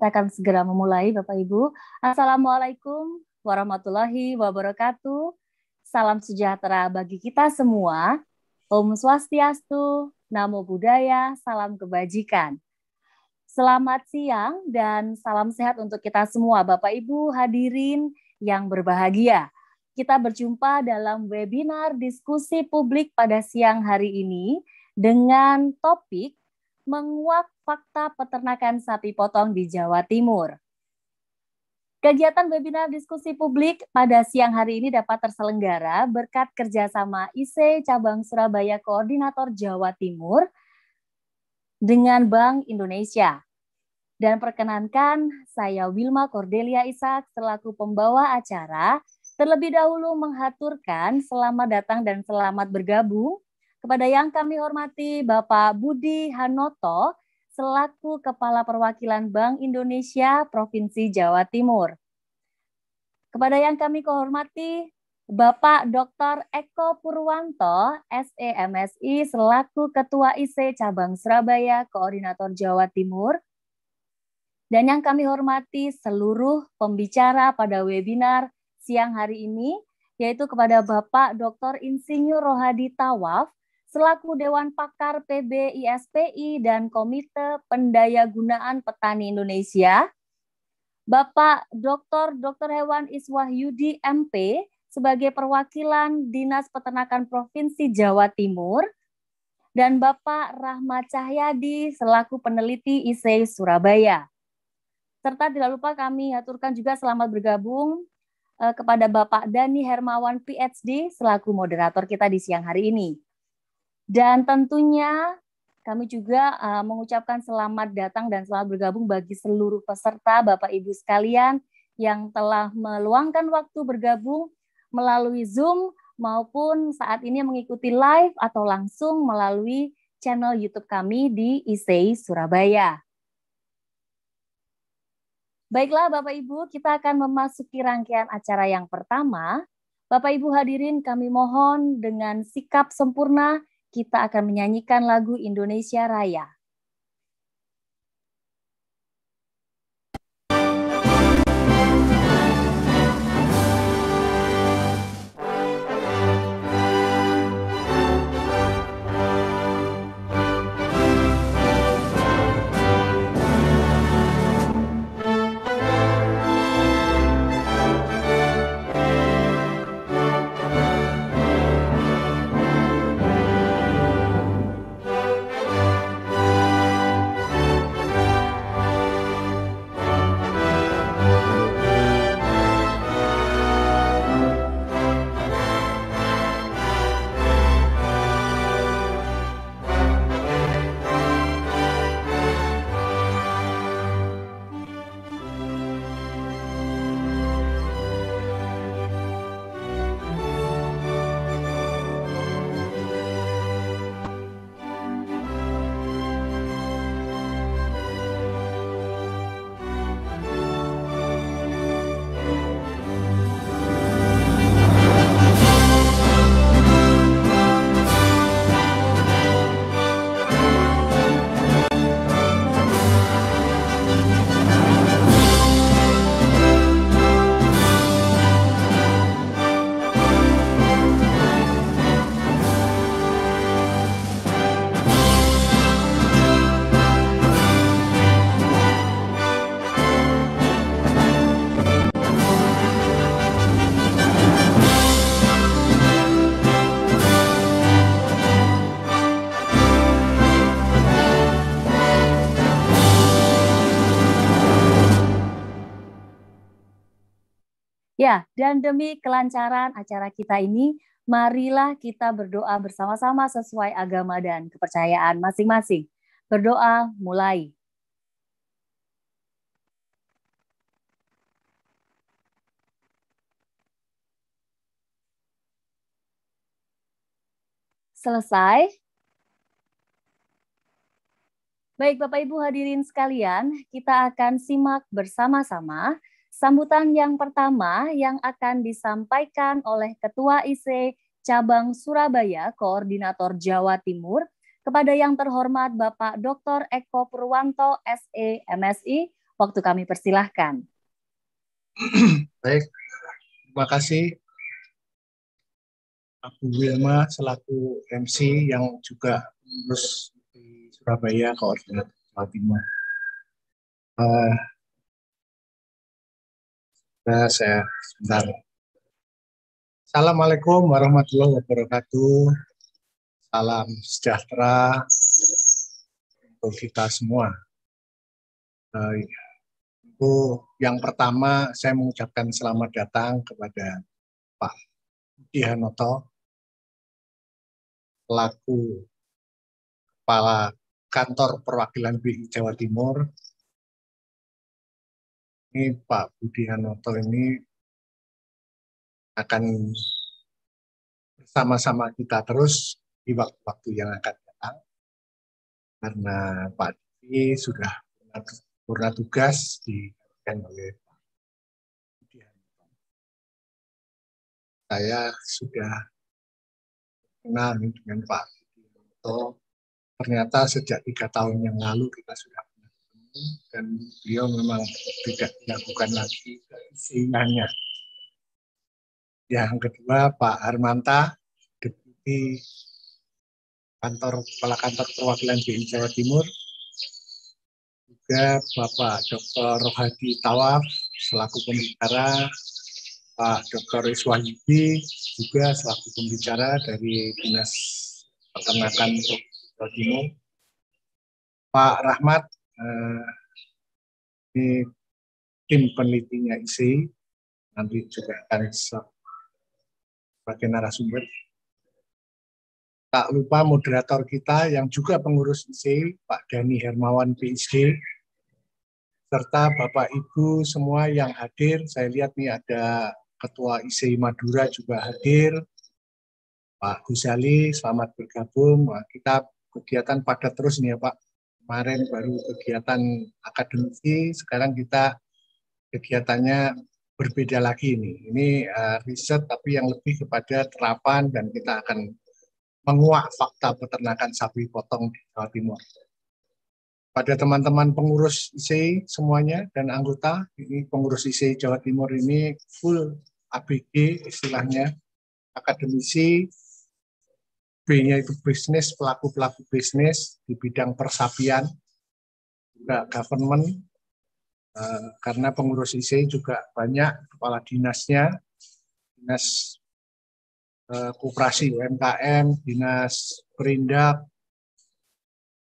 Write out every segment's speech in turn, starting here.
Kita akan segera memulai Bapak Ibu. Assalamualaikum warahmatullahi wabarakatuh. Salam sejahtera bagi kita semua. Om Swastiastu, Namo Buddhaya, salam kebajikan. Selamat siang dan salam sehat untuk kita semua Bapak Ibu hadirin yang berbahagia. Kita berjumpa dalam webinar diskusi publik pada siang hari ini dengan topik menguak fakta peternakan sapi potong di Jawa Timur. Kegiatan webinar diskusi publik pada siang hari ini dapat terselenggara berkat kerjasama IC e Cabang Surabaya Koordinator Jawa Timur dengan Bank Indonesia. Dan perkenankan, saya Wilma Cordelia Ishak selaku pembawa acara terlebih dahulu menghaturkan selamat datang dan selamat bergabung kepada yang kami hormati Bapak Budi Hanoto selaku Kepala Perwakilan Bank Indonesia Provinsi Jawa Timur. Kepada yang kami kehormati, Bapak Dr. Eko Purwanto, SEMSI, selaku Ketua IC Cabang Surabaya, Koordinator Jawa Timur, dan yang kami hormati seluruh pembicara pada webinar siang hari ini, yaitu kepada Bapak Dr. Insinyur Rohadi Tawaf, selaku Dewan Pakar PBISPI dan Komite Pendayagunaan Petani Indonesia, Bapak Dr. Dr. Hewan Iswah Yudi MP sebagai perwakilan Dinas Peternakan Provinsi Jawa Timur, dan Bapak Rahmat Cahyadi selaku peneliti ISEI Surabaya. Serta tidak lupa kami aturkan juga selamat bergabung eh, kepada Bapak Dani Hermawan PhD selaku moderator kita di siang hari ini. Dan tentunya kami juga uh, mengucapkan selamat datang dan selamat bergabung bagi seluruh peserta Bapak Ibu sekalian yang telah meluangkan waktu bergabung melalui Zoom maupun saat ini mengikuti live atau langsung melalui channel YouTube kami di ISEI Surabaya. Baiklah Bapak Ibu, kita akan memasuki rangkaian acara yang pertama. Bapak Ibu hadirin kami mohon dengan sikap sempurna kita akan menyanyikan lagu Indonesia Raya. Dan demi kelancaran acara kita ini, marilah kita berdoa bersama-sama sesuai agama dan kepercayaan masing-masing. Berdoa mulai. Selesai. Baik Bapak Ibu hadirin sekalian, kita akan simak bersama-sama Sambutan yang pertama yang akan disampaikan oleh Ketua IC Cabang Surabaya Koordinator Jawa Timur kepada yang terhormat Bapak Dr. Eko Purwanto SE MSI. Waktu kami persilahkan. Baik, terima kasih Aku Wilma selaku MC yang juga terus di Surabaya Koordinator Jawa Timur. Uh, Nah, saya sebentar. Assalamualaikum warahmatullahi wabarakatuh. Salam sejahtera untuk kita semua. Untuk eh, yang pertama, saya mengucapkan selamat datang kepada Pak Budi Hanoto, pelaku Kepala Kantor Perwakilan BI Jawa Timur ini Pak Budi Hanoto ini akan bersama-sama kita terus di waktu-waktu yang akan datang karena Pak Budi sudah pernah tugas di oleh Pak Budi Hanoto. Saya sudah kenal dengan Pak Budi Hanoto. Ternyata sejak tiga tahun yang lalu kita sudah dan beliau memang tidak dilakukan lagi keinginannya. Yang kedua Pak Armanta, Deputi Kantor Kepala Kantor Perwakilan BI Jawa Timur, juga Bapak Dr. Rohadi Tawaf selaku pembicara, Pak Dr. Iswahyudi juga selaku pembicara dari Dinas Peternakan Jawa Timur, Pak Rahmat uh, eh, di tim penelitinya ISI nanti juga akan sebagai narasumber. Tak lupa moderator kita yang juga pengurus ISI, Pak Dani Hermawan PhD, serta Bapak Ibu semua yang hadir. Saya lihat nih ada Ketua ISI Madura juga hadir, Pak Gusali selamat bergabung. Kita kegiatan padat terus nih ya Pak kemarin baru kegiatan akademisi, sekarang kita kegiatannya berbeda lagi ini. Ini uh, eh, riset tapi yang lebih kepada terapan dan kita akan menguak fakta peternakan sapi potong di Jawa Timur. Pada teman-teman pengurus IC semuanya dan anggota, ini pengurus IC Jawa Timur ini full ABG istilahnya, akademisi, B-nya itu bisnis, pelaku-pelaku bisnis di bidang persapian, juga government, eh, karena pengurus IC juga banyak kepala dinasnya, dinas eh, koperasi UMKM, dinas perindak,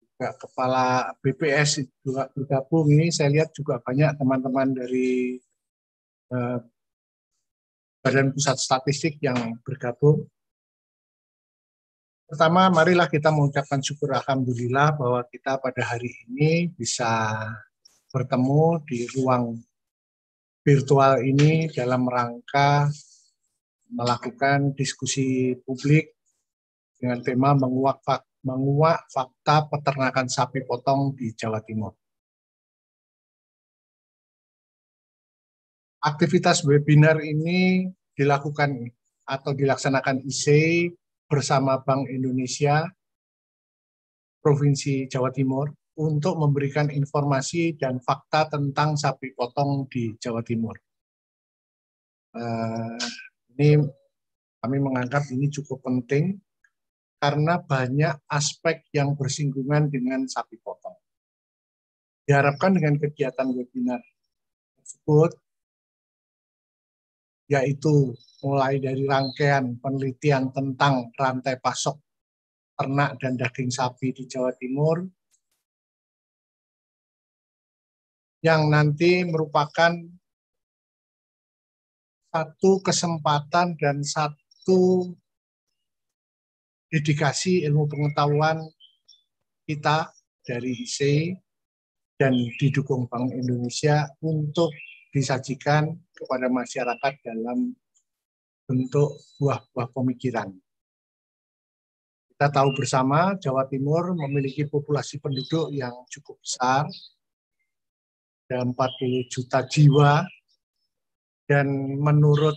juga kepala BPS juga bergabung. Ini saya lihat juga banyak teman-teman dari eh, Badan Pusat Statistik yang bergabung Pertama, marilah kita mengucapkan syukur Alhamdulillah bahwa kita pada hari ini bisa bertemu di ruang virtual ini dalam rangka melakukan diskusi publik dengan tema menguak fakta, menguak fakta peternakan sapi potong di Jawa Timur. Aktivitas webinar ini dilakukan atau dilaksanakan ISEI bersama Bank Indonesia Provinsi Jawa Timur untuk memberikan informasi dan fakta tentang sapi potong di Jawa Timur. Eh, ini kami menganggap ini cukup penting karena banyak aspek yang bersinggungan dengan sapi potong. Diharapkan dengan kegiatan webinar tersebut, yaitu mulai dari rangkaian penelitian tentang rantai pasok ternak dan daging sapi di Jawa Timur, yang nanti merupakan satu kesempatan dan satu dedikasi ilmu pengetahuan kita dari IC dan didukung Bank Indonesia untuk disajikan kepada masyarakat dalam bentuk buah-buah pemikiran. Kita tahu bersama Jawa Timur memiliki populasi penduduk yang cukup besar, ada 40 juta jiwa, dan menurut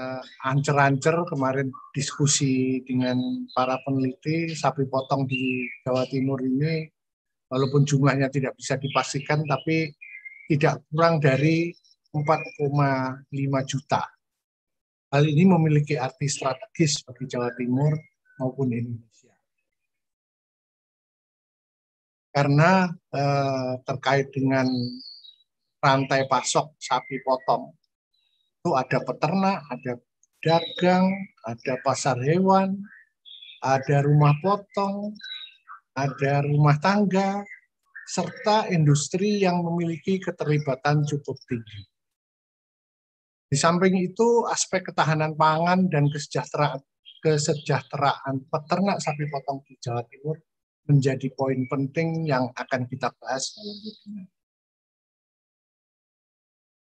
eh, ancer-ancer uh, kemarin diskusi dengan para peneliti sapi potong di Jawa Timur ini walaupun jumlahnya tidak bisa dipastikan tapi tidak kurang dari 4,5 juta Hal ini memiliki arti strategis bagi Jawa Timur maupun Indonesia. Karena eh, terkait dengan rantai pasok sapi potong, itu ada peternak, ada dagang, ada pasar hewan, ada rumah potong, ada rumah tangga, serta industri yang memiliki keterlibatan cukup tinggi. Di samping itu, aspek ketahanan pangan dan kesejahteraan, kesejahteraan peternak sapi potong di Jawa Timur menjadi poin penting yang akan kita bahas dalam webinar.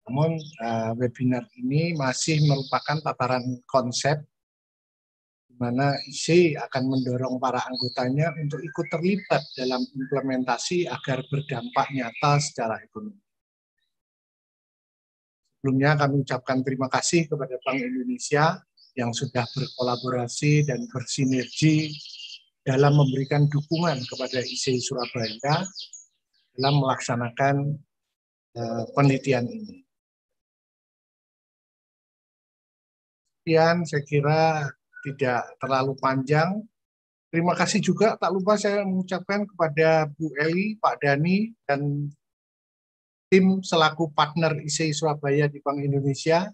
Namun, eh, webinar ini masih merupakan tataran konsep di mana IC akan mendorong para anggotanya untuk ikut terlibat dalam implementasi agar berdampak nyata secara ekonomi. Sebelumnya kami ucapkan terima kasih kepada Bank Indonesia yang sudah berkolaborasi dan bersinergi dalam memberikan dukungan kepada IC Surabaya dalam melaksanakan eh, penelitian ini. Sekian, saya kira tidak terlalu panjang. Terima kasih juga, tak lupa saya mengucapkan kepada Bu Eli, Pak Dani, dan tim selaku partner ICI Surabaya di Bank Indonesia,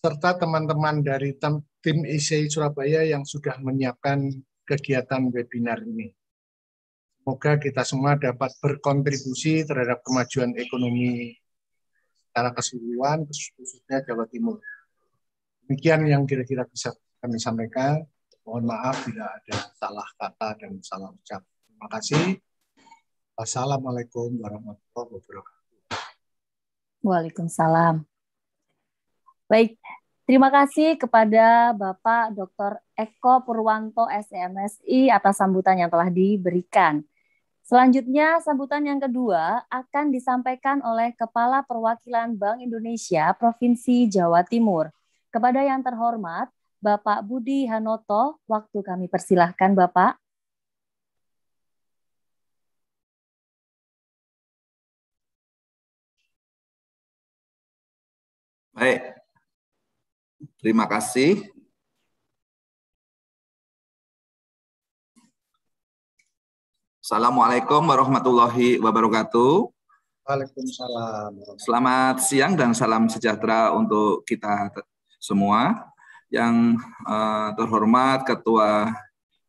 serta teman-teman dari tim ICI Surabaya yang sudah menyiapkan kegiatan webinar ini. Semoga kita semua dapat berkontribusi terhadap kemajuan ekonomi secara keseluruhan, khususnya Jawa Timur. Demikian yang kira-kira bisa kami sampaikan. Mohon maaf bila ada salah kata dan salah ucap. Terima kasih. Assalamualaikum warahmatullahi wabarakatuh. Waalaikumsalam. Baik, terima kasih kepada Bapak Dr. Eko Purwanto SMSI atas sambutan yang telah diberikan. Selanjutnya, sambutan yang kedua akan disampaikan oleh Kepala Perwakilan Bank Indonesia Provinsi Jawa Timur. Kepada yang terhormat, Bapak Budi Hanoto, waktu kami persilahkan Bapak. Baik. Terima kasih. Assalamualaikum warahmatullahi wabarakatuh. Waalaikumsalam. Selamat siang dan salam sejahtera untuk kita semua. Yang eh, terhormat Ketua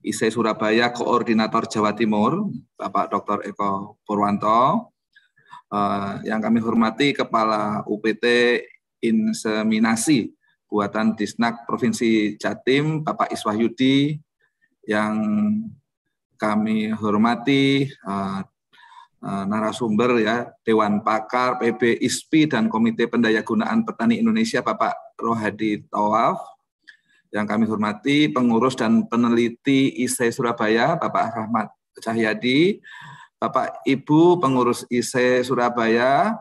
ISE Surabaya Koordinator Jawa Timur, Bapak Dr. Eko Purwanto. Eh, yang kami hormati Kepala UPT inseminasi buatan Disnak Provinsi Jatim, Bapak Iswahyudi yang kami hormati eh, eh, narasumber ya Dewan Pakar PB ISPI dan Komite Pendayagunaan Petani Indonesia Bapak Rohadi Tawaf yang kami hormati pengurus dan peneliti ISE Surabaya Bapak Rahmat Cahyadi Bapak Ibu pengurus ISE Surabaya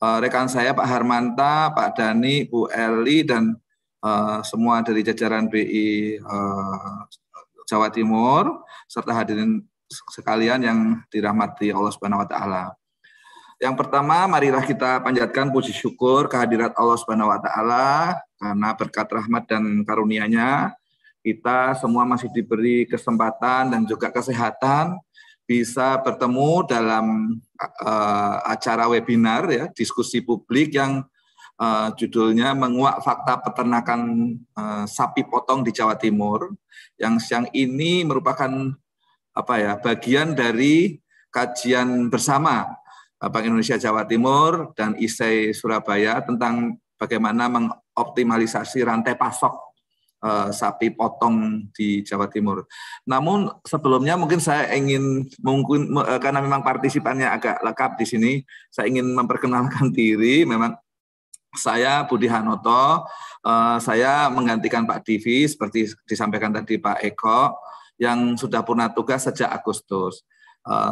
uh, rekan saya Pak Harmanta, Pak Dani, Bu Eli dan uh, semua dari jajaran BI uh, eh, Jawa Timur serta hadirin sekalian yang dirahmati Allah Subhanahu wa taala. Yang pertama, marilah kita panjatkan puji syukur kehadirat Allah Subhanahu wa taala karena berkat rahmat dan karunia-Nya kita semua masih diberi kesempatan dan juga kesehatan bisa bertemu dalam uh, acara webinar ya diskusi publik yang uh, judulnya menguak fakta peternakan uh, sapi potong di Jawa Timur yang siang ini merupakan apa ya bagian dari kajian bersama Bank Indonesia Jawa Timur dan ISEI e Surabaya tentang bagaimana mengoptimalisasi rantai pasok Eh, sapi potong di Jawa Timur. Namun sebelumnya mungkin saya ingin mungkin eh, karena memang partisipannya agak lengkap di sini, saya ingin memperkenalkan diri. Memang saya Budi Hanoto, eh, saya menggantikan Pak Divi seperti disampaikan tadi Pak Eko yang sudah purna tugas sejak Agustus.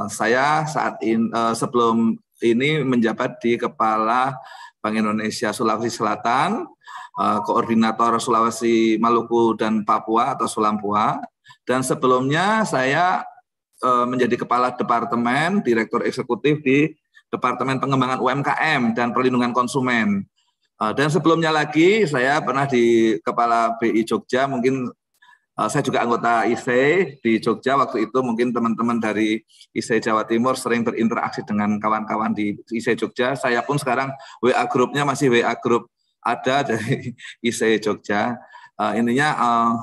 saya saat ini sebelum ini menjabat di Kepala Bank Indonesia Sulawesi Selatan, Eh, koordinator Sulawesi Maluku dan Papua atau Sulampua dan sebelumnya saya eh, menjadi kepala departemen direktur eksekutif di Departemen Pengembangan UMKM dan Perlindungan Konsumen. Eh, dan sebelumnya lagi saya pernah di kepala BI Jogja mungkin saya juga anggota IC di Jogja waktu itu mungkin teman-teman dari IC Jawa Timur sering berinteraksi dengan kawan-kawan di IC Jogja. Saya pun sekarang WA grupnya masih WA grup ada dari IC Jogja. Uh, intinya uh,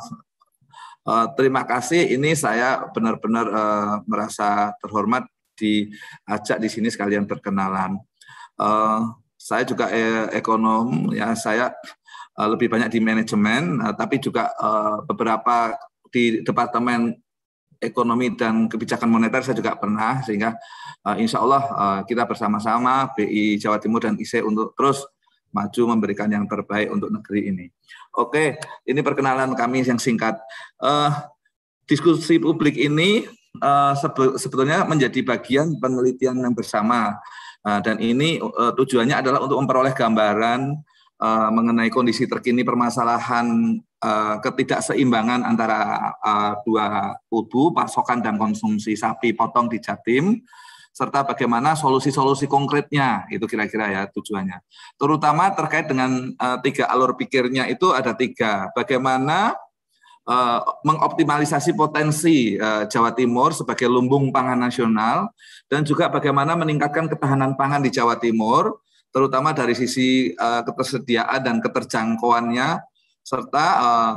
uh, terima kasih. Ini saya benar-benar uh, merasa terhormat diajak di sini sekalian perkenalan. Uh, saya juga ekonom, ya saya uh, lebih banyak di manajemen, uh, tapi juga uh, beberapa di departemen ekonomi dan kebijakan moneter saya juga pernah, sehingga uh, insya Allah uh, kita bersama-sama BI Jawa Timur dan IC e untuk terus maju memberikan yang terbaik untuk negeri ini. Oke, ini perkenalan kami yang singkat. Uh, diskusi publik ini uh, sebetulnya menjadi bagian penelitian yang bersama uh, dan ini uh, tujuannya adalah untuk memperoleh gambaran uh, mengenai kondisi terkini permasalahan uh, ketidakseimbangan antara uh, dua kubu pasokan dan konsumsi sapi potong di Jatim serta bagaimana solusi-solusi konkretnya itu kira-kira ya tujuannya. Terutama terkait dengan uh, tiga alur pikirnya itu ada tiga. Bagaimana uh, mengoptimalisasi potensi uh, Jawa Timur sebagai lumbung pangan nasional dan juga bagaimana meningkatkan ketahanan pangan di Jawa Timur, terutama dari sisi uh, ketersediaan dan keterjangkauannya serta uh,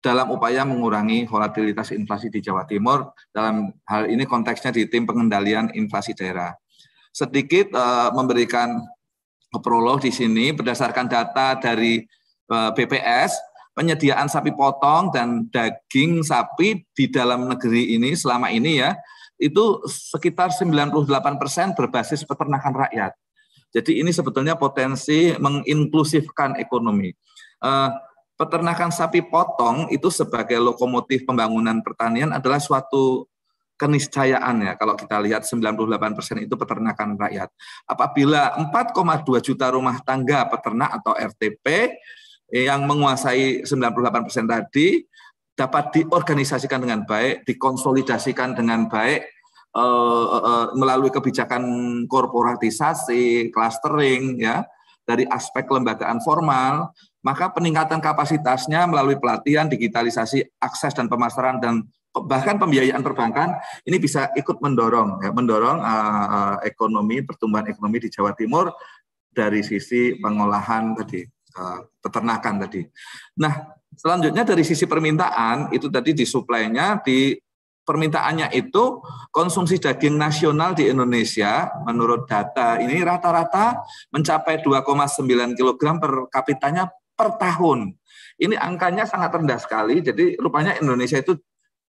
dalam upaya mengurangi volatilitas inflasi di Jawa Timur. Dalam hal ini konteksnya di tim pengendalian inflasi daerah. Sedikit uh, memberikan prolog di sini berdasarkan data dari uh, eh, BPS penyediaan sapi potong dan daging sapi di dalam negeri ini selama ini ya itu sekitar 98% persen berbasis peternakan rakyat. Jadi ini sebetulnya potensi menginklusifkan ekonomi. Uh, peternakan sapi potong itu sebagai lokomotif pembangunan pertanian adalah suatu keniscayaan ya kalau kita lihat 98% persen itu peternakan rakyat. Apabila 4,2 juta rumah tangga peternak atau RTP yang menguasai 98% persen tadi dapat diorganisasikan dengan baik, dikonsolidasikan dengan baik eh, eh, eh, melalui kebijakan korporatisasi, clustering ya dari aspek lembagaan formal maka peningkatan kapasitasnya melalui pelatihan, digitalisasi, akses dan pemasaran dan bahkan pembiayaan perbankan ini bisa ikut mendorong ya, mendorong uh, ekonomi pertumbuhan ekonomi di Jawa Timur dari sisi pengolahan tadi uh, peternakan tadi. Nah selanjutnya dari sisi permintaan itu tadi di suplainya di permintaannya itu konsumsi daging nasional di Indonesia menurut data ini rata-rata mencapai 2,9 kg per kapitanya per tahun. Ini angkanya sangat rendah sekali, jadi rupanya Indonesia itu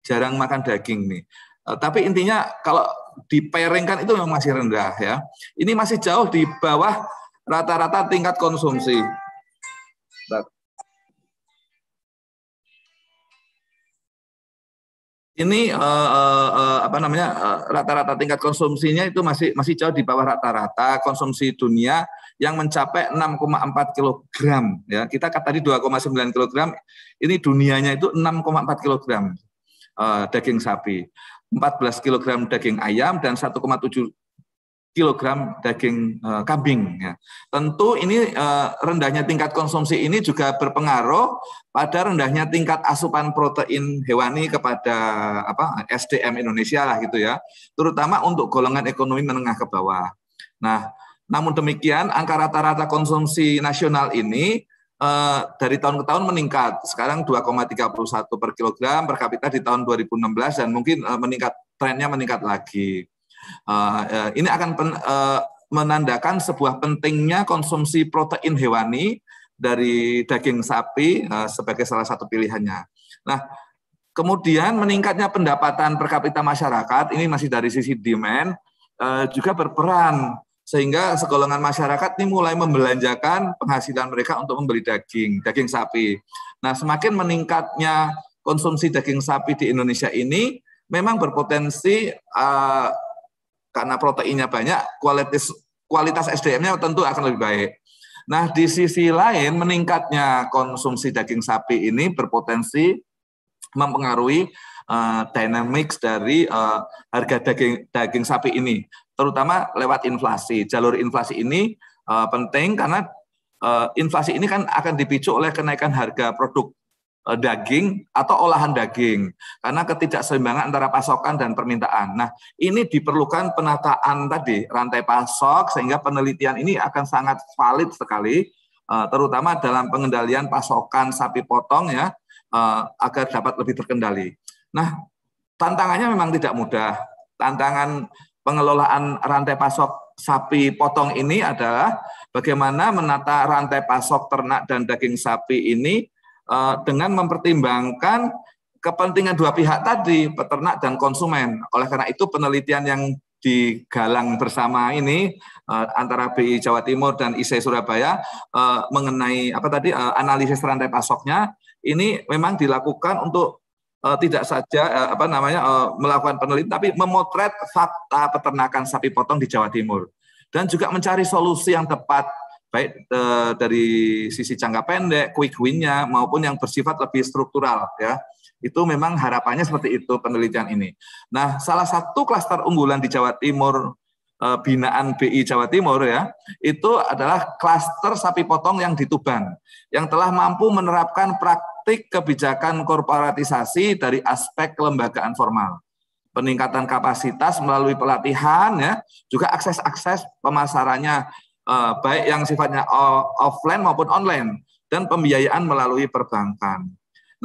jarang makan daging nih. Eh, tapi intinya kalau diperingkan itu memang masih rendah ya. Ini masih jauh di bawah rata-rata tingkat konsumsi. ini uh, uh, apa namanya rata-rata uh, tingkat konsumsinya itu masih masih jauh di bawah rata-rata konsumsi dunia yang mencapai 6,4 kg ya. Kita kata tadi 2,9 kg, ini dunianya itu 6,4 kg uh, daging sapi. 14 kg daging ayam dan 1,7 kilogram daging uh, kambing. Ya. Tentu ini uh, rendahnya tingkat konsumsi ini juga berpengaruh pada rendahnya tingkat asupan protein hewani kepada apa SDM Indonesia lah gitu ya, terutama untuk golongan ekonomi menengah ke bawah. Nah, namun demikian angka rata-rata konsumsi nasional ini Uh, dari tahun ke tahun meningkat. Sekarang 2,31 per kilogram per kapita di tahun 2016 dan mungkin uh, meningkat trennya meningkat lagi. Uh, ini akan pen, uh, menandakan sebuah pentingnya konsumsi protein hewani dari daging sapi uh, sebagai salah satu pilihannya. Nah, kemudian meningkatnya pendapatan per kapita masyarakat ini masih dari sisi demand uh, juga berperan sehingga segolongan masyarakat ini mulai membelanjakan penghasilan mereka untuk membeli daging, daging sapi. Nah, semakin meningkatnya konsumsi daging sapi di Indonesia ini memang berpotensi uh, karena proteinnya banyak, kualitas kualitas SDM-nya tentu akan lebih baik. Nah, di sisi lain meningkatnya konsumsi daging sapi ini berpotensi mempengaruhi uh, dynamics dari uh, harga daging daging sapi ini, terutama lewat inflasi. Jalur inflasi ini uh, penting karena uh, inflasi ini kan akan dipicu oleh kenaikan harga produk Eh, daging atau olahan daging karena ketidakseimbangan antara pasokan dan permintaan. Nah, ini diperlukan penataan tadi rantai pasok sehingga penelitian ini akan sangat valid sekali eh, terutama dalam pengendalian pasokan sapi potong ya eh, agar dapat lebih terkendali. Nah, tantangannya memang tidak mudah. Tantangan pengelolaan rantai pasok sapi potong ini adalah bagaimana menata rantai pasok ternak dan daging sapi ini Eh, dengan mempertimbangkan kepentingan dua pihak tadi, peternak dan konsumen. Oleh karena itu penelitian yang digalang bersama ini eh, antara BI Jawa Timur dan IC Surabaya eh, mengenai apa tadi analisis rantai pasoknya ini memang dilakukan untuk tidak saja apa namanya melakukan penelitian tapi memotret fakta peternakan sapi potong di Jawa Timur dan juga mencari solusi yang tepat baik eh, dari sisi jangka pendek, quick win-nya maupun yang bersifat lebih struktural ya. Itu memang harapannya seperti itu penelitian ini. Nah, salah satu klaster unggulan di Jawa Timur eh, binaan BI Jawa Timur ya, itu adalah klaster sapi potong yang di Tuban yang telah mampu menerapkan praktik kebijakan korporatisasi dari aspek kelembagaan formal peningkatan kapasitas melalui pelatihan ya juga akses akses pemasarannya Eh, baik yang sifatnya offline maupun online dan pembiayaan melalui perbankan.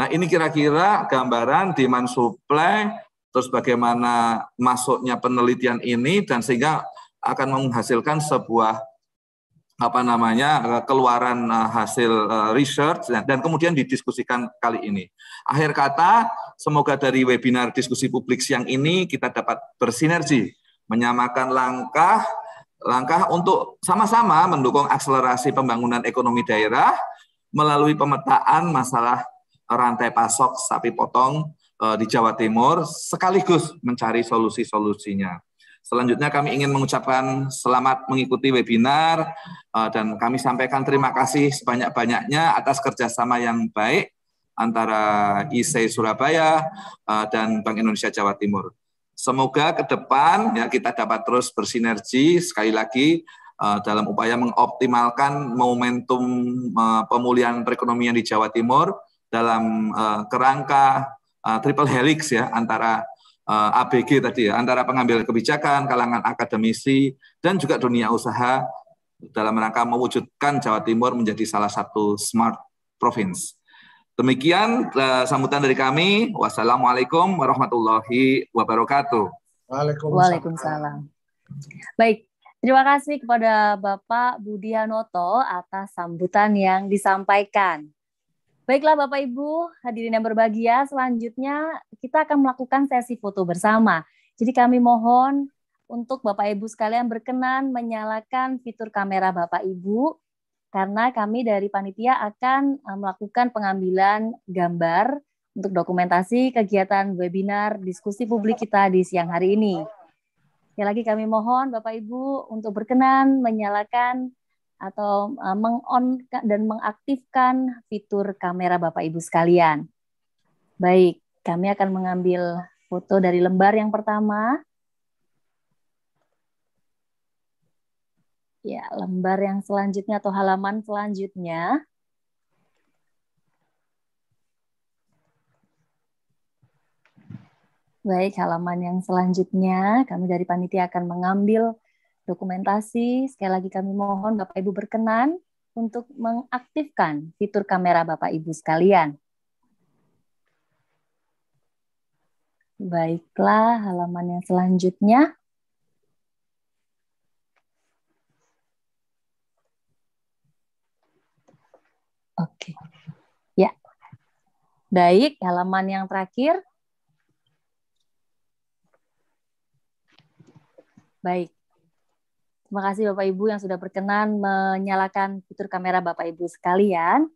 Nah, ini kira-kira gambaran demand supply terus bagaimana masuknya penelitian ini dan sehingga akan menghasilkan sebuah apa namanya eh, keluaran eh, hasil research dan kemudian didiskusikan kali ini. Akhir kata, semoga dari webinar diskusi publik siang ini kita dapat bersinergi menyamakan langkah langkah untuk sama-sama mendukung akselerasi pembangunan ekonomi daerah melalui pemetaan masalah rantai pasok sapi potong eh, di Jawa Timur sekaligus mencari solusi-solusinya. Selanjutnya kami ingin mengucapkan selamat mengikuti webinar eh, dan kami sampaikan terima kasih sebanyak-banyaknya atas kerjasama yang baik antara ISE Surabaya eh, dan Bank Indonesia Jawa Timur. Semoga ke depan ya kita dapat terus bersinergi sekali lagi uh, dalam upaya mengoptimalkan momentum uh, pemulihan perekonomian di Jawa Timur dalam uh, kerangka uh, triple helix ya antara uh, ABG tadi ya, antara pengambil kebijakan, kalangan akademisi dan juga dunia usaha dalam rangka mewujudkan Jawa Timur menjadi salah satu smart province. Demikian uh, sambutan dari kami. Wassalamualaikum warahmatullahi wabarakatuh. Waalaikumsalam. Waalaikumsalam. Baik, Terima kasih kepada Bapak Budi Hanoto atas sambutan yang disampaikan. Baiklah Bapak Ibu, hadirin yang berbahagia, selanjutnya kita akan melakukan sesi foto bersama. Jadi kami mohon untuk Bapak Ibu sekalian berkenan menyalakan fitur kamera Bapak Ibu karena kami dari panitia akan e, melakukan pengambilan gambar untuk dokumentasi kegiatan webinar diskusi publik kita di siang hari ini. Ya lagi kami mohon Bapak Ibu untuk berkenan menyalakan atau e, mengon dan mengaktifkan fitur kamera Bapak Ibu sekalian. Baik, kami akan mengambil foto dari lembar yang pertama. Ya, lembar yang selanjutnya atau halaman selanjutnya. Baik, halaman yang selanjutnya kami dari panitia akan mengambil dokumentasi. Sekali lagi kami mohon Bapak Ibu berkenan untuk mengaktifkan fitur kamera Bapak Ibu sekalian. Baiklah, halaman yang selanjutnya. Oke. Okay. Ya. Baik, halaman yang terakhir. Baik. Terima kasih Bapak Ibu yang sudah berkenan menyalakan fitur kamera Bapak Ibu sekalian.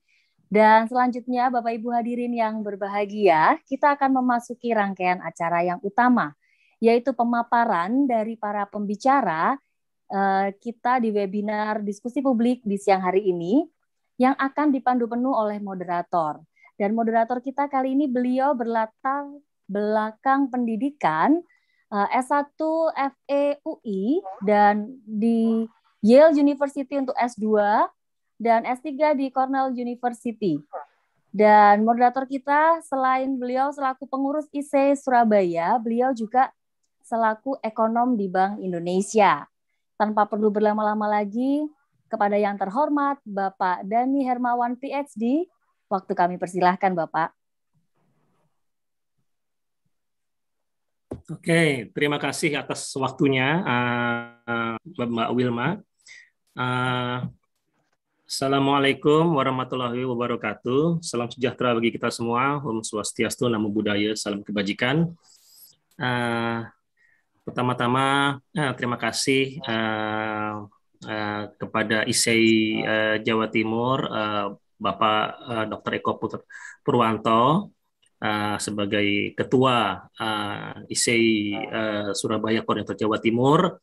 Dan selanjutnya Bapak Ibu hadirin yang berbahagia, kita akan memasuki rangkaian acara yang utama, yaitu pemaparan dari para pembicara eh, kita di webinar diskusi publik di siang hari ini yang akan dipandu penuh oleh moderator. Dan moderator kita kali ini beliau berlatar belakang pendidikan eh, S1 FEUI dan di Yale University untuk S2 dan S3 di Cornell University. Dan moderator kita selain beliau selaku pengurus IC Surabaya, beliau juga selaku ekonom di Bank Indonesia. Tanpa perlu berlama-lama lagi, kepada yang terhormat Bapak Dani Hermawan PhD. Waktu kami persilahkan Bapak. Oke, terima kasih atas waktunya eh, eh, Mbak Wilma. Eh, Assalamualaikum warahmatullahi wabarakatuh. Salam sejahtera bagi kita semua. Om Swastiastu, Namo Buddhaya, Salam Kebajikan. Pertama-tama, terima kasih uh, kepada ISEI uh, Jawa Timur uh, Bapak uh, Dr. Eko Purwanto uh, sebagai ketua uh, ISEI uh, Surabaya Koordinator Jawa Timur.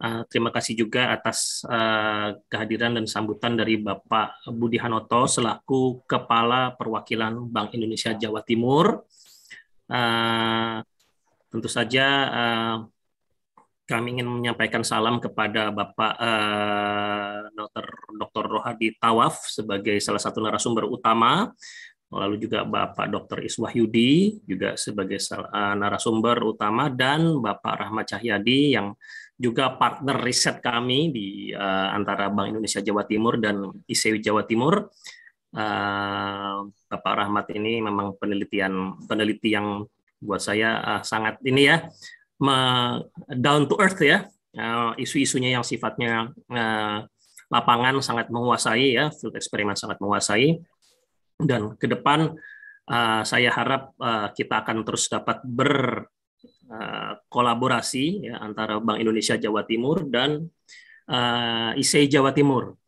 Uh, terima kasih juga atas uh, kehadiran dan sambutan dari Bapak Budi Hanoto selaku Kepala Perwakilan Bank Indonesia Jawa Timur. Uh, tentu saja uh, kami ingin menyampaikan salam kepada Bapak uh, eh, Dr. Rohadi Tawaf sebagai salah satu narasumber utama, lalu juga Bapak Dr. Iswahyudi juga sebagai salah, eh, narasumber utama dan Bapak Rahmat Cahyadi yang juga partner riset kami di uh, antara Bank Indonesia Jawa Timur dan ICW Jawa Timur. Uh, Bapak Rahmat ini memang penelitian peneliti yang buat saya uh, sangat ini ya down to earth ya eh, isu-isunya yang sifatnya eh, lapangan sangat menguasai ya field eksperimen sangat menguasai dan ke depan eh, saya harap kita akan terus dapat berkolaborasi ya, antara Bank Indonesia Jawa Timur dan ISEI e Jawa Timur.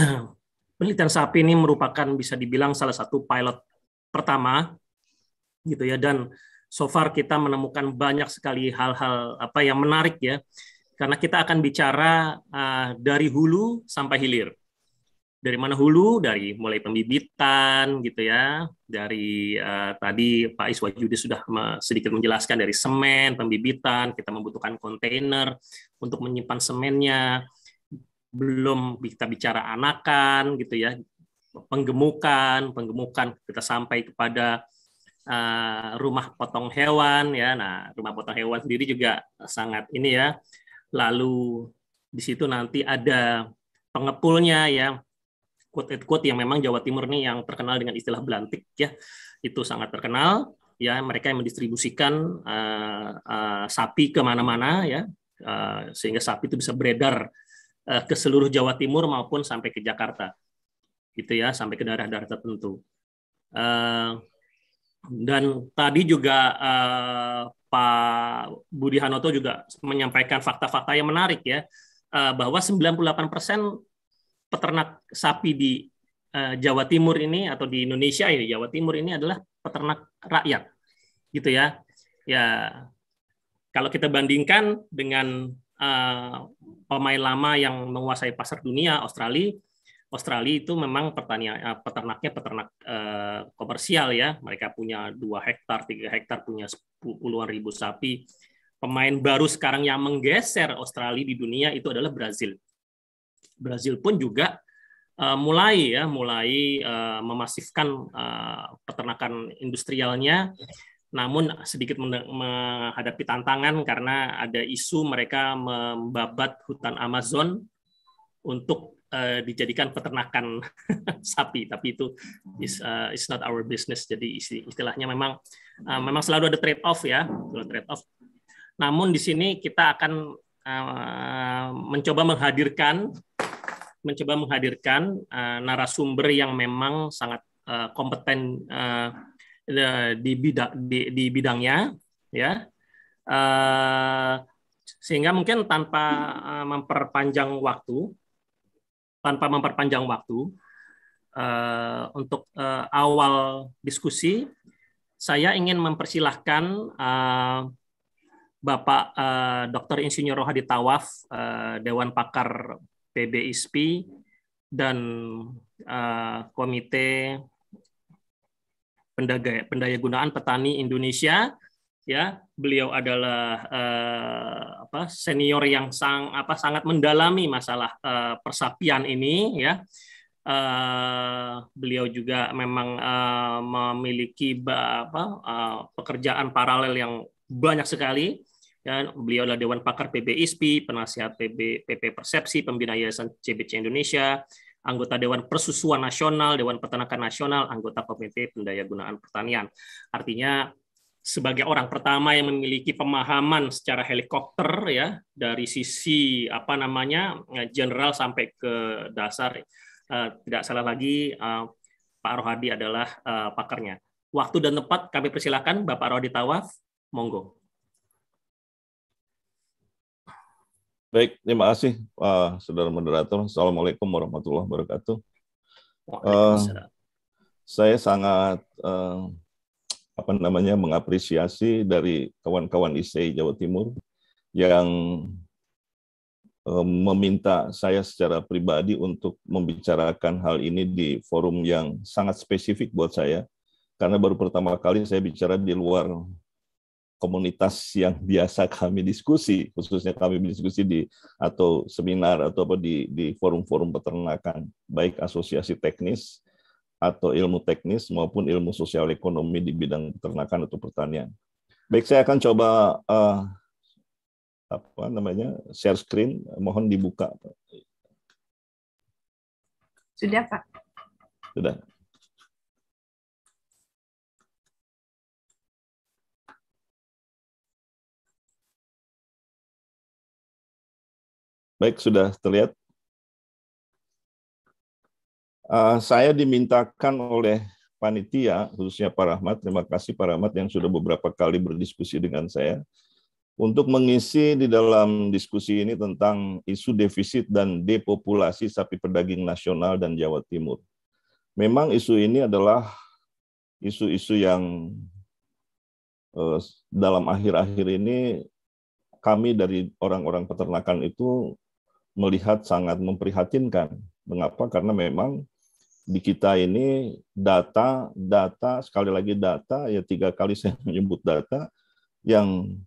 Penelitian sapi ini merupakan bisa dibilang salah satu pilot pertama gitu ya dan so far kita menemukan banyak sekali hal-hal apa yang menarik ya karena kita akan bicara uh, dari hulu sampai hilir dari mana hulu dari mulai pembibitan gitu ya dari uh, tadi Pak Iswa sudah sedikit menjelaskan dari semen pembibitan kita membutuhkan kontainer untuk menyimpan semennya belum kita bicara anakan gitu ya penggemukan penggemukan kita sampai kepada Eh, rumah potong hewan ya. Nah, rumah potong hewan sendiri juga sangat ini ya. Lalu di situ nanti ada pengepulnya ya. Quote quote yang memang Jawa Timur nih yang terkenal dengan istilah belantik ya. Itu sangat terkenal ya mereka yang mendistribusikan uh, uh, sapi kemana-mana ya uh, sehingga sapi itu bisa beredar uh, ke seluruh Jawa Timur maupun sampai ke Jakarta gitu ya sampai ke daerah-daerah tertentu uh, dan tadi juga uh, Pak Budi Hanoto juga menyampaikan fakta-fakta yang menarik ya, uh, bahwa 98 persen peternak sapi di uh, Jawa Timur ini atau di Indonesia ya, Jawa Timur ini adalah peternak rakyat, gitu ya. Ya, kalau kita bandingkan dengan uh, pemain lama yang menguasai pasar dunia Australia Australia itu memang pertanian eh, peternaknya peternak eh, komersial ya. Mereka punya dua hektar, tiga hektar, punya puluhan ribu sapi. Pemain baru sekarang yang menggeser Australia di dunia itu adalah Brazil. Brazil pun juga eh, mulai ya, mulai memasifkan peternakan industrialnya namun sedikit menghadapi tantangan karena ada isu mereka membabat hutan Amazon untuk Eh, dijadikan peternakan sapi tapi itu is uh, is not our business jadi istilahnya memang uh, memang selalu ada trade off ya selalu trade off namun di sini kita akan uh, mencoba menghadirkan mencoba menghadirkan uh, narasumber yang memang sangat uh, kompeten uh, di bidang di, di bidangnya ya uh, sehingga mungkin tanpa memperpanjang waktu tanpa memperpanjang waktu uh, untuk uh, awal diskusi saya ingin mempersilahkan uh, Bapak uh, Dr. Insinyur Rohadi Tawaf uh, Dewan Pakar PBISP dan uh, Komite Pendaya, Gunaan Petani Indonesia ya beliau adalah eh, apa senior yang sang apa sangat mendalami masalah eh, persapian ini ya eh, beliau juga memang eh, memiliki apa eh, pekerjaan paralel yang banyak sekali dan ya, beliau adalah dewan pakar PB ISPI, penasihat PB PP Persepsi, pembina Yayasan CBC Indonesia, anggota Dewan Persusuan Nasional, Dewan Peternakan Nasional, anggota Komite gunaan Pertanian. Artinya sebagai orang pertama yang memiliki pemahaman secara helikopter ya dari sisi apa namanya general sampai ke dasar uh, tidak salah lagi uh, Pak Rohadi adalah uh, pakarnya. Waktu dan tempat kami persilakan Bapak Rohadi Tawaf, monggo. Baik, terima kasih uh, saudara moderator. Assalamualaikum warahmatullahi wabarakatuh. Uh, saya sangat uh, apa namanya mengapresiasi dari kawan-kawan ISEI Jawa Timur yang eh, meminta saya secara pribadi untuk membicarakan hal ini di forum yang sangat spesifik buat saya karena baru pertama kali saya bicara di luar komunitas yang biasa kami diskusi khususnya kami diskusi di atau seminar atau apa di forum-forum peternakan baik asosiasi teknis atau ilmu teknis maupun ilmu sosial ekonomi di bidang peternakan atau pertanian. Baik, saya akan coba uh, apa namanya share screen. Mohon dibuka. Sudah Pak. Sudah. Baik, sudah terlihat. Uh, saya dimintakan oleh panitia, khususnya Pak Rahmat, terima kasih Pak Rahmat yang sudah beberapa kali berdiskusi dengan saya, untuk mengisi di dalam diskusi ini tentang isu defisit dan depopulasi sapi pedaging nasional dan Jawa Timur. Memang isu ini adalah isu-isu yang uh, dalam akhir-akhir ini kami dari orang-orang peternakan itu melihat sangat memprihatinkan. Mengapa? Karena memang di kita ini data, data, sekali lagi data, ya tiga kali saya menyebut data, yang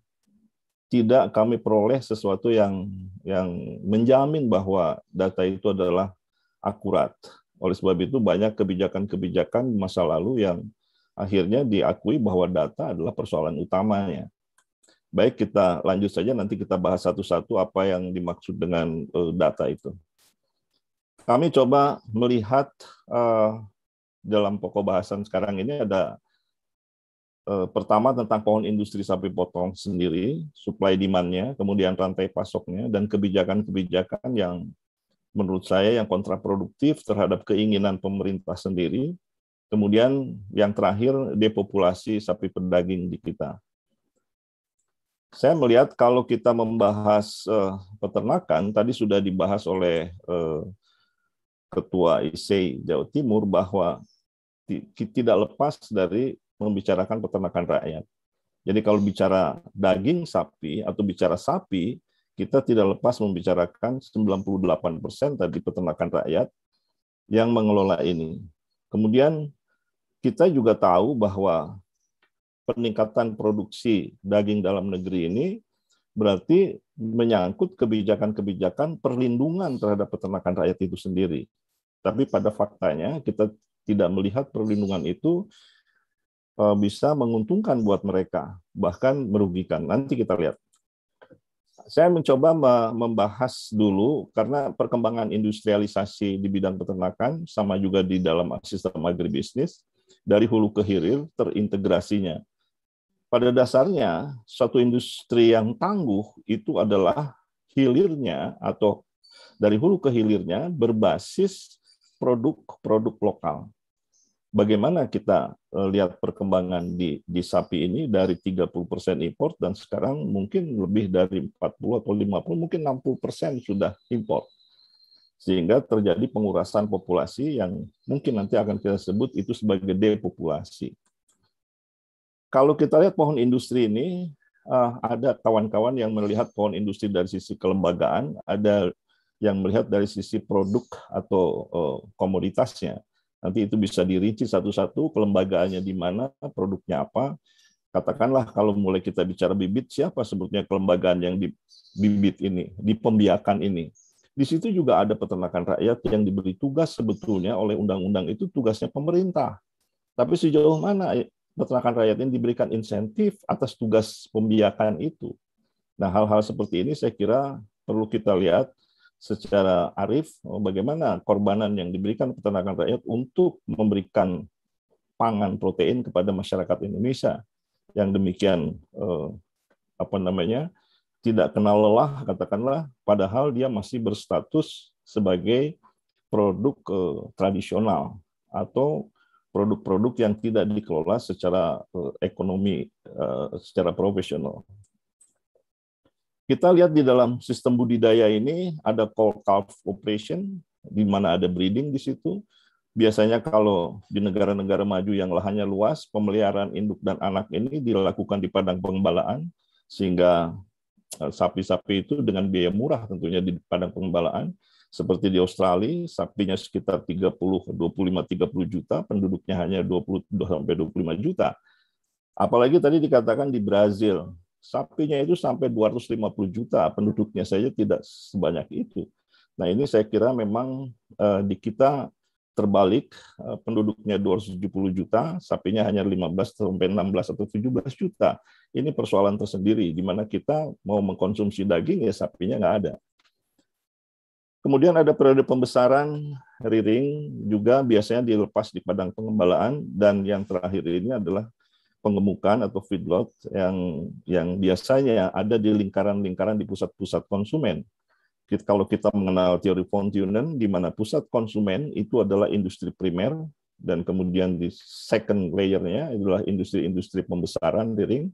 tidak kami peroleh sesuatu yang yang menjamin bahwa data itu adalah akurat. Oleh sebab itu banyak kebijakan-kebijakan masa lalu yang akhirnya diakui bahwa data adalah persoalan utamanya. Baik kita lanjut saja nanti kita bahas satu-satu apa yang dimaksud dengan eh, data itu kami coba melihat uh, dalam pokok bahasan sekarang ini ada uh, pertama tentang pohon industri sapi potong sendiri, supply demand-nya, kemudian rantai pasoknya, dan kebijakan-kebijakan yang menurut saya yang kontraproduktif terhadap keinginan pemerintah sendiri. Kemudian yang terakhir depopulasi sapi pedaging di kita. Saya melihat kalau kita membahas uh, peternakan tadi sudah dibahas oleh uh, Ketua IC Jawa Timur bahwa tidak lepas dari membicarakan peternakan rakyat. Jadi kalau bicara daging sapi atau bicara sapi, kita tidak lepas membicarakan 98% tadi peternakan rakyat yang mengelola ini. Kemudian kita juga tahu bahwa peningkatan produksi daging dalam negeri ini berarti menyangkut kebijakan-kebijakan perlindungan terhadap peternakan rakyat itu sendiri. Tapi pada faktanya kita tidak melihat perlindungan itu eh, bisa menguntungkan buat mereka, bahkan merugikan. Nanti kita lihat. Saya mencoba membahas dulu karena perkembangan industrialisasi di bidang peternakan sama juga di dalam sistem agribisnis dari hulu ke hilir terintegrasinya. Pada dasarnya, suatu industri yang tangguh itu adalah hilirnya atau dari hulu ke hilirnya berbasis produk-produk lokal. Bagaimana kita e, lihat perkembangan di, di sapi ini dari 30% import dan sekarang mungkin lebih dari 40 atau 50, mungkin 60% sudah impor, Sehingga terjadi pengurasan populasi yang mungkin nanti akan kita sebut itu sebagai depopulasi. Kalau kita lihat pohon industri ini, e, ada kawan-kawan yang melihat pohon industri dari sisi kelembagaan, ada yang melihat dari sisi produk atau eh, komoditasnya. Nanti itu bisa dirinci satu-satu kelembagaannya di mana, produknya apa. Katakanlah kalau mulai kita bicara bibit, siapa sebetulnya kelembagaan yang di bibit ini, di pembiakan ini. Di situ juga ada peternakan rakyat yang diberi tugas sebetulnya oleh undang-undang itu tugasnya pemerintah. Tapi sejauh mana peternakan rakyat ini diberikan insentif atas tugas pembiakan itu. Nah, hal-hal seperti ini saya kira perlu kita lihat secara arif oh, bagaimana korbanan yang diberikan peternakan rakyat untuk memberikan pangan protein kepada masyarakat Indonesia yang demikian eh, apa namanya tidak kenal lelah katakanlah padahal dia masih berstatus sebagai produk eh, tradisional atau produk-produk yang tidak dikelola secara eh, ekonomi eh, secara profesional kita lihat di dalam sistem budidaya ini ada call calf operation, di mana ada breeding di situ. Biasanya kalau di negara-negara maju yang lahannya luas, pemeliharaan induk dan anak ini dilakukan di padang pengembalaan sehingga eh, sapi-sapi itu dengan biaya murah tentunya di padang pengembalaan seperti di Australia, sapinya sekitar 30 25 30 juta, penduduknya hanya 20 sampai 25 juta. Apalagi tadi dikatakan di Brazil, Sapinya itu sampai 250 juta, penduduknya saja tidak sebanyak itu. Nah ini saya kira memang uh, di kita terbalik, uh, penduduknya 270 juta, sapinya hanya 15 sampai 16 atau 17 juta. Ini persoalan tersendiri, di mana kita mau mengkonsumsi daging, ya sapinya nggak ada. Kemudian ada periode pembesaran riring juga biasanya dilepas di padang pengembalaan dan yang terakhir ini adalah pengemukan atau feedlot yang yang biasanya ada di lingkaran-lingkaran di pusat-pusat konsumen. Kita, kalau kita mengenal teori Fontunen, di mana pusat konsumen itu adalah industri primer, dan kemudian di second layernya adalah industri-industri pembesaran di ring,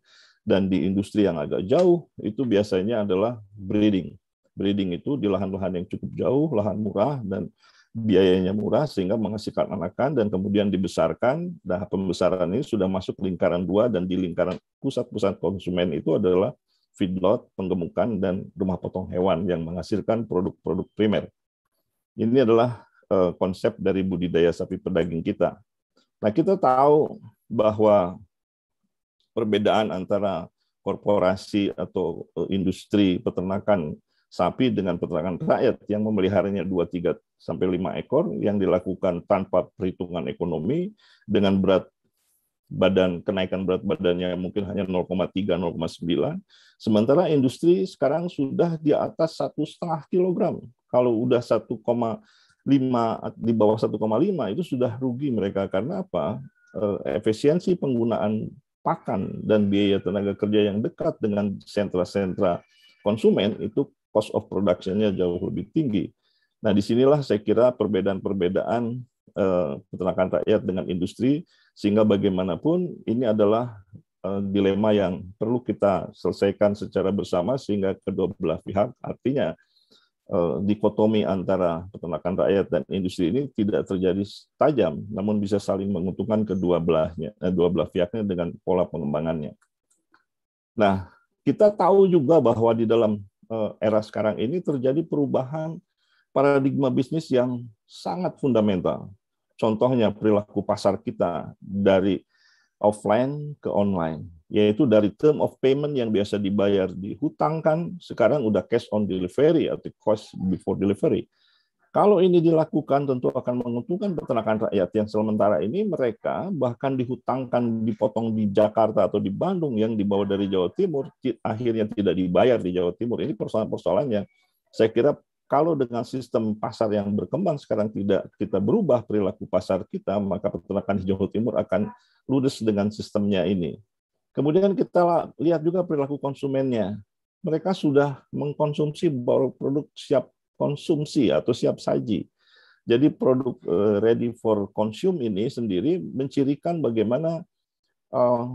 dan di industri yang agak jauh itu biasanya adalah breeding. Breeding itu di lahan-lahan yang cukup jauh, lahan murah, dan biayanya murah sehingga menghasilkan anakan dan kemudian dibesarkan. Nah, pembesaran ini sudah masuk lingkaran dua dan di lingkaran pusat-pusat konsumen itu adalah feedlot, penggemukan, dan rumah potong hewan yang menghasilkan produk-produk primer. Ini adalah eh, konsep dari budidaya sapi pedaging kita. Nah, kita tahu bahwa perbedaan antara korporasi atau eh, industri peternakan sapi dengan peternakan rakyat yang memeliharanya 2 3 sampai 5 ekor yang dilakukan tanpa perhitungan ekonomi dengan berat badan kenaikan berat badannya mungkin hanya 0,3 0,9 sementara industri sekarang sudah di atas satu setengah kilogram kalau udah 1,5 di bawah 1,5 itu sudah rugi mereka karena apa eh, efisiensi penggunaan pakan dan biaya tenaga kerja yang dekat dengan sentra-sentra konsumen itu cost of production-nya jauh lebih tinggi. Nah, disinilah saya kira perbedaan-perbedaan eh, peternakan rakyat dengan industri, sehingga bagaimanapun ini adalah eh, dilema yang perlu kita selesaikan secara bersama sehingga kedua belah pihak, artinya eh, dikotomi antara peternakan rakyat dan industri ini tidak terjadi tajam, namun bisa saling menguntungkan kedua belahnya, eh, dua belah pihaknya dengan pola pengembangannya. Nah, kita tahu juga bahwa di dalam Eh, era sekarang ini terjadi perubahan paradigma bisnis yang sangat fundamental. Contohnya perilaku pasar kita dari offline ke online, yaitu dari term of payment yang biasa dibayar dihutangkan, sekarang udah cash on delivery atau cost before delivery. Kalau ini dilakukan tentu akan menguntungkan peternakan rakyat yang sementara ini mereka bahkan dihutangkan dipotong di Jakarta atau di Bandung yang dibawa dari Jawa Timur akhirnya tidak dibayar di Jawa Timur. Ini persoalan-persoalan yang saya kira kalau dengan sistem pasar yang berkembang sekarang tidak kita berubah perilaku pasar kita, maka peternakan di Jawa Timur akan ludes dengan sistemnya ini. Kemudian kita lihat juga perilaku konsumennya. Mereka sudah mengkonsumsi produk siap konsumsi atau siap saji. Jadi produk eh, ready for consume ini sendiri mencirikan bagaimana eh,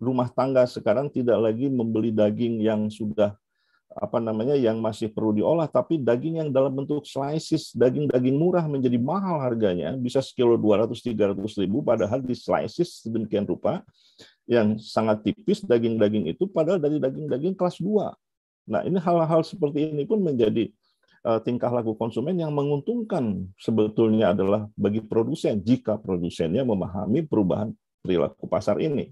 rumah tangga sekarang tidak lagi membeli daging yang sudah apa namanya yang masih perlu diolah tapi daging yang dalam bentuk slices daging-daging murah menjadi mahal harganya bisa sekilo 200 300 ribu padahal di slices sedemikian rupa yang sangat tipis daging-daging itu padahal dari daging-daging kelas 2 nah ini hal-hal seperti ini pun menjadi Eh, tingkah laku konsumen yang menguntungkan sebetulnya adalah bagi produsen jika produsennya memahami perubahan perilaku pasar ini.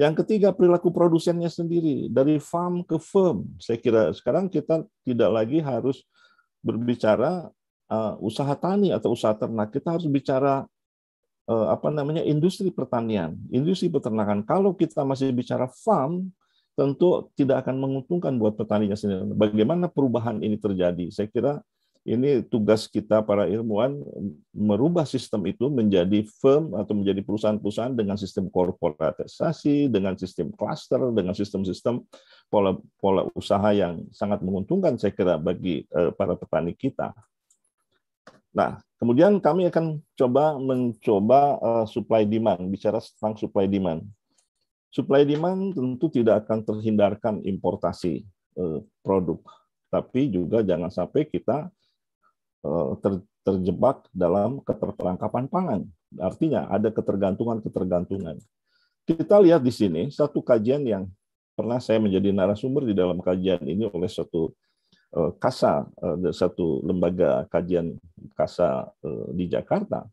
Yang ketiga perilaku produsennya sendiri dari farm ke firm. Saya kira sekarang kita tidak lagi harus berbicara eh, usaha tani atau usaha ternak. Kita harus bicara eh, apa namanya industri pertanian, industri peternakan. Kalau kita masih bicara farm, tentu tidak akan menguntungkan buat petaninya sendiri. Bagaimana perubahan ini terjadi? Saya kira ini tugas kita para ilmuwan merubah sistem itu menjadi firm atau menjadi perusahaan-perusahaan dengan sistem korporatisasi, dengan sistem kluster, dengan sistem-sistem pola pola usaha yang sangat menguntungkan saya kira bagi eh, para petani kita. Nah, kemudian kami akan coba mencoba eh, supply demand, bicara tentang supply demand. Supply demand tentu tidak akan terhindarkan importasi eh, produk, tapi juga jangan sampai kita eh, terjebak dalam keterperangkapan pangan. Artinya ada ketergantungan-ketergantungan. Kita lihat di sini satu kajian yang pernah saya menjadi narasumber di dalam kajian ini oleh satu eh, kasa satu lembaga kajian kasa di Jakarta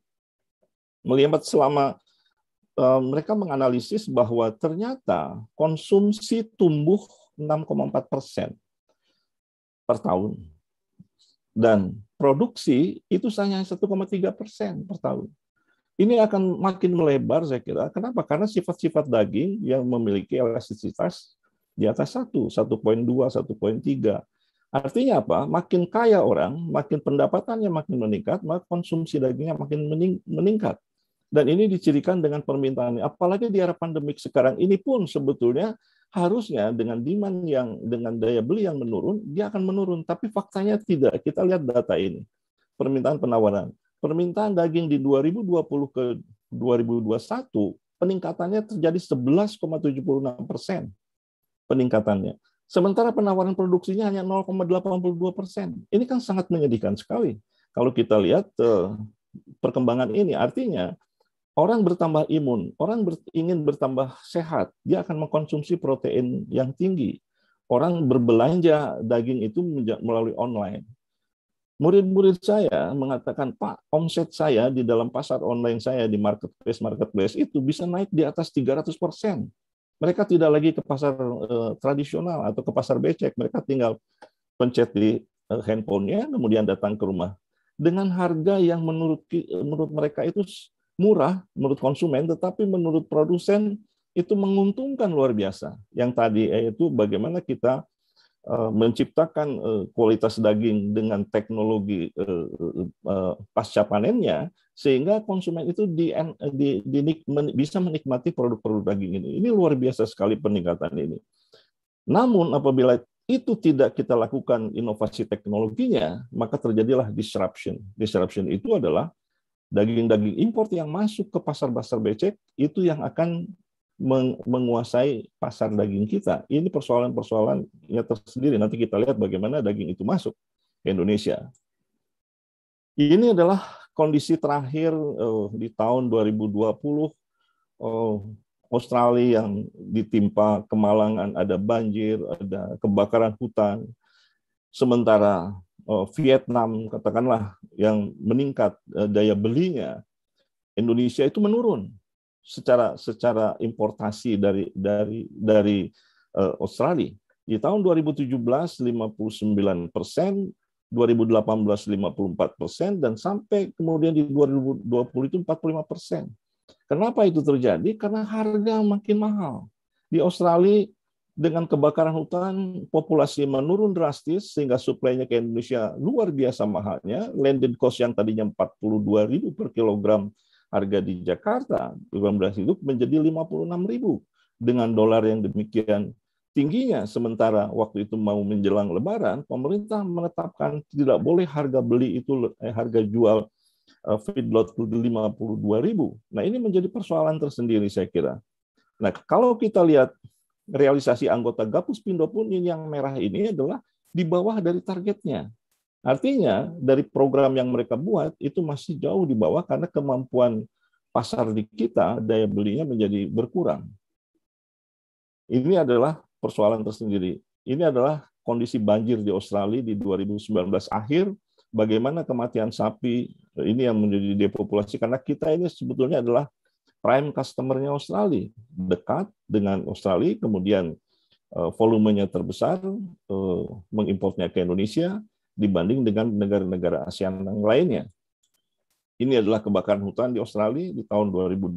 melihat selama Eh, mereka menganalisis bahwa ternyata konsumsi tumbuh 6,4 persen per tahun dan produksi itu hanya 1,3 persen per tahun. Ini akan makin melebar saya kira. Kenapa? Karena sifat-sifat daging yang memiliki elastisitas di atas satu, satu 1, 1.2, tiga. Artinya apa? Makin kaya orang, makin pendapatannya makin meningkat, maka konsumsi dagingnya makin meningkat. Dan ini dicirikan dengan permintaan. Apalagi di era pandemik sekarang ini pun sebetulnya harusnya dengan demand yang dengan daya beli yang menurun, dia akan menurun. Tapi faktanya tidak. Kita lihat data ini. Permintaan penawaran. Permintaan daging di 2020 ke 2021 peningkatannya terjadi 11,76 persen peningkatannya. Sementara penawaran produksinya hanya 0,82 persen. Ini kan sangat menyedihkan sekali. Kalau kita lihat eh, perkembangan ini, artinya Orang bertambah imun, orang ingin bertambah sehat, dia akan mengkonsumsi protein yang tinggi. Orang berbelanja daging itu melalui online. Murid-murid saya mengatakan, Pak, omset saya di dalam pasar online saya di marketplace-marketplace itu bisa naik di atas 300 persen. Mereka tidak lagi ke pasar uh, tradisional atau ke pasar becek. Mereka tinggal pencet di uh, handphonenya, kemudian datang ke rumah dengan harga yang menurut menurut mereka itu murah menurut konsumen, tetapi menurut produsen itu menguntungkan luar biasa. Yang tadi yaitu bagaimana kita eh, menciptakan eh, kualitas daging dengan teknologi eh, pasca panennya sehingga konsumen itu bisa menikmati produk-produk daging ini. Ini luar biasa sekali peningkatan ini. Namun apabila itu tidak kita lakukan inovasi teknologinya, maka terjadilah disruption. Disruption itu adalah daging-daging impor yang masuk ke pasar-pasar becek itu yang akan menguasai pasar daging kita. Ini persoalan persoalan yang tersendiri. Nanti kita lihat bagaimana daging itu masuk ke Indonesia. Ini adalah kondisi terakhir eh, di tahun 2020 eh, Australia yang ditimpa kemalangan, ada banjir, ada kebakaran hutan. Sementara eh, Vietnam katakanlah yang meningkat eh, daya belinya, Indonesia itu menurun secara secara importasi dari dari dari eh, Australia. Di tahun 2017 59 persen, 2018 54 persen, dan sampai kemudian di 2020 itu 45 persen. Kenapa itu terjadi? Karena harga makin mahal. Di Australia dengan kebakaran hutan, populasi menurun drastis sehingga suplainya ke Indonesia luar biasa mahalnya. Landed cost yang tadinya 42 ribu per kilogram harga di Jakarta, beras itu menjadi 56 ribu dengan dolar yang demikian tingginya. Sementara waktu itu mau menjelang Lebaran, pemerintah menetapkan tidak boleh harga beli itu eh, harga jual feedlot feedlot 52 ribu. Nah ini menjadi persoalan tersendiri saya kira. Nah kalau kita lihat realisasi anggota Gapus Pindo pun yang merah ini adalah di bawah dari targetnya. Artinya dari program yang mereka buat itu masih jauh di bawah karena kemampuan pasar di kita daya belinya menjadi berkurang. Ini adalah persoalan tersendiri. Ini adalah kondisi banjir di Australia di 2019 akhir, bagaimana kematian sapi ini yang menjadi depopulasi karena kita ini sebetulnya adalah prime customer-nya Australia, dekat dengan Australia, kemudian eh, volumenya terbesar eh, mengimportnya ke Indonesia dibanding dengan negara-negara ASEAN yang lainnya. Ini adalah kebakaran hutan di Australia di tahun 2020.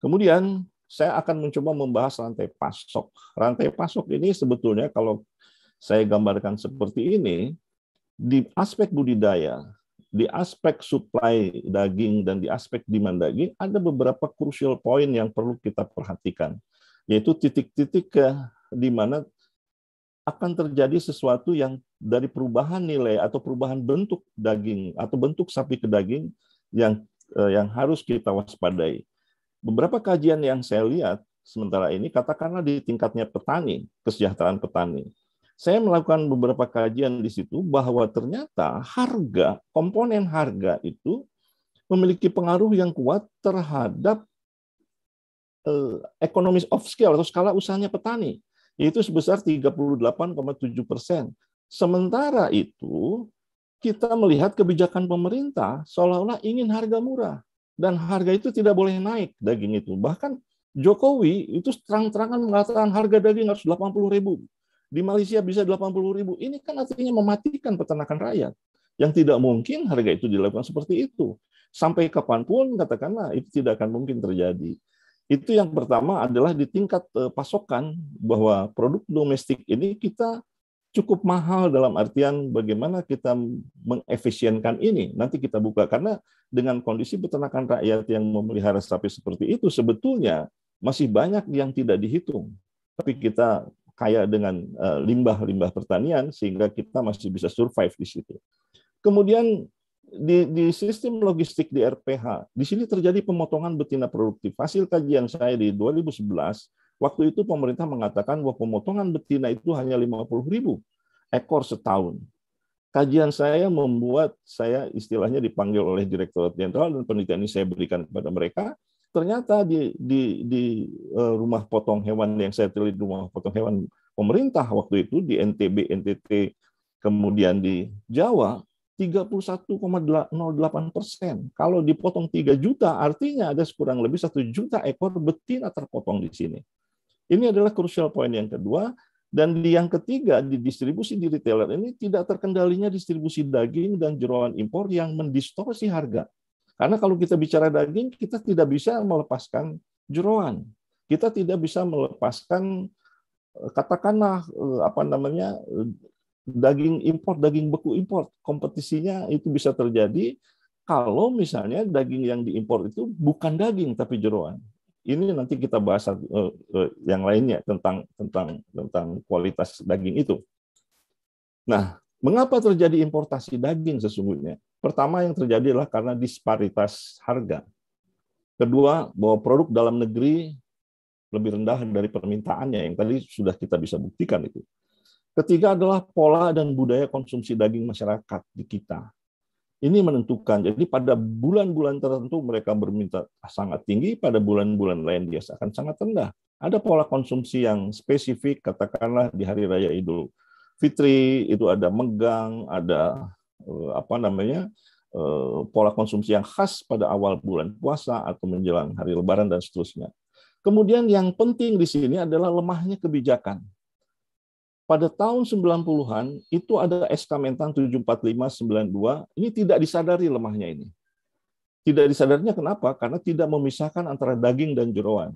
Kemudian saya akan mencoba membahas rantai pasok. Rantai pasok ini sebetulnya kalau saya gambarkan seperti ini, di aspek budidaya, di aspek supply daging dan di aspek demand daging ada beberapa krusial poin yang perlu kita perhatikan yaitu titik-titik di mana akan terjadi sesuatu yang dari perubahan nilai atau perubahan bentuk daging atau bentuk sapi ke daging yang eh, yang harus kita waspadai. Beberapa kajian yang saya lihat sementara ini katakanlah di tingkatnya petani, kesejahteraan petani saya melakukan beberapa kajian di situ bahwa ternyata harga, komponen harga itu memiliki pengaruh yang kuat terhadap eh, ekonomis of scale atau skala usahanya petani, yaitu sebesar 38,7 persen. Sementara itu, kita melihat kebijakan pemerintah seolah-olah ingin harga murah. Dan harga itu tidak boleh naik daging itu. Bahkan Jokowi itu terang-terangan mengatakan harga daging harus 80 ribu di Malaysia bisa 80 ribu. Ini kan artinya mematikan peternakan rakyat. Yang tidak mungkin harga itu dilakukan seperti itu. Sampai kapanpun, katakanlah, itu tidak akan mungkin terjadi. Itu yang pertama adalah di tingkat eh, pasokan bahwa produk domestik ini kita cukup mahal dalam artian bagaimana kita mengefisienkan ini. Nanti kita buka karena dengan kondisi peternakan rakyat yang memelihara sapi seperti itu sebetulnya masih banyak yang tidak dihitung. Tapi kita kaya dengan eh, limbah-limbah pertanian sehingga kita masih bisa survive di situ. Kemudian di, di sistem logistik di RPH, di sini terjadi pemotongan betina produktif. Hasil kajian saya di 2011, waktu itu pemerintah mengatakan bahwa pemotongan betina itu hanya 50 ribu ekor setahun. Kajian saya membuat saya istilahnya dipanggil oleh Direktorat Jenderal dan penelitian ini saya berikan kepada mereka ternyata di di di eh, rumah potong hewan yang saya teliti rumah potong hewan pemerintah waktu itu di NTB NTT kemudian di Jawa 31,08 persen. Kalau dipotong 3 juta, artinya ada kurang lebih 1 juta ekor betina terpotong di sini. Ini adalah crucial point yang kedua. Dan di yang ketiga, di distribusi di retailer ini tidak terkendalinya distribusi daging dan jeruan impor yang mendistorsi harga. Karena kalau kita bicara daging, kita tidak bisa melepaskan jeroan. Kita tidak bisa melepaskan eh, katakanlah eh, apa namanya eh, daging impor, daging beku impor. Kompetisinya itu bisa terjadi kalau misalnya daging yang diimpor itu bukan daging tapi jeroan. Ini nanti kita bahas yang lainnya tentang tentang tentang kualitas daging itu. Nah, Mengapa terjadi importasi daging sesungguhnya? Pertama yang terjadi adalah karena disparitas harga. Kedua, bahwa produk dalam negeri lebih rendah dari permintaannya yang tadi sudah kita bisa buktikan itu. Ketiga adalah pola dan budaya konsumsi daging masyarakat di kita. Ini menentukan. Jadi pada bulan-bulan tertentu mereka berminta sangat tinggi, pada bulan-bulan lain dia akan sangat rendah. Ada pola konsumsi yang spesifik, katakanlah di hari raya Idul Fitri, itu ada megang, ada eh, apa namanya eh, pola konsumsi yang khas pada awal bulan puasa atau menjelang hari Lebaran dan seterusnya. Kemudian yang penting di sini adalah lemahnya kebijakan. Pada tahun 90-an itu ada SK Mentan 74592, ini tidak disadari lemahnya ini. Tidak disadarnya kenapa? Karena tidak memisahkan antara daging dan jeroan.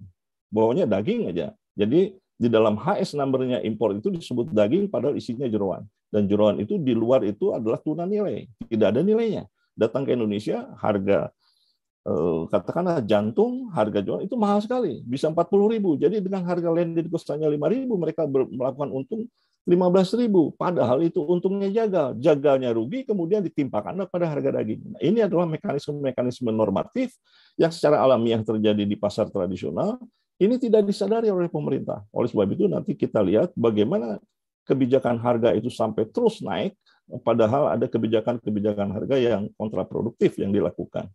Bawanya daging aja. Jadi di dalam HS numbernya impor itu disebut daging padahal isinya jeroan. Dan jeroan itu di luar itu adalah tuna nilai. Tidak ada nilainya. Datang ke Indonesia, harga eh, katakanlah jantung harga jual itu mahal sekali bisa 40 ribu jadi dengan harga landed cost hanya 5 ribu mereka melakukan untung 15 ribu padahal itu untungnya jagal jagalnya rugi kemudian ditimpakan pada harga daging nah, ini adalah mekanisme-mekanisme normatif yang secara alami yang terjadi di pasar tradisional ini tidak disadari oleh pemerintah. Oleh sebab itu nanti kita lihat bagaimana kebijakan harga itu sampai terus naik, padahal ada kebijakan-kebijakan harga yang kontraproduktif yang dilakukan.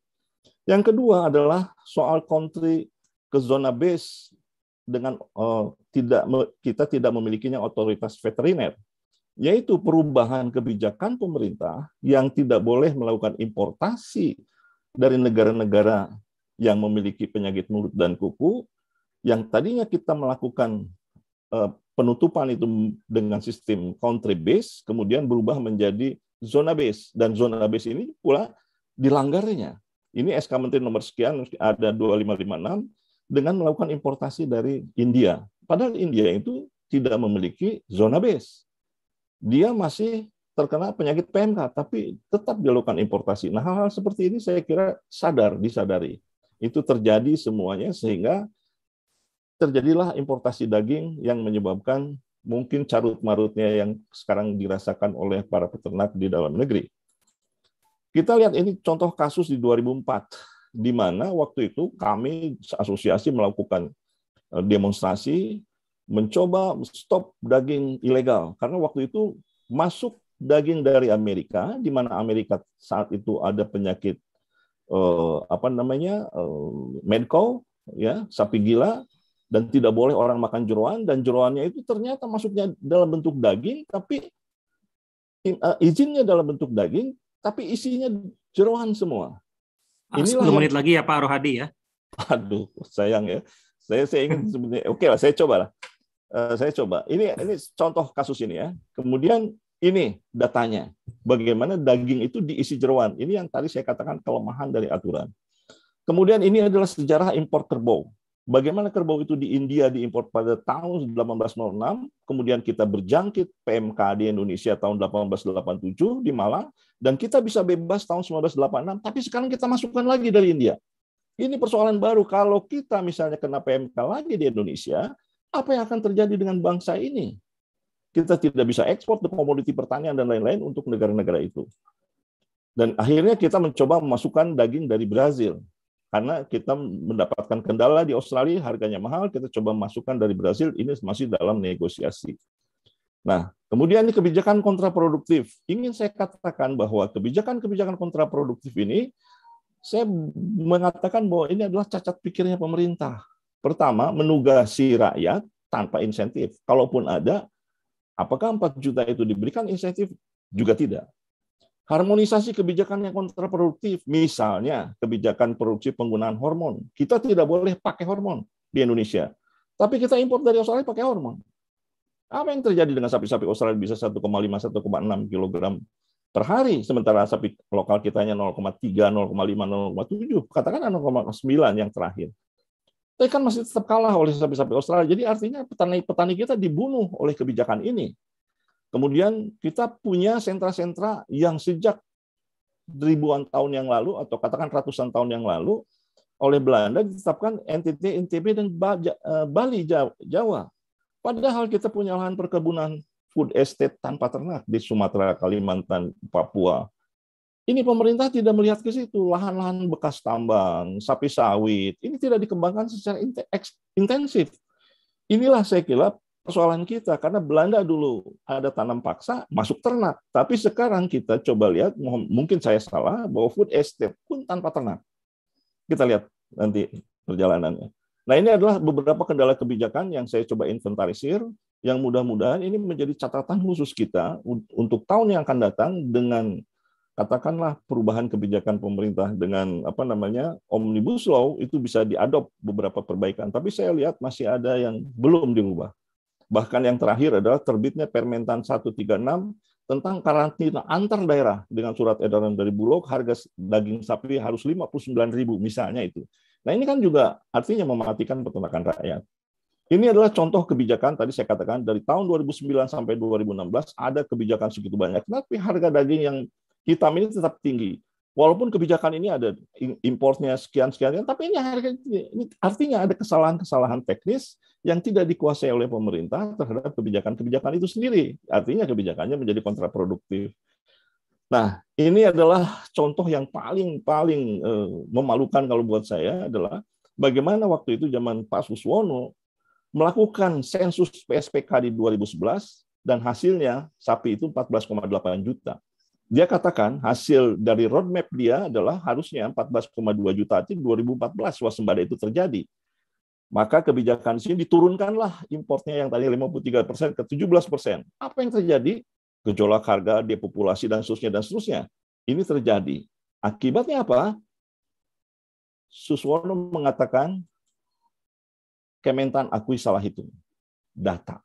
Yang kedua adalah soal country ke zona base dengan uh, tidak kita tidak memilikinya otoritas veteriner yaitu perubahan kebijakan pemerintah yang tidak boleh melakukan importasi dari negara-negara yang memiliki penyakit mulut dan kuku yang tadinya kita melakukan eh, penutupan itu dengan sistem country base kemudian berubah menjadi zona base dan zona base ini pula dilanggarnya. Ini SK Menteri nomor sekian ada 2556 dengan melakukan importasi dari India. Padahal India itu tidak memiliki zona base. Dia masih terkena penyakit PMK, tapi tetap dilakukan importasi. Nah, hal-hal seperti ini saya kira sadar, disadari. Itu terjadi semuanya sehingga terjadilah importasi daging yang menyebabkan mungkin carut marutnya yang sekarang dirasakan oleh para peternak di dalam negeri. Kita lihat ini contoh kasus di 2004 di mana waktu itu kami asosiasi melakukan eh, demonstrasi mencoba stop daging ilegal karena waktu itu masuk daging dari Amerika di mana Amerika saat itu ada penyakit eh, apa namanya eh, medco ya sapi gila dan tidak boleh orang makan jeruan dan jeruannya itu ternyata masuknya dalam bentuk daging tapi eh, izinnya dalam bentuk daging tapi isinya jeroan semua. Ah, ini 10 menit lagi ya Pak Rohadi ya. Aduh, sayang ya. Saya saya ingin hmm. sebenarnya oke okay lah saya cobalah. Uh, eh, saya coba. Ini ini contoh kasus ini ya. Kemudian ini datanya. Bagaimana daging itu diisi jeruan. Ini yang tadi saya katakan kelemahan dari aturan. Kemudian ini adalah sejarah impor kerbau. Bagaimana kerbau itu di India diimpor pada tahun 1806, kemudian kita berjangkit PMK di Indonesia tahun 1887 di Malang, dan kita bisa bebas tahun 1986, tapi sekarang kita masukkan lagi dari India. Ini persoalan baru. Kalau kita misalnya kena PMK lagi di Indonesia, apa yang akan terjadi dengan bangsa ini? Kita tidak bisa ekspor ke komoditi pertanian dan lain-lain untuk negara-negara itu. Dan akhirnya kita mencoba memasukkan daging dari Brazil karena kita mendapatkan kendala di Australia harganya mahal kita coba masukkan dari Brasil ini masih dalam negosiasi nah kemudian ini kebijakan kontraproduktif ingin saya katakan bahwa kebijakan-kebijakan kontraproduktif ini saya mengatakan bahwa ini adalah cacat pikirnya pemerintah pertama menugasi rakyat tanpa insentif kalaupun ada apakah 4 juta itu diberikan insentif juga tidak Harmonisasi kebijakan yang kontraproduktif, misalnya kebijakan produksi penggunaan hormon. Kita tidak boleh pakai hormon di Indonesia, tapi kita impor dari Australia pakai hormon. Apa yang terjadi dengan sapi-sapi Australia bisa 1,5 1,6 kg per hari, sementara sapi lokal kita hanya 0,3, 0,5, 0,7, katakanlah 0,9 yang terakhir. Tapi kan masih tetap kalah oleh sapi-sapi Australia. Jadi artinya petani-petani kita dibunuh oleh kebijakan ini. Kemudian kita punya sentra-sentra yang sejak ribuan tahun yang lalu atau katakan ratusan tahun yang lalu oleh Belanda ditetapkan NTT, NTB dan eh, Bali Jawa. Padahal kita punya lahan perkebunan food estate tanpa ternak di Sumatera, Kalimantan, Papua. Ini pemerintah tidak melihat ke situ, lahan-lahan bekas tambang, sapi sawit, ini tidak dikembangkan secara intensif. Inilah saya kira persoalan kita karena Belanda dulu ada tanam paksa masuk ternak, tapi sekarang kita coba lihat mungkin saya salah bahwa food estate pun tanpa ternak. Kita lihat nanti perjalanannya. Nah, ini adalah beberapa kendala kebijakan yang saya coba inventarisir yang mudah-mudahan ini menjadi catatan khusus kita untuk tahun yang akan datang dengan katakanlah perubahan kebijakan pemerintah dengan apa namanya omnibus law itu bisa diadop beberapa perbaikan tapi saya lihat masih ada yang belum diubah Bahkan yang terakhir adalah terbitnya Permentan 136 tentang karantina antar daerah dengan surat edaran dari Bulog harga daging sapi harus 59.000 misalnya itu. Nah, ini kan juga artinya mematikan peternakan rakyat. Ini adalah contoh kebijakan tadi saya katakan dari tahun 2009 sampai 2016 ada kebijakan segitu banyak. Tapi harga daging yang hitam ini tetap tinggi walaupun kebijakan ini ada importnya sekian sekian, tapi ini, ini artinya ada kesalahan-kesalahan teknis yang tidak dikuasai oleh pemerintah terhadap kebijakan-kebijakan itu sendiri. Artinya kebijakannya menjadi kontraproduktif. Nah, ini adalah contoh yang paling paling eh, memalukan kalau buat saya adalah bagaimana waktu itu zaman Pak Suswono melakukan sensus PSPK di 2011 dan hasilnya sapi itu 14,8 juta dia katakan hasil dari roadmap dia adalah harusnya 14,2 juta itu 2014 swasembada itu terjadi. Maka kebijakan sini diturunkanlah importnya yang tadi 53 persen ke 17 persen. Apa yang terjadi? Gejolak harga, depopulasi, dan seterusnya, dan seterusnya. Ini terjadi. Akibatnya apa? Suswono mengatakan Kementan akui salah hitung data.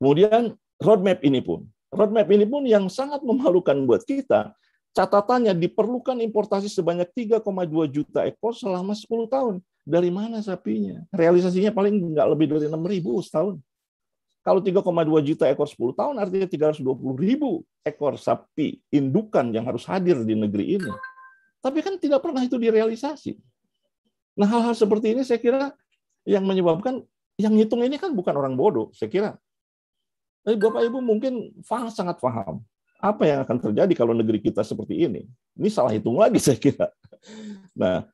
Kemudian roadmap ini pun roadmap ini pun yang sangat memalukan buat kita, catatannya diperlukan importasi sebanyak 3,2 juta ekor selama 10 tahun. Dari mana sapinya? Realisasinya paling nggak lebih dari 6 ribu setahun. Kalau 3,2 juta ekor 10 tahun, artinya 320 ribu ekor sapi indukan yang harus hadir di negeri ini. Tapi kan tidak pernah itu direalisasi. Nah hal-hal seperti ini saya kira yang menyebabkan yang ngitung ini kan bukan orang bodoh. Saya kira Eh, Bapak Ibu mungkin faham, sangat paham apa yang akan terjadi kalau negeri kita seperti ini. Ini salah hitung lagi saya kira. Nah,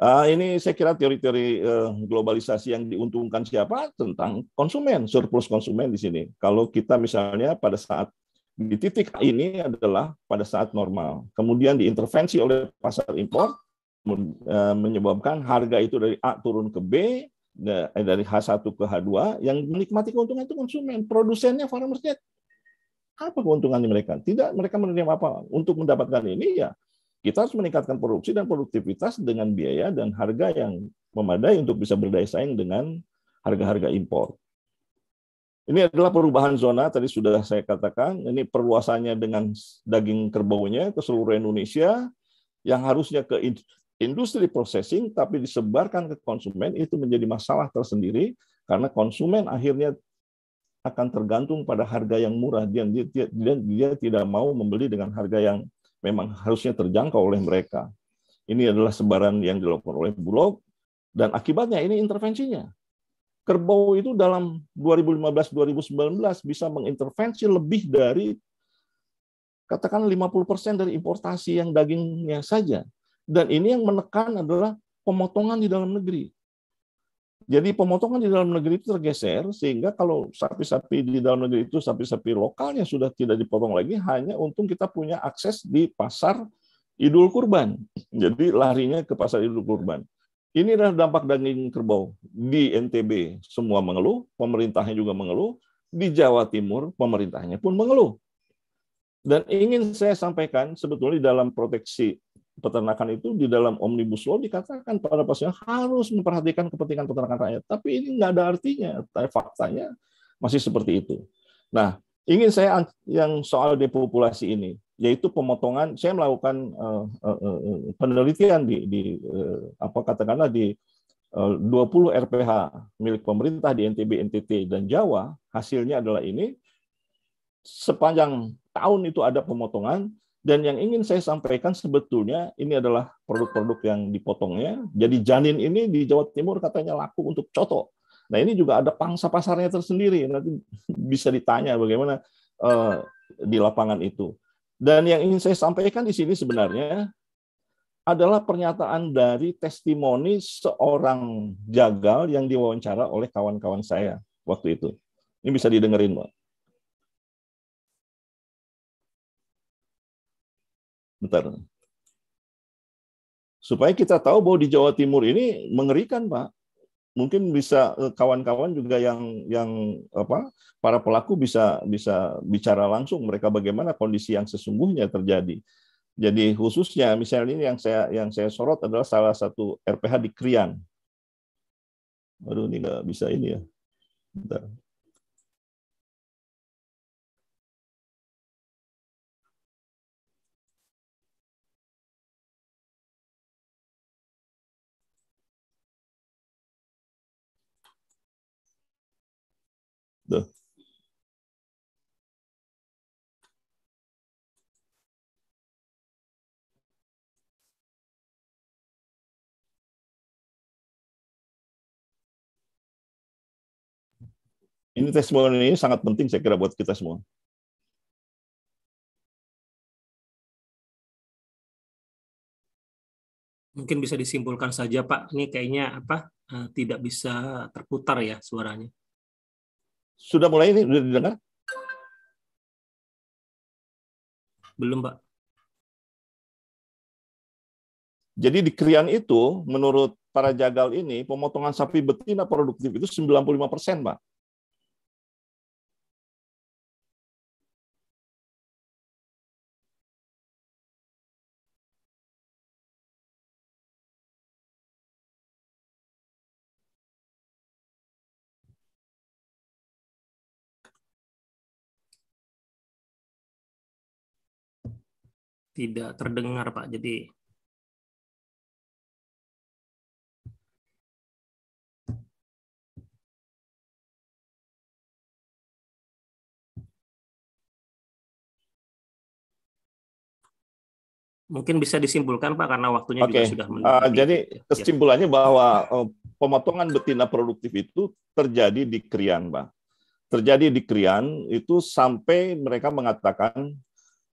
ah, ini saya kira teori-teori eh, globalisasi yang diuntungkan siapa tentang konsumen, surplus konsumen di sini. Kalau kita misalnya pada saat di titik ini adalah pada saat normal, kemudian diintervensi oleh pasar impor eh, menyebabkan harga itu dari A turun ke B, Nah, eh, dari H1 ke H2 yang menikmati keuntungan itu konsumen, produsennya, farmersnya apa keuntungannya mereka? Tidak mereka menerima apa untuk mendapatkan ini ya kita harus meningkatkan produksi dan produktivitas dengan biaya dan harga yang memadai untuk bisa berdaya saing dengan harga-harga impor. Ini adalah perubahan zona tadi sudah saya katakan, ini perluasannya dengan daging kerbaunya ke seluruh Indonesia yang harusnya ke industri processing tapi disebarkan ke konsumen itu menjadi masalah tersendiri karena konsumen akhirnya akan tergantung pada harga yang murah dan dia, dia, dia, tidak mau membeli dengan harga yang memang harusnya terjangkau oleh mereka. Ini adalah sebaran yang dilakukan oleh Bulog dan akibatnya ini intervensinya. Kerbau itu dalam 2015-2019 bisa mengintervensi lebih dari katakan 50% dari importasi yang dagingnya saja dan ini yang menekan adalah pemotongan di dalam negeri. Jadi pemotongan di dalam negeri itu tergeser sehingga kalau sapi-sapi di dalam negeri itu sapi-sapi lokalnya sudah tidak dipotong lagi hanya untung kita punya akses di pasar Idul Kurban. Jadi larinya ke pasar Idul Kurban. Ini adalah dampak daging kerbau di NTB. Semua mengeluh, pemerintahnya juga mengeluh. Di Jawa Timur, pemerintahnya pun mengeluh. Dan ingin saya sampaikan, sebetulnya dalam proteksi peternakan itu di dalam omnibus law dikatakan pada pasien harus memperhatikan kepentingan peternakan rakyat. Tapi ini nggak ada artinya, Tapi faktanya masih seperti itu. Nah, ingin saya yang soal depopulasi ini, yaitu pemotongan. Saya melakukan eh, eh, eh, penelitian di, di apa katakanlah di 20 RPH milik pemerintah di NTB, NTT dan Jawa. Hasilnya adalah ini sepanjang tahun itu ada pemotongan dan yang ingin saya sampaikan sebetulnya ini adalah produk-produk yang dipotongnya. Jadi janin ini di Jawa Timur katanya laku untuk coto. Nah ini juga ada pangsa pasarnya tersendiri. Nanti bisa ditanya bagaimana uh, di lapangan itu. Dan yang ingin saya sampaikan di sini sebenarnya adalah pernyataan dari testimoni seorang jagal yang diwawancara oleh kawan-kawan saya waktu itu. Ini bisa didengerin, Pak. Bentar. Supaya kita tahu bahwa di Jawa Timur ini mengerikan, Pak. Mungkin bisa eh, kawan-kawan juga yang yang apa para pelaku bisa bisa bicara langsung mereka bagaimana kondisi yang sesungguhnya terjadi. Jadi khususnya misalnya ini yang saya yang saya sorot adalah salah satu RPH di Krian. Baru ini nggak bisa ini ya. Bentar. Tuh. Gitu. Ini testimoni ini sangat penting saya kira buat kita semua. Mungkin bisa disimpulkan saja Pak, ini kayaknya apa eh, tidak bisa terputar ya suaranya. Sudah mulai ini? Sudah didengar? Belum, Pak. Jadi di krian itu, menurut para jagal ini, pemotongan sapi betina produktif itu 95 persen, Pak. tidak terdengar, Pak. Jadi mungkin bisa disimpulkan Pak karena waktunya okay. juga sudah eh, mendekati. Uh, jadi ya. kesimpulannya bahwa uh, pemotongan betina produktif itu terjadi di krian, Pak. Terjadi di krian itu sampai mereka mengatakan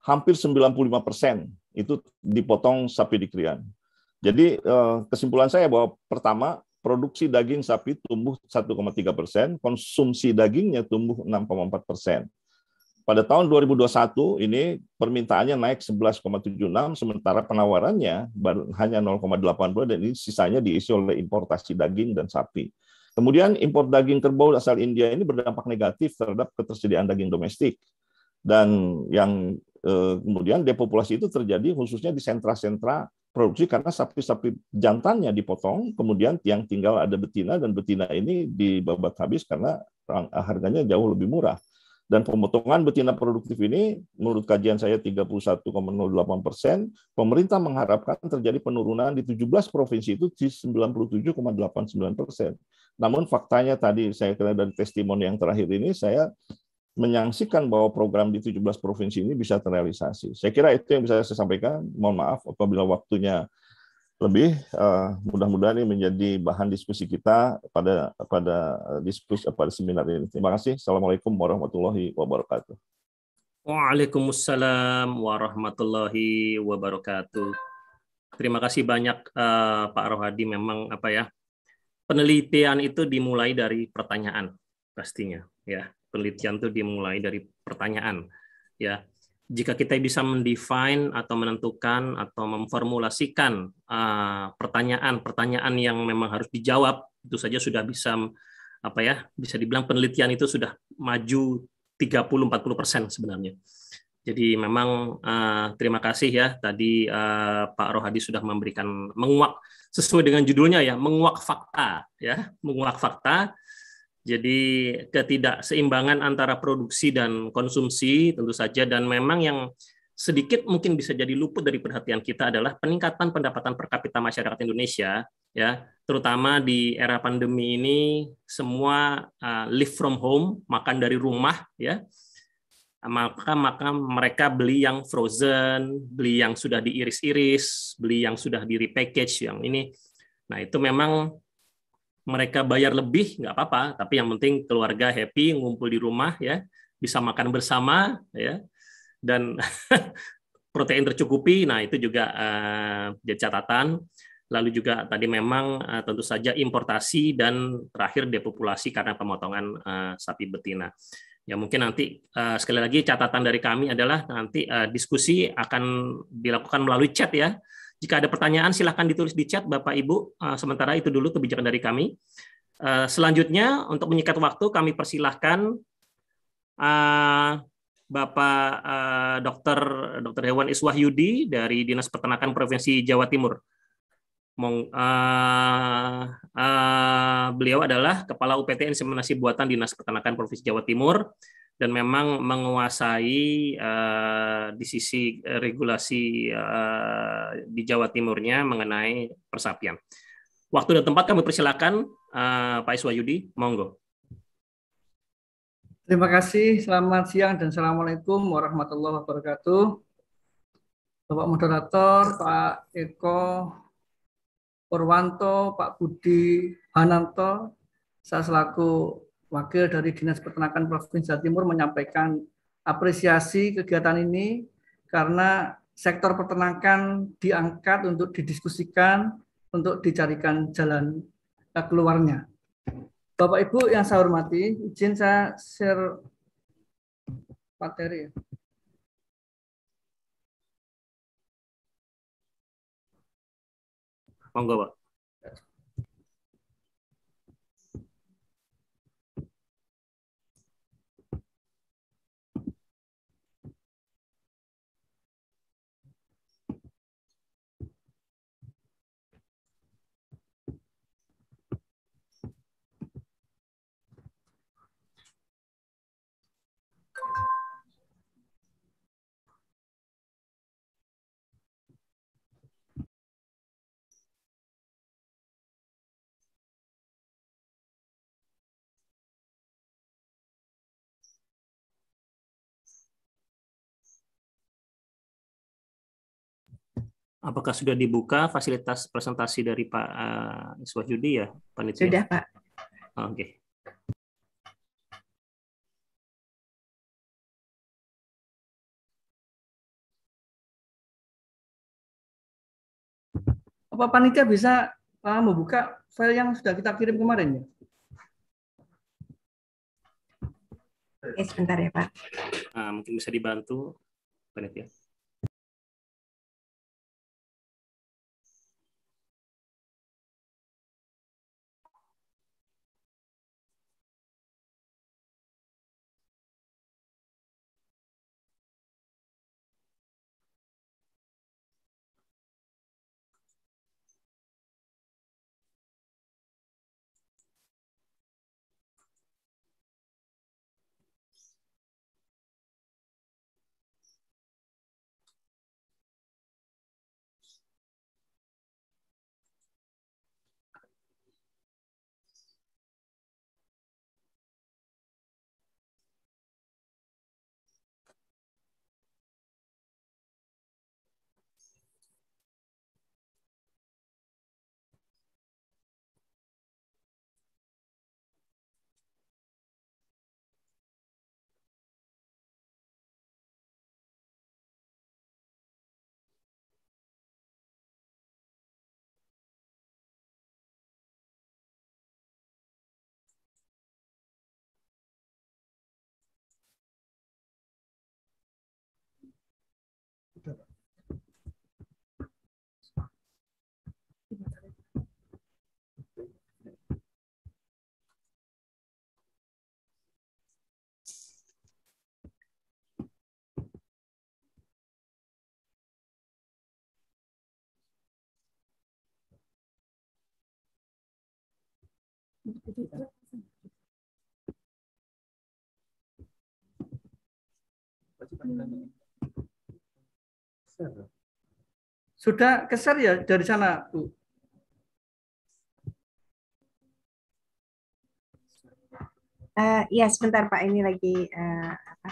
hampir 95 persen itu dipotong sapi di krian. Jadi eh, kesimpulan saya bahwa pertama produksi daging sapi tumbuh 1,3 persen, konsumsi dagingnya tumbuh 6,4 persen. Pada tahun 2021 ini permintaannya naik 11,76, sementara penawarannya baru hanya 0,82 dan ini sisanya diisi oleh importasi daging dan sapi. Kemudian impor daging kerbau asal India ini berdampak negatif terhadap ketersediaan daging domestik dan yang Eh, kemudian depopulasi itu terjadi khususnya di sentra-sentra produksi karena sapi-sapi jantannya dipotong, kemudian yang tinggal ada betina dan betina ini dibabat habis karena harganya jauh lebih murah. Dan pemotongan betina produktif ini menurut kajian saya 31,08 persen, pemerintah mengharapkan terjadi penurunan di 17 provinsi itu di 97,89 persen. Namun faktanya tadi saya kira dari testimoni yang terakhir ini, saya menyaksikan bahwa program di 17 provinsi ini bisa terrealisasi. Saya kira itu yang bisa saya sampaikan. Mohon maaf apabila waktunya lebih. Eh, mudah-mudahan ini menjadi bahan diskusi kita pada pada eh, diskusi eh, pada seminar ini. Terima kasih. Assalamualaikum warahmatullahi wabarakatuh. Waalaikumsalam warahmatullahi wabarakatuh. Terima kasih banyak Pak Rohadi. Memang apa ya penelitian itu dimulai dari pertanyaan pastinya ya penelitian itu dimulai dari pertanyaan ya jika kita bisa mendefine atau menentukan atau memformulasikan ah, pertanyaan-pertanyaan uh, yang memang harus dijawab itu saja sudah bisa apa ya bisa dibilang penelitian itu sudah maju 30-40 sebenarnya. Jadi memang uh, terima kasih ya tadi uh, Pak Rohadi sudah memberikan menguak sesuai dengan judulnya ya menguak fakta ya menguak fakta jadi ketidakseimbangan antara produksi dan konsumsi tentu saja dan memang yang sedikit mungkin bisa jadi luput dari perhatian kita adalah peningkatan pendapatan per kapita masyarakat Indonesia ya terutama di era pandemi ini semua uh, live from home makan dari rumah ya maka maka mereka beli yang frozen beli yang sudah diiris-iris beli yang sudah di repackage yang ini nah itu memang mereka bayar lebih nggak apa-apa tapi yang penting keluarga happy ngumpul di rumah ya bisa makan bersama ya dan protein tercukupi nah itu juga uh, catatan lalu juga tadi memang uh, tentu saja importasi dan terakhir depopulasi karena pemotongan uh, sapi betina ya mungkin nanti uh, sekali lagi catatan dari kami adalah nanti uh, diskusi akan dilakukan melalui chat ya jika ada pertanyaan, silahkan ditulis di chat, Bapak Ibu. Eh, sementara itu dulu kebijakan dari kami. Eh, selanjutnya, untuk menyikat waktu, kami persilahkan eh, Bapak Dokter Dr. Hewan Yudi dari Dinas Peternakan Provinsi Jawa Timur. beliau adalah Kepala UPT Inseminasi Buatan Dinas Peternakan Provinsi Jawa Timur dan memang menguasai uh, di sisi eh, regulasi uh, di Jawa Timurnya mengenai persapian. Waktu dan tempat kami persilakan uh, Pak Iswayudi, monggo. Terima kasih, selamat siang dan assalamualaikum warahmatullahi wabarakatuh. Bapak moderator, Pak Eko Purwanto, Pak Budi Hananto, saya selaku Wakil dari Dinas Peternakan Provinsi Jawa Timur menyampaikan apresiasi kegiatan ini karena sektor peternakan diangkat untuk didiskusikan, untuk dicarikan jalan eh, keluarnya. Bapak Ibu yang saya hormati, izin saya share materi. Ya. Monggo, Pak. apakah sudah dibuka fasilitas presentasi dari Pak eh, Iswah Iswajudi ya, panitia? Sudah, Pak. Oh, Oke. Okay. Apa panitia bisa Pak eh, membuka file yang sudah kita kirim kemarin ya? Eh, sebentar ya Pak. Nah, mungkin bisa dibantu panitia. Sudah keser ya dari sana, Bu? Uh, ya sebentar Pak, ini lagi uh, apa?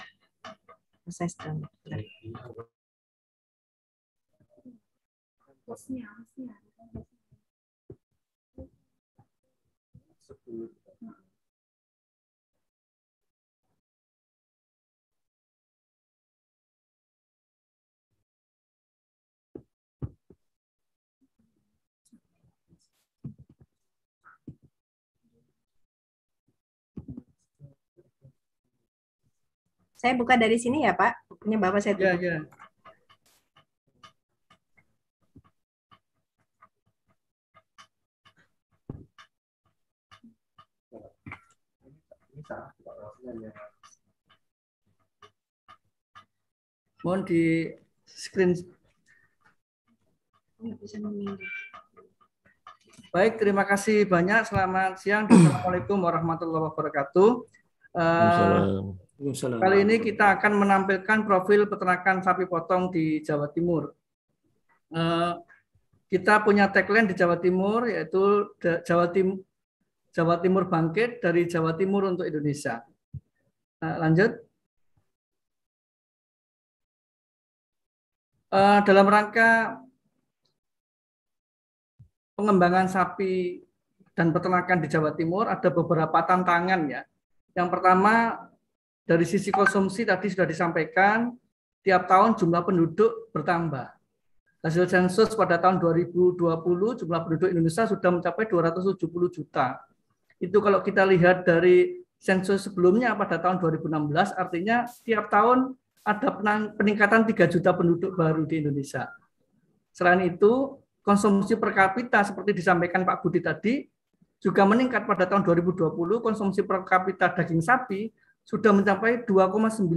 Proses download. Hostnya, Saya buka dari sini ya, Pak. Punya Bapak saya iya, tutup. Ya, ya. Mohon di screen. Baik, terima kasih banyak. Selamat siang. Assalamualaikum warahmatullahi wabarakatuh. Uh, Kali ini kita akan menampilkan profil peternakan sapi potong di Jawa Timur. Eh, kita punya tagline di Jawa Timur yaitu Jawa Timur Jawa Timur bangkit dari Jawa Timur untuk Indonesia. Nah, lanjut. Eh, dalam rangka pengembangan sapi dan peternakan di Jawa Timur ada beberapa tantangan ya. Yang pertama dari sisi konsumsi tadi sudah disampaikan, tiap tahun jumlah penduduk bertambah. Hasil sensus pada tahun 2020 jumlah penduduk Indonesia sudah mencapai 270 juta. Itu kalau kita lihat dari sensus sebelumnya pada tahun 2016 artinya tiap tahun ada peningkatan 3 juta penduduk baru di Indonesia. Selain itu, konsumsi per kapita seperti disampaikan Pak Budi tadi juga meningkat pada tahun 2020 konsumsi per kapita daging sapi sudah mencapai 2,9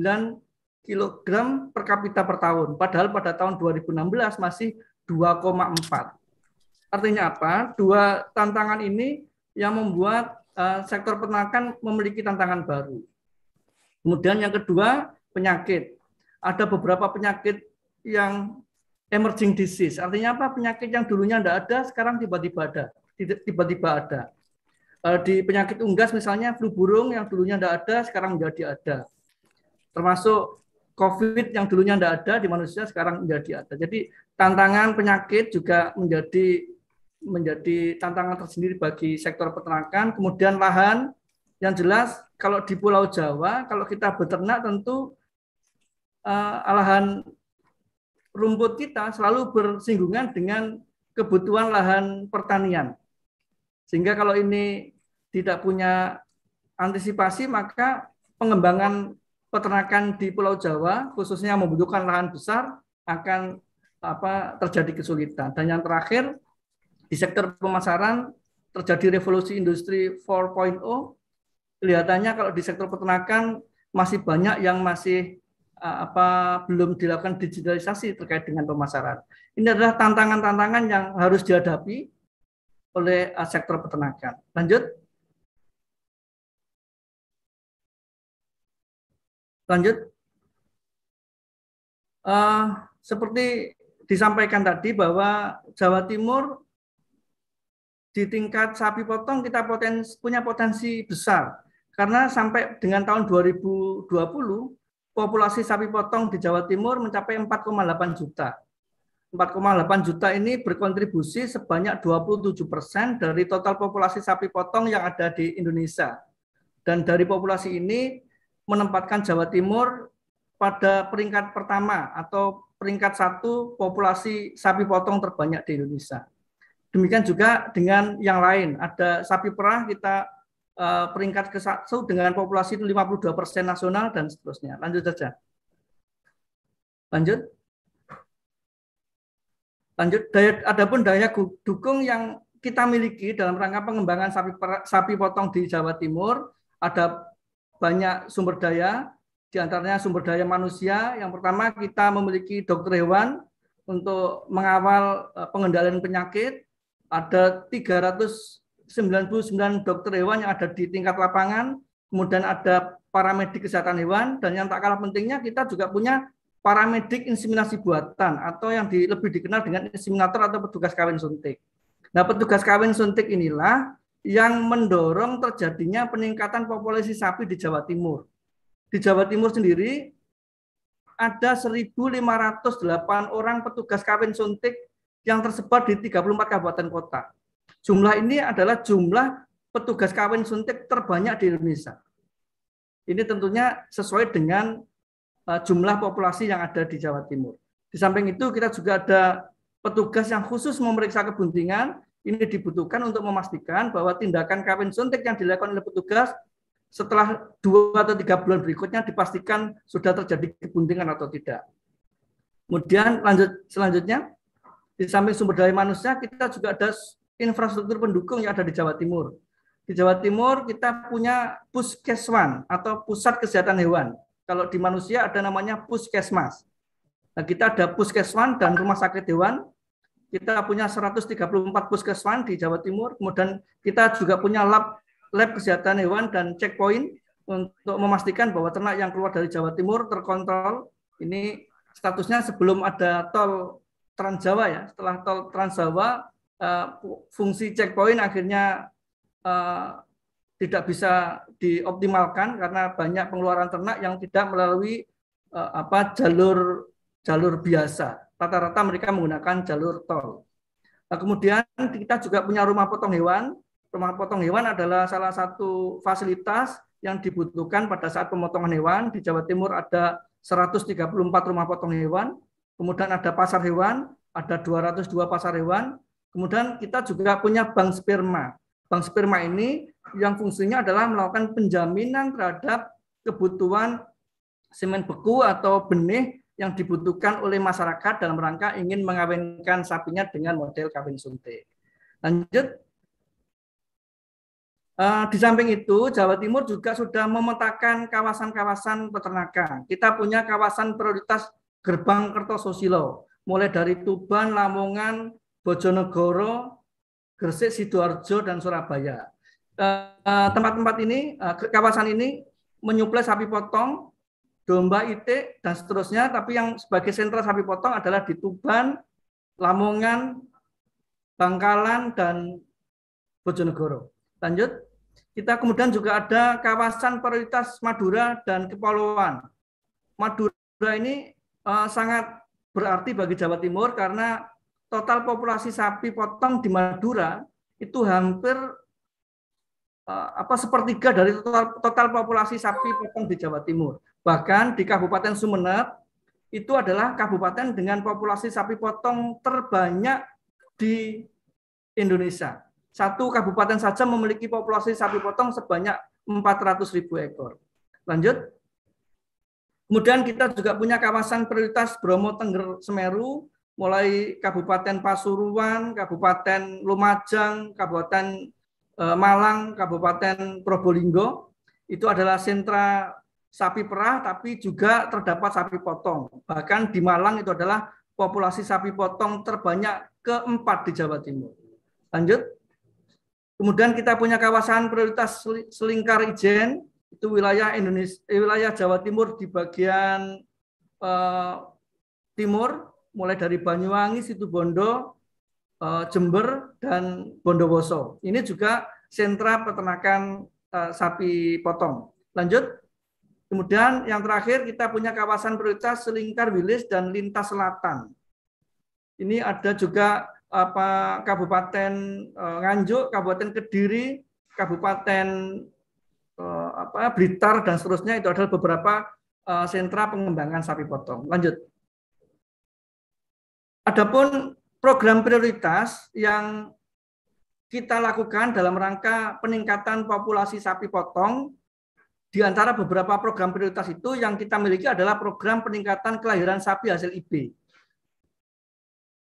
kg per kapita per tahun. Padahal pada tahun 2016 masih 2,4. Artinya apa? Dua tantangan ini yang membuat eh, sektor peternakan memiliki tantangan baru. Kemudian yang kedua, penyakit. Ada beberapa penyakit yang emerging disease. Artinya apa? Penyakit yang dulunya tidak ada, sekarang tiba-tiba ada. Tiba-tiba ada. Eh, di penyakit unggas misalnya flu burung yang dulunya tidak ada sekarang menjadi ada. Termasuk COVID yang dulunya tidak ada di manusia sekarang menjadi ada. Jadi tantangan penyakit juga menjadi menjadi tantangan tersendiri bagi sektor peternakan. Kemudian lahan yang jelas kalau di Pulau Jawa kalau kita beternak tentu uh, eh, lahan rumput kita selalu bersinggungan dengan kebutuhan lahan pertanian. Sehingga kalau ini tidak punya antisipasi, maka pengembangan peternakan di Pulau Jawa, khususnya membutuhkan lahan besar, akan apa terjadi kesulitan. Dan yang terakhir, di sektor pemasaran terjadi revolusi industri 4.0. Kelihatannya kalau di sektor peternakan masih banyak yang masih apa belum dilakukan digitalisasi terkait dengan pemasaran. Ini adalah tantangan-tantangan yang harus dihadapi oleh eh, sektor peternakan. Lanjut. Lanjut. Uh, seperti disampaikan tadi bahwa Jawa Timur di tingkat sapi potong kita potensi, punya potensi besar karena sampai dengan tahun 2020 populasi sapi potong di Jawa Timur mencapai 4,8 juta 4,8 juta ini berkontribusi sebanyak 27 persen dari total populasi sapi potong yang ada di Indonesia. Dan dari populasi ini menempatkan Jawa Timur pada peringkat pertama atau peringkat satu populasi sapi potong terbanyak di Indonesia. Demikian juga dengan yang lain, ada sapi perah kita eh, peringkat ke satu dengan populasi 52 persen nasional dan seterusnya. Lanjut saja. Lanjut. Lanjut, daya, adapun daya dukung yang kita miliki dalam rangka pengembangan sapi, sapi potong di Jawa Timur ada banyak sumber daya, diantaranya sumber daya manusia. Yang pertama kita memiliki dokter hewan untuk mengawal eh, pengendalian penyakit. Ada 399 dokter hewan yang ada di tingkat lapangan. Kemudian ada paramedik kesehatan hewan. Dan yang tak kalah pentingnya kita juga punya paramedik inseminasi buatan atau yang di, lebih dikenal dengan inseminator atau petugas kawin suntik. Nah, petugas kawin suntik inilah yang mendorong terjadinya peningkatan populasi sapi di Jawa Timur. Di Jawa Timur sendiri ada 1.508 orang petugas kawin suntik yang tersebar di 34 kabupaten kota. Jumlah ini adalah jumlah petugas kawin suntik terbanyak di Indonesia. Ini tentunya sesuai dengan Eh, jumlah populasi yang ada di Jawa Timur. Di samping itu kita juga ada petugas yang khusus memeriksa kebuntingan. Ini dibutuhkan untuk memastikan bahwa tindakan kawin suntik yang dilakukan oleh petugas setelah dua atau tiga bulan berikutnya dipastikan sudah terjadi kebuntingan atau tidak. Kemudian lanjut selanjutnya di samping sumber daya manusia kita juga ada infrastruktur pendukung yang ada di Jawa Timur. Di Jawa Timur kita punya puskeswan atau pusat kesehatan hewan kalau di manusia ada namanya puskesmas. Nah, kita ada puskeswan dan rumah sakit hewan. Kita punya 134 puskeswan di Jawa Timur. Kemudian kita juga punya lab lab kesehatan hewan dan checkpoint untuk memastikan bahwa ternak yang keluar dari Jawa Timur terkontrol. Ini statusnya sebelum ada tol Trans Jawa ya. Setelah tol Trans Jawa, eh, fungsi checkpoint akhirnya eh, tidak bisa dioptimalkan karena banyak pengeluaran ternak yang tidak melalui uh, apa jalur jalur biasa. Rata-rata mereka menggunakan jalur tol. Nah, kemudian kita juga punya rumah potong hewan. Rumah potong hewan adalah salah satu fasilitas yang dibutuhkan pada saat pemotongan hewan. Di Jawa Timur ada 134 rumah potong hewan, kemudian ada pasar hewan, ada 202 pasar hewan, kemudian kita juga punya bank sperma. Bank sperma ini yang fungsinya adalah melakukan penjaminan terhadap kebutuhan semen beku atau benih yang dibutuhkan oleh masyarakat dalam rangka ingin mengawinkan sapinya dengan model kawin suntik. Lanjut. Eh, di samping itu, Jawa Timur juga sudah memetakan kawasan-kawasan peternakan. Kita punya kawasan prioritas Gerbang Kertososilo, mulai dari Tuban, Lamongan, Bojonegoro, Gresik, Sidoarjo, dan Surabaya. Eh, tempat-tempat ini, eh, kawasan ini menyuplai sapi potong, domba itik, dan seterusnya. Tapi yang sebagai sentra sapi potong adalah di Tuban, Lamongan, Bangkalan, dan Bojonegoro. Lanjut. Kita kemudian juga ada kawasan prioritas Madura dan Kepulauan. Madura ini eh, sangat berarti bagi Jawa Timur karena total populasi sapi potong di Madura itu hampir eh, apa sepertiga dari total, total populasi sapi potong di Jawa Timur. Bahkan di Kabupaten Sumeneb itu adalah kabupaten dengan populasi sapi potong terbanyak di Indonesia. Satu kabupaten saja memiliki populasi sapi potong sebanyak 400 ribu ekor. Lanjut. Kemudian kita juga punya kawasan prioritas Bromo Tengger Semeru mulai Kabupaten Pasuruan, Kabupaten Lumajang, Kabupaten e, Malang, Kabupaten Probolinggo itu adalah sentra sapi perah tapi juga terdapat sapi potong. Bahkan di Malang itu adalah populasi sapi potong terbanyak keempat di Jawa Timur. Lanjut. Kemudian kita punya kawasan prioritas Selingkar Ijen, itu wilayah Indonesia eh, wilayah Jawa Timur di bagian eh, timur mulai dari Banyuwangi, Situbondo, eh, Jember, dan Bondowoso. Ini juga sentra peternakan eh, sapi potong. Lanjut. Kemudian yang terakhir kita punya kawasan prioritas Selingkar Wilis dan Lintas Selatan. Ini ada juga apa Kabupaten eh, Nganjuk, Kabupaten Kediri, Kabupaten apa Blitar dan seterusnya itu adalah beberapa sentra pengembangan sapi potong. Lanjut. Adapun program prioritas yang kita lakukan dalam rangka peningkatan populasi sapi potong di antara beberapa program prioritas itu yang kita miliki adalah program peningkatan kelahiran sapi hasil IB.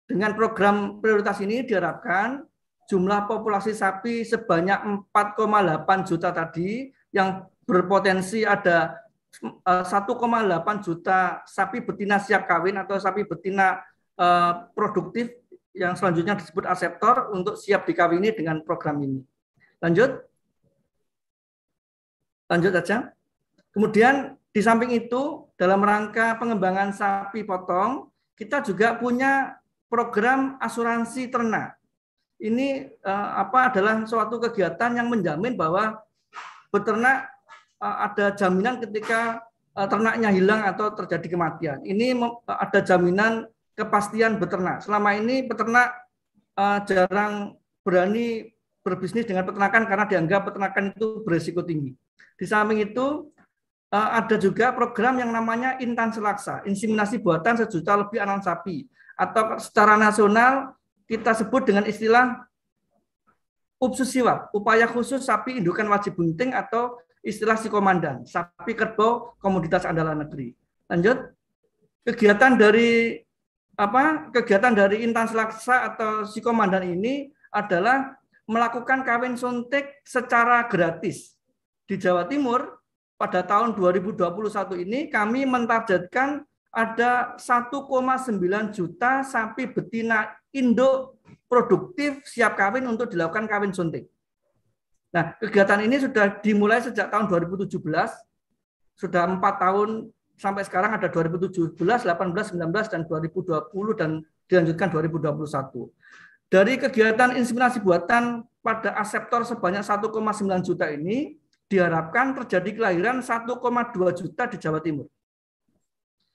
Dengan program prioritas ini diharapkan jumlah populasi sapi sebanyak 4,8 juta tadi yang berpotensi ada 1,8 eh, juta sapi betina siap kawin atau sapi betina Eh, produktif yang selanjutnya disebut aseptor untuk siap dikawini dengan program ini. Lanjut. Lanjut saja. Kemudian di samping itu dalam rangka pengembangan sapi potong, kita juga punya program asuransi ternak. Ini eh, apa adalah suatu kegiatan yang menjamin bahwa beternak eh, ada jaminan ketika eh, ternaknya hilang atau terjadi kematian. Ini ada jaminan kepastian beternak. Selama ini peternak uh, jarang berani berbisnis dengan peternakan karena dianggap peternakan itu berisiko tinggi. Di samping itu uh, ada juga program yang namanya Intan Selaksa, inseminasi buatan sejuta lebih anak sapi atau secara nasional kita sebut dengan istilah upsusiwa, upaya khusus sapi indukan wajib bunting atau istilah si komandan, sapi kerbau komoditas andalan negeri. Lanjut. Kegiatan dari apa kegiatan dari intan selaksa atau si komandan ini adalah melakukan kawin suntik secara gratis di Jawa Timur pada tahun 2021 ini kami mentargetkan ada 1,9 juta sapi betina induk produktif siap kawin untuk dilakukan kawin suntik. Nah, kegiatan ini sudah dimulai sejak tahun 2017, sudah empat tahun sampai sekarang ada 2017, 18, 19 dan 2020 dan dilanjutkan 2021. Dari kegiatan inseminasi buatan pada aseptor sebanyak 1,9 juta ini diharapkan terjadi kelahiran 1,2 juta di Jawa Timur.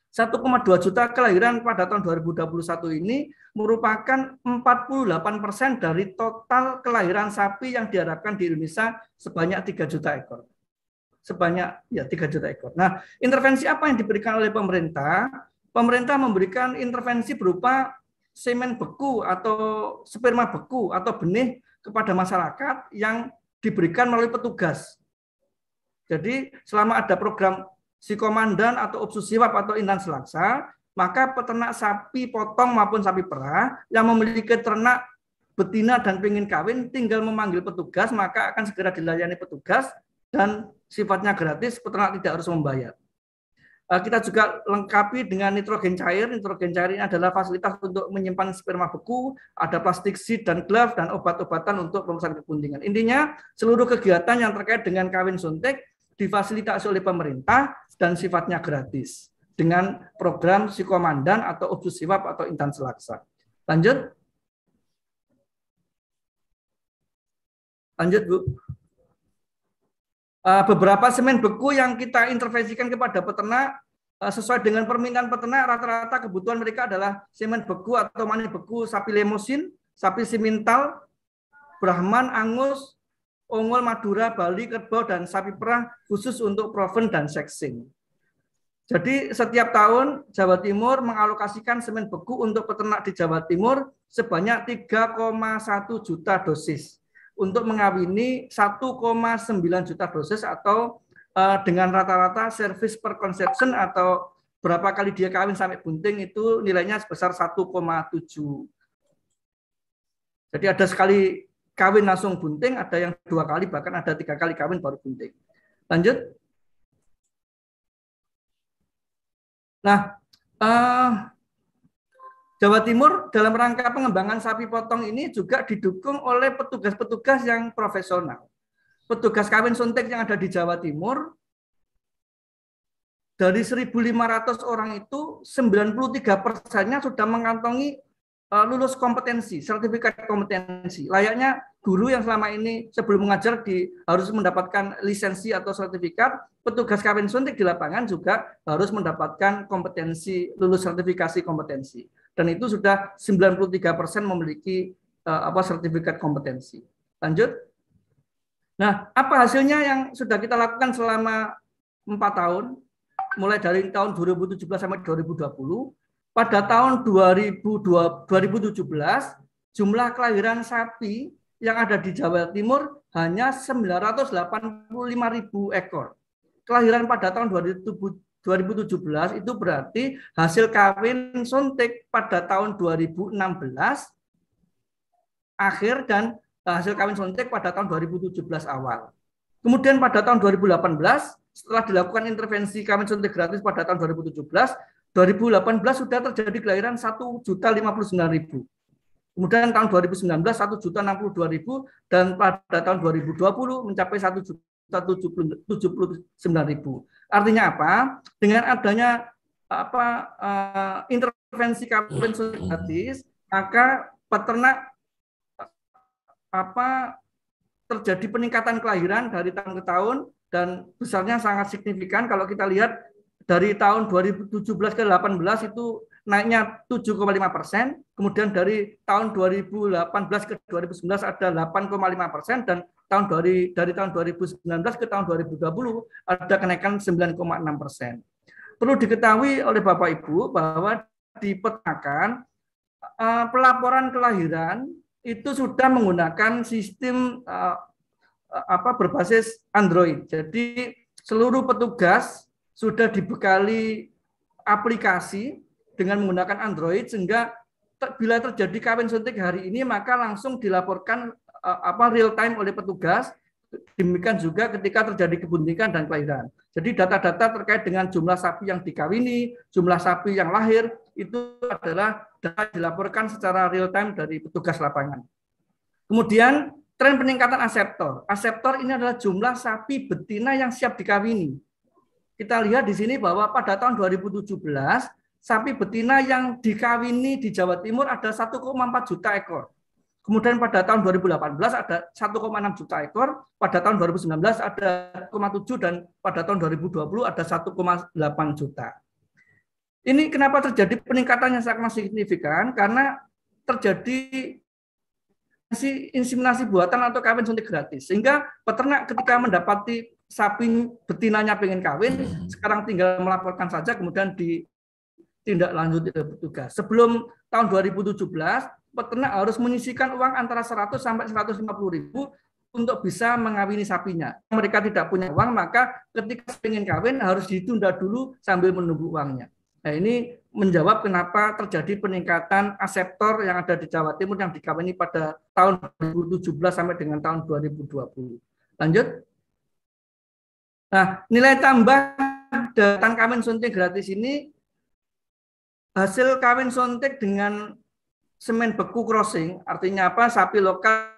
1,2 juta kelahiran pada tahun 2021 ini merupakan 48 persen dari total kelahiran sapi yang diharapkan di Indonesia sebanyak 3 juta ekor sebanyak ya 3 juta ekor. Nah, intervensi apa yang diberikan oleh pemerintah? Pemerintah memberikan intervensi berupa semen beku atau sperma beku atau benih kepada masyarakat yang diberikan melalui petugas. Jadi selama ada program si komandan atau siwap atau intan selaksa, maka peternak sapi potong maupun sapi perah yang memiliki ternak betina dan pengen kawin tinggal memanggil petugas, maka akan segera dilayani petugas dan sifatnya gratis, peternak tidak harus membayar. Eh, kita juga lengkapi dengan nitrogen cair. Nitrogen cair ini adalah fasilitas untuk menyimpan sperma beku, ada plastik seed dan glove, dan obat-obatan untuk pemeriksaan kepuntingan. Intinya, seluruh kegiatan yang terkait dengan kawin suntik difasilitasi oleh pemerintah dan sifatnya gratis dengan program psikomandan atau siwap atau intan selaksa. Lanjut. Lanjut, Bu. Eh, beberapa semen beku yang kita intervensikan kepada peternak eh, sesuai dengan permintaan peternak rata-rata kebutuhan mereka adalah semen beku atau mani beku sapi lemosin, sapi simintal, brahman, angus, ongol, madura, bali, kerbau dan sapi perah khusus untuk proven dan sexing. Jadi setiap tahun Jawa Timur mengalokasikan semen beku untuk peternak di Jawa Timur sebanyak 3,1 juta dosis untuk mengawini 1,9 juta dosis atau uh, dengan rata-rata service per conception atau berapa kali dia kawin sampai bunting itu nilainya sebesar 1,7. Jadi ada sekali kawin langsung bunting, ada yang dua kali, bahkan ada tiga kali kawin baru bunting. Lanjut. Nah, uh, Jawa Timur dalam rangka pengembangan sapi potong ini juga didukung oleh petugas-petugas yang profesional. Petugas kawin suntik yang ada di Jawa Timur dari 1.500 orang itu 93 persennya sudah mengantongi eh, lulus kompetensi, sertifikat kompetensi. Layaknya guru yang selama ini sebelum mengajar di, harus mendapatkan lisensi atau sertifikat, petugas kawin suntik di lapangan juga harus mendapatkan kompetensi, lulus sertifikasi kompetensi dan itu sudah 93% memiliki eh, apa sertifikat kompetensi. Lanjut. Nah, apa hasilnya yang sudah kita lakukan selama empat tahun, mulai dari tahun 2017 sampai 2020, pada tahun 2020, 2017 jumlah kelahiran sapi yang ada di Jawa Timur hanya 985.000 ekor. Kelahiran pada tahun 2017 2017 itu berarti hasil kawin suntik pada tahun 2016 akhir dan eh, hasil kawin suntik pada tahun 2017 awal. Kemudian pada tahun 2018 setelah dilakukan intervensi kawin suntik gratis pada tahun 2017, 2018 sudah terjadi kelahiran 1.059.000. Kemudian tahun 2019 1.062.000 dan pada tahun 2020 mencapai 1.079.000. Artinya apa? Dengan adanya apa uh, intervensi kapten sosialis, maka peternak apa terjadi peningkatan kelahiran dari tahun ke tahun dan besarnya sangat signifikan kalau kita lihat dari tahun 2017 ke 18 itu naiknya 7,5 persen, kemudian dari tahun 2018 ke 2019 ada 8,5 persen, dan tahun dari, dari tahun 2019 ke tahun 2020 ada kenaikan 9,6 persen. Perlu diketahui oleh Bapak Ibu bahwa di petakan eh, pelaporan kelahiran itu sudah menggunakan sistem eh, eh, apa berbasis Android. Jadi seluruh petugas sudah dibekali aplikasi dengan menggunakan Android sehingga bila terjadi kawin suntik hari ini maka langsung dilaporkan eh, apa real time oleh petugas demikian juga ketika terjadi kebuntingan dan kelahiran. Jadi data-data terkait dengan jumlah sapi yang dikawini, jumlah sapi yang lahir itu adalah data dilaporkan secara real time dari petugas lapangan. Kemudian tren peningkatan aseptor. Aseptor ini adalah jumlah sapi betina yang siap dikawini. Kita lihat di sini bahwa pada tahun 2017 sapi betina yang dikawini di Jawa Timur ada 1,4 juta ekor. Kemudian pada tahun 2018 ada 1,6 juta ekor, pada tahun 2019 ada 1,7 dan pada tahun 2020 ada 1,8 juta. Ini kenapa terjadi peningkatan yang sangat signifikan? Karena terjadi inseminasi buatan atau kawin suntik gratis. Sehingga peternak ketika mendapati sapi betinanya pengen kawin, hmm. sekarang tinggal melaporkan saja kemudian di tindak lanjut petugas. Sebelum tahun 2017, peternak harus menyisikan uang antara 100 sampai 150 ribu untuk bisa mengawini sapinya. Mereka tidak punya uang, maka ketika ingin kawin harus ditunda dulu sambil menunggu uangnya. Nah, ini menjawab kenapa terjadi peningkatan aseptor yang ada di Jawa Timur yang dikawini pada tahun 2017 sampai dengan tahun 2020. Lanjut. Nah, nilai tambah datang kawin sunting gratis ini Hasil kawin suntik dengan semen beku crossing, artinya apa? Sapi lokal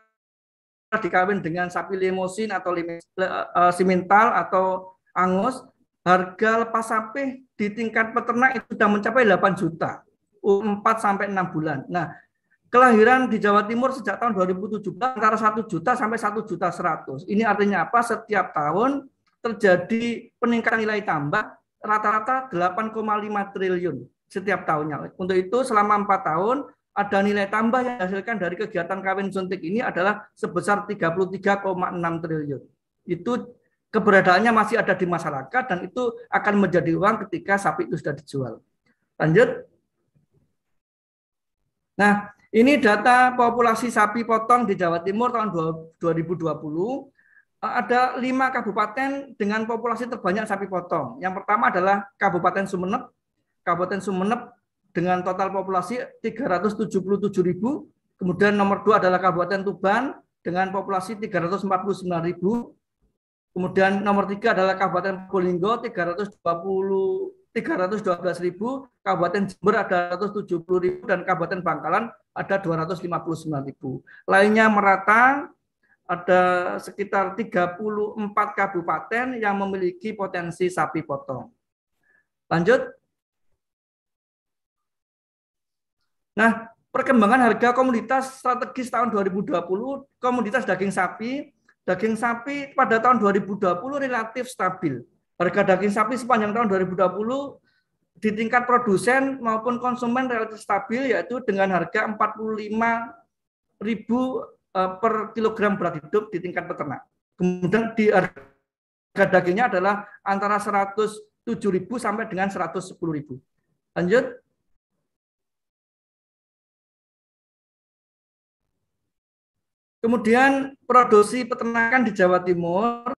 dikawin dengan sapi limosin atau eh, eh, simental atau angus, harga lepas sapi di tingkat peternak itu sudah mencapai 8 juta. 4 sampai 6 bulan. Nah, kelahiran di Jawa Timur sejak tahun 2017 antara 1 juta sampai 1 juta 100. Ini artinya apa? Setiap tahun terjadi peningkatan nilai tambah rata-rata 8,5 triliun setiap tahunnya. Untuk itu selama empat tahun ada nilai tambah yang dihasilkan dari kegiatan kawin suntik ini adalah sebesar 33,6 triliun. Itu keberadaannya masih ada di masyarakat dan itu akan menjadi uang ketika sapi itu sudah dijual. Lanjut. Nah, ini data populasi sapi potong di Jawa Timur tahun 2020. Eh, ada lima kabupaten dengan populasi terbanyak sapi potong. Yang pertama adalah Kabupaten Sumeneb, Kabupaten Sumeneb dengan total populasi 377.000, kemudian nomor dua adalah Kabupaten Tuban dengan populasi 349.000, kemudian nomor tiga adalah Kabupaten Polinggo 320 312.000, Kabupaten Jember ada 170.000 dan Kabupaten Bangkalan ada 259.000. Lainnya merata ada sekitar 34 kabupaten yang memiliki potensi sapi potong. Lanjut. Nah, perkembangan harga komoditas strategis tahun 2020, komoditas daging sapi, daging sapi pada tahun 2020 relatif stabil. Harga daging sapi sepanjang tahun 2020 di tingkat produsen maupun konsumen relatif stabil yaitu dengan harga 45.000 eh, per kilogram berat hidup di tingkat peternak. Kemudian di harga dagingnya adalah antara 107.000 sampai dengan 110.000. Lanjut. Kemudian produksi peternakan di Jawa Timur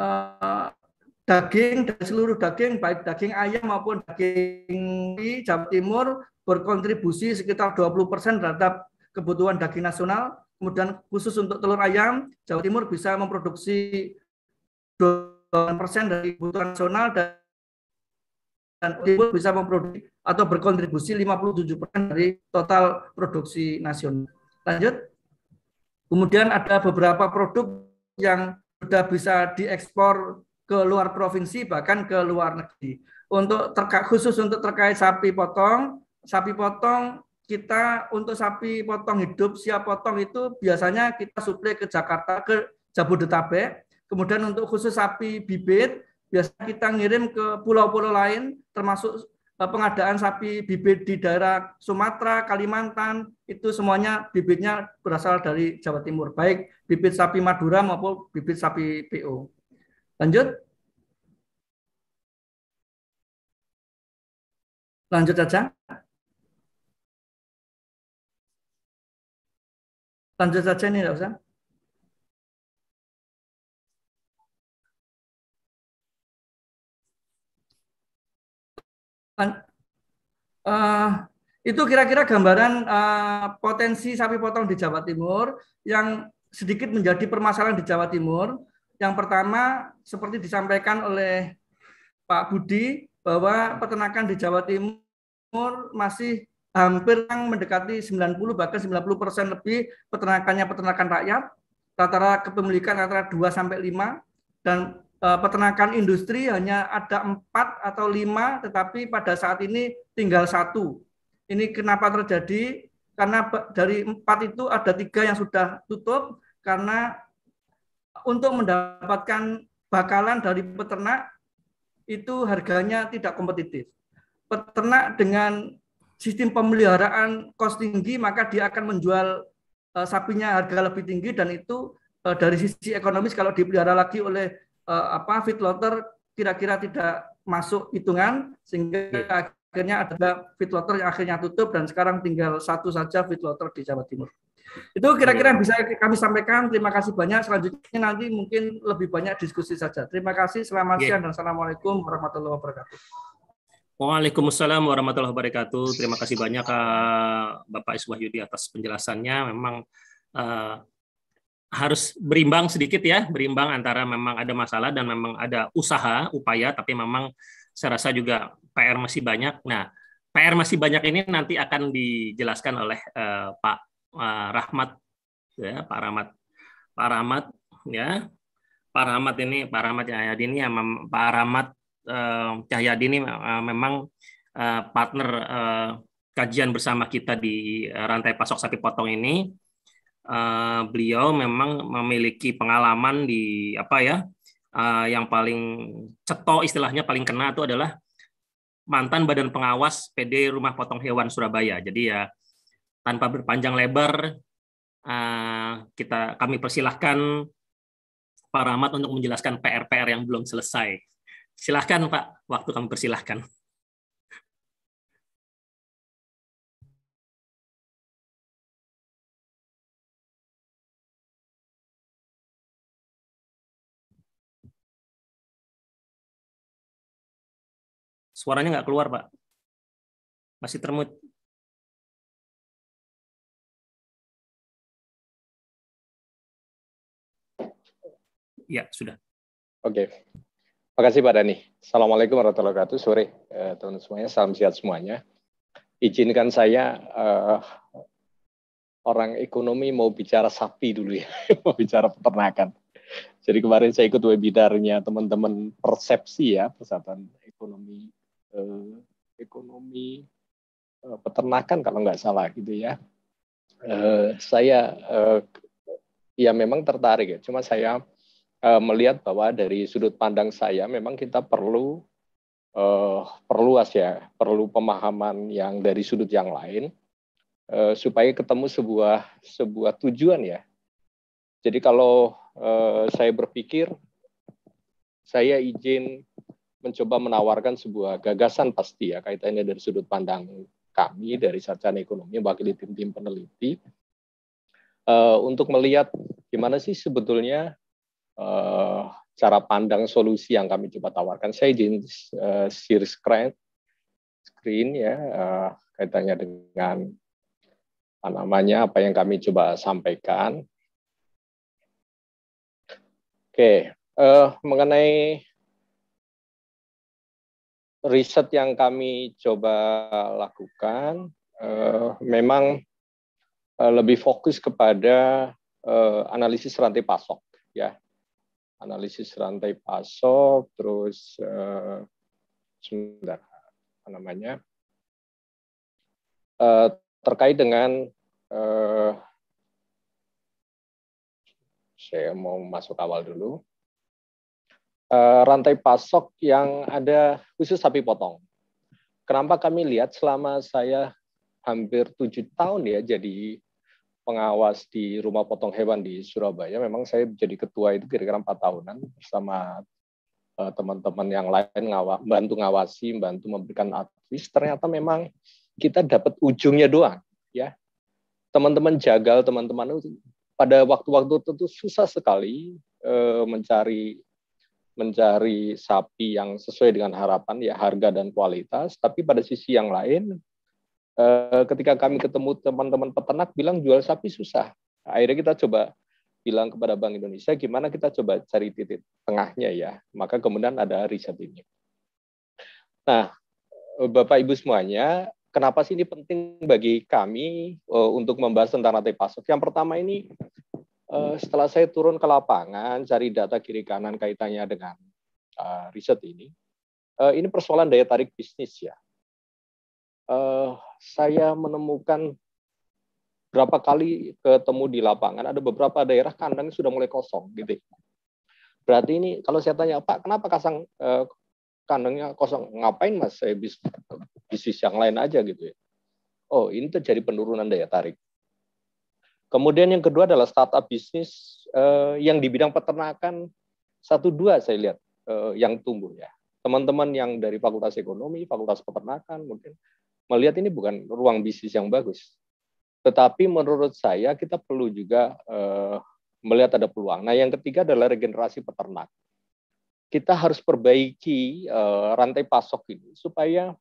eh, daging dan seluruh daging baik daging ayam maupun daging di Jawa Timur berkontribusi sekitar 20% persen terhadap kebutuhan daging nasional. Kemudian khusus untuk telur ayam, Jawa Timur bisa memproduksi 20 persen dari kebutuhan nasional dan dan Timur bisa memproduksi atau berkontribusi 57% persen dari total produksi nasional. Lanjut. Kemudian ada beberapa produk yang sudah bisa diekspor ke luar provinsi bahkan ke luar negeri. Untuk terka, khusus untuk terkait sapi potong, sapi potong kita untuk sapi potong hidup siap potong itu biasanya kita suplai ke Jakarta ke Jabodetabek. Kemudian untuk khusus sapi bibit biasanya kita ngirim ke pulau-pulau lain termasuk Eh, pengadaan sapi bibit di daerah Sumatera, Kalimantan, itu semuanya bibitnya berasal dari Jawa Timur, baik bibit sapi Madura maupun bibit sapi PO. Lanjut. Lanjut saja. Lanjut saja ini tidak usah. uh, itu kira-kira gambaran uh, potensi sapi potong di Jawa Timur yang sedikit menjadi permasalahan di Jawa Timur. Yang pertama, seperti disampaikan oleh Pak Budi, bahwa peternakan di Jawa Timur masih hampir yang mendekati 90 bahkan 90 persen lebih peternakannya peternakan rakyat, rata-rata kepemilikan antara 2 sampai 5 dan Eh, peternakan industri hanya ada empat atau lima, tetapi pada saat ini tinggal satu. Ini kenapa terjadi? Karena dari empat itu ada tiga yang sudah tutup karena untuk mendapatkan bakalan dari peternak itu harganya tidak kompetitif. Peternak dengan sistem pemeliharaan kos tinggi maka dia akan menjual eh, sapinya harga lebih tinggi dan itu eh, dari sisi ekonomis kalau dipelihara lagi oleh Eh, apa feedlotter kira-kira tidak masuk hitungan sehingga iya. akhirnya ada feedlotter yang akhirnya tutup dan sekarang tinggal satu saja feedlotter di Jawa Timur. Itu kira-kira iya. yang bisa kami sampaikan. Terima kasih banyak. Selanjutnya nanti mungkin lebih banyak diskusi saja. Terima kasih. Selamat yeah. siang dan assalamualaikum warahmatullahi wabarakatuh. Waalaikumsalam warahmatullahi wabarakatuh. Terima kasih banyak Bapak Iswah Yudi atas penjelasannya. Memang eh, harus berimbang sedikit ya, berimbang antara memang ada masalah dan memang ada usaha, upaya, tapi memang saya rasa juga PR masih banyak. Nah, PR masih banyak ini nanti akan dijelaskan oleh uh, Pak uh, Rahmat, ya Pak Rahmat, Pak Rahmat, ya Pak Rahmat ini Pak Rahmat Cahyadi ini ya, Pak Rahmat uh, Cahyadi ini uh, memang uh, partner uh, kajian bersama kita di rantai pasok sapi potong ini uh, beliau memang memiliki pengalaman di apa ya uh, yang paling ceto istilahnya paling kena itu adalah mantan badan pengawas PD Rumah Potong Hewan Surabaya. Jadi ya tanpa berpanjang lebar uh, kita kami persilahkan Pak Rahmat untuk menjelaskan PR-PR yang belum selesai. Silahkan Pak, waktu kami persilahkan. Suaranya nggak keluar, Pak. Masih termut. Ya, sudah. Oke. Okay. kasih Pak Dani. Assalamualaikum warahmatullahi wabarakatuh. Sore, eh, teman teman semuanya. Salam sehat semuanya. Izinkan saya eh, orang ekonomi mau bicara sapi dulu ya, mau bicara peternakan. Jadi kemarin saya ikut webinarnya teman-teman persepsi ya, Persatuan Ekonomi eh, ekonomi eh, peternakan kalau nggak salah gitu ya. Eh, saya eh, ya memang tertarik ya. Cuma saya eh, melihat bahwa dari sudut pandang saya memang kita perlu eh, perluas ya, perlu pemahaman yang dari sudut yang lain eh, supaya ketemu sebuah sebuah tujuan ya. Jadi kalau eh, saya berpikir saya izin mencoba menawarkan sebuah gagasan pasti ya kaitannya dari sudut pandang kami dari sarjana ekonomi wakili tim-tim peneliti uh, untuk melihat gimana sih sebetulnya uh, cara pandang solusi yang kami coba tawarkan. Saya izin uh, share screen, screen ya uh, kaitannya dengan apa namanya apa yang kami coba sampaikan. Oke, okay. uh, mengenai riset yang kami coba lakukan uh, memang uh, lebih fokus kepada uh, analisis rantai pasok ya analisis rantai pasok terus uh, sebentar apa namanya uh, terkait dengan uh, saya mau masuk awal dulu Eh, rantai pasok yang ada khusus sapi potong. Kenapa kami lihat selama saya hampir tujuh tahun ya jadi pengawas di rumah potong hewan di Surabaya. Memang saya jadi ketua itu kira-kira empat tahunan bersama eh, teman-teman yang lain ngawa, bantu ngawasi, bantu memberikan advis. Ternyata memang kita dapat ujungnya doang, ya. Teman-teman jagal, teman-teman pada waktu-waktu tentu susah sekali eh, mencari mencari sapi yang sesuai dengan harapan ya harga dan kualitas tapi pada sisi yang lain eh, ketika kami ketemu teman-teman peternak bilang jual sapi susah akhirnya kita coba bilang kepada Bank Indonesia gimana kita coba cari titik tengahnya ya maka kemudian ada riset ini nah Bapak Ibu semuanya kenapa sih ini penting bagi kami eh, untuk membahas tentang rantai pasok yang pertama ini Eh, setelah saya turun ke lapangan cari data kiri kanan kaitannya dengan uh, riset ini, uh, ini persoalan daya tarik bisnis ya. Uh, saya menemukan berapa kali ketemu di lapangan ada beberapa daerah kandang sudah mulai kosong gitu. Ya. Berarti ini kalau saya tanya Pak kenapa kasang uh, kandangnya kosong ngapain Mas saya bis, bisnis yang lain aja gitu ya. Oh ini terjadi penurunan daya tarik. Kemudian yang kedua adalah startup bisnis uh, yang di bidang peternakan satu dua saya lihat uh, yang tumbuh ya. Teman-teman yang dari Fakultas Ekonomi, Fakultas Peternakan mungkin melihat ini bukan ruang bisnis yang bagus. Tetapi menurut saya kita perlu juga uh, melihat ada peluang. Nah, yang ketiga adalah regenerasi peternak. Kita harus perbaiki uh, rantai pasok ini supaya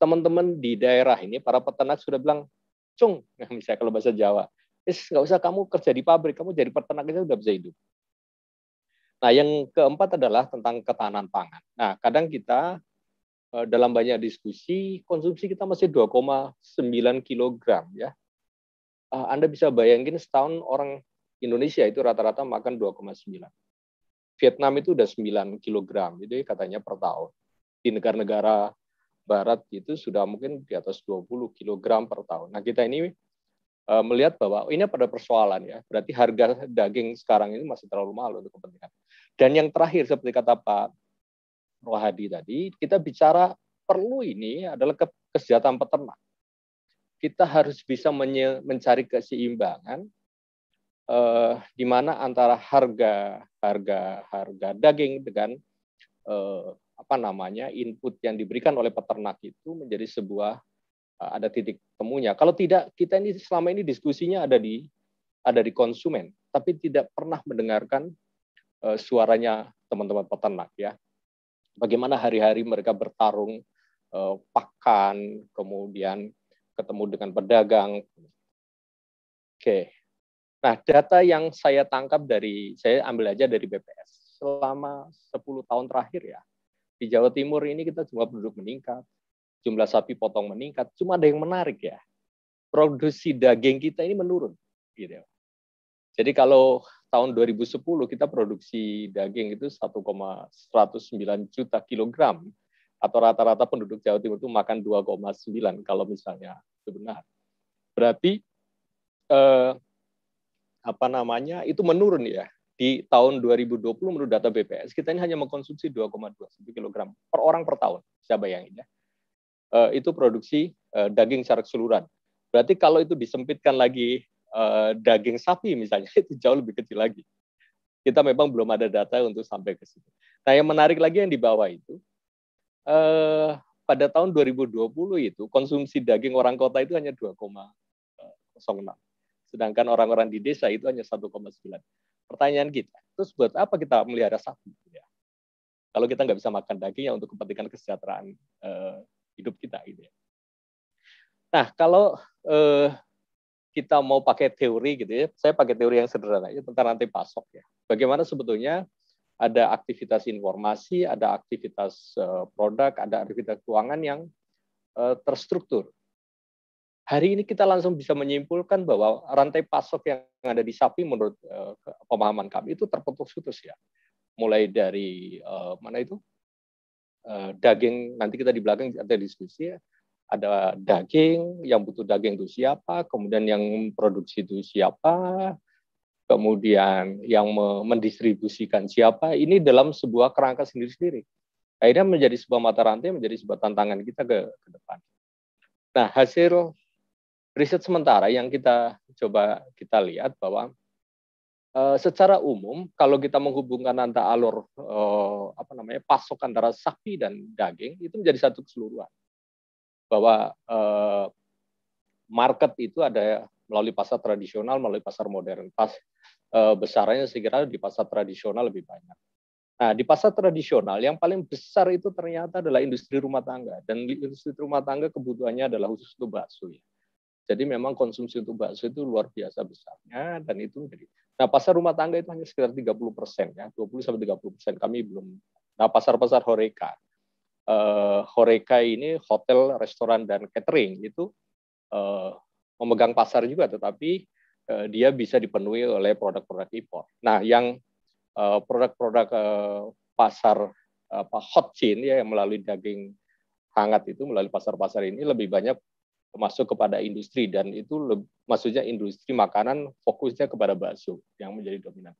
teman-teman di daerah ini para peternak sudah bilang cung nah, misalnya kalau bahasa Jawa is nggak usah kamu kerja di pabrik kamu jadi peternak itu udah bisa hidup nah yang keempat adalah tentang ketahanan pangan nah kadang kita eh, dalam banyak diskusi konsumsi kita masih 2,9 kg ya ah, anda bisa bayangin setahun orang Indonesia itu rata-rata makan 2,9. Vietnam itu udah 9 kg, jadi katanya per tahun. Di negara-negara Barat itu sudah mungkin di atas 20 kg per tahun. Nah kita ini eh, melihat bahwa oh, ini pada persoalan ya. Berarti harga daging sekarang ini masih terlalu mahal untuk kepentingan. Dan yang terakhir seperti kata Pak Rohadi tadi, kita bicara perlu ini adalah ke kesejahteraan peternak. Kita harus bisa mencari keseimbangan eh, di mana antara harga harga harga daging dengan eh, apa namanya input yang diberikan oleh peternak itu menjadi sebuah eh, ada titik temunya. Kalau tidak kita ini selama ini diskusinya ada di ada di konsumen, tapi tidak pernah mendengarkan uh, suaranya teman-teman peternak ya. Bagaimana hari-hari mereka bertarung uh, pakan, kemudian ketemu dengan pedagang. Oke. Nah, data yang saya tangkap dari saya ambil aja dari BPS selama 10 tahun terakhir ya di Jawa Timur ini kita jumlah penduduk meningkat, jumlah sapi potong meningkat. Cuma ada yang menarik ya, produksi daging kita ini menurun. Gitu. Ya. Jadi kalau tahun 2010 kita produksi daging itu 1,109 juta kilogram atau rata-rata penduduk Jawa Timur itu makan 2,9 kalau misalnya itu benar. Berarti eh, apa namanya itu menurun ya di tahun 2020 menurut data BPS kita ini hanya mengkonsumsi 2,21 kg per orang per tahun. Saya bayangin ya. E, itu produksi e, daging secara keseluruhan. Berarti kalau itu disempitkan lagi e, daging sapi misalnya itu jauh lebih kecil lagi. Kita memang belum ada data untuk sampai ke situ. Nah, yang menarik lagi yang di bawah itu e, pada tahun 2020 itu konsumsi daging orang kota itu hanya 2,06. Sedangkan orang-orang di desa itu hanya 1,9 pertanyaan kita. Terus buat apa kita melihara sapi? Ya? Kalau kita nggak bisa makan dagingnya untuk kepentingan kesejahteraan eh, hidup kita. Gitu ya. Nah, kalau eh, kita mau pakai teori gitu ya, saya pakai teori yang sederhana aja tentang nanti pasok ya. Bagaimana sebetulnya ada aktivitas informasi, ada aktivitas eh, produk, ada aktivitas keuangan yang eh, terstruktur hari ini kita langsung bisa menyimpulkan bahwa rantai pasok yang ada di sapi menurut uh, pemahaman kami itu terputus-putus ya. Mulai dari uh, mana itu? Uh, daging nanti kita di belakang ada diskusi ya. Ada daging, yang butuh daging itu siapa, kemudian yang produksi itu siapa, kemudian yang mendistribusikan siapa, ini dalam sebuah kerangka sendiri-sendiri. Akhirnya menjadi sebuah mata rantai, menjadi sebuah tantangan kita ke, ke depan. Nah, hasil riset sementara yang kita coba kita lihat bahwa eh, secara umum kalau kita menghubungkan antara alur eh, apa namanya pasokan darah sapi dan daging itu menjadi satu keseluruhan bahwa uh, market itu ada melalui pasar tradisional melalui pasar modern pas besarnya segera di pasar tradisional lebih banyak Nah, di pasar tradisional yang paling besar itu ternyata adalah industri rumah tangga dan industri rumah tangga kebutuhannya adalah khusus untuk bakso ya. Jadi memang konsumsi untuk bakso itu luar biasa besarnya dan itu menjadi. Nah pasar rumah tangga itu hanya sekitar 30 persen ya, 20 sampai 30 persen kami belum. Nah pasar-pasar horeca, uh, horeca ini hotel, restoran dan catering itu uh, memegang pasar juga, tetapi uh, dia bisa dipenuhi oleh produk-produk impor. Nah yang produk produk-produk uh, pasar apa hot chain ya yang melalui daging hangat itu melalui pasar-pasar ini lebih banyak masuk kepada industri dan itu maksudnya industri makanan fokusnya kepada bakso yang menjadi dominan.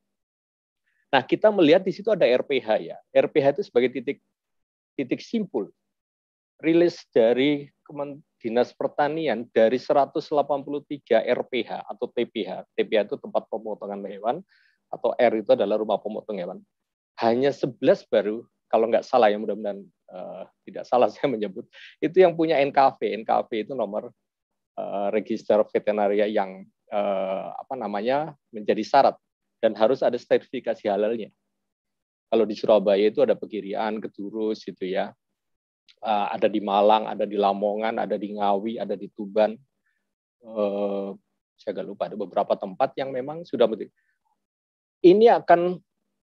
Nah, kita melihat di situ ada RPH ya. RPH itu sebagai titik titik simpul rilis dari Dinas Pertanian dari 183 RPH atau TPH. TPH itu tempat pemotongan hewan atau R itu adalah rumah pemotongan hewan. Hanya 11 baru kalau nggak salah ya mudah-mudahan uh, tidak salah saya menyebut itu yang punya NKV NKV itu nomor uh, register veterinaria yang uh, apa namanya menjadi syarat dan harus ada sertifikasi halalnya kalau di Surabaya itu ada Pegirian Keturus gitu ya uh, ada di Malang ada di Lamongan ada di Ngawi ada di Tuban uh, saya agak lupa ada beberapa tempat yang memang sudah ini akan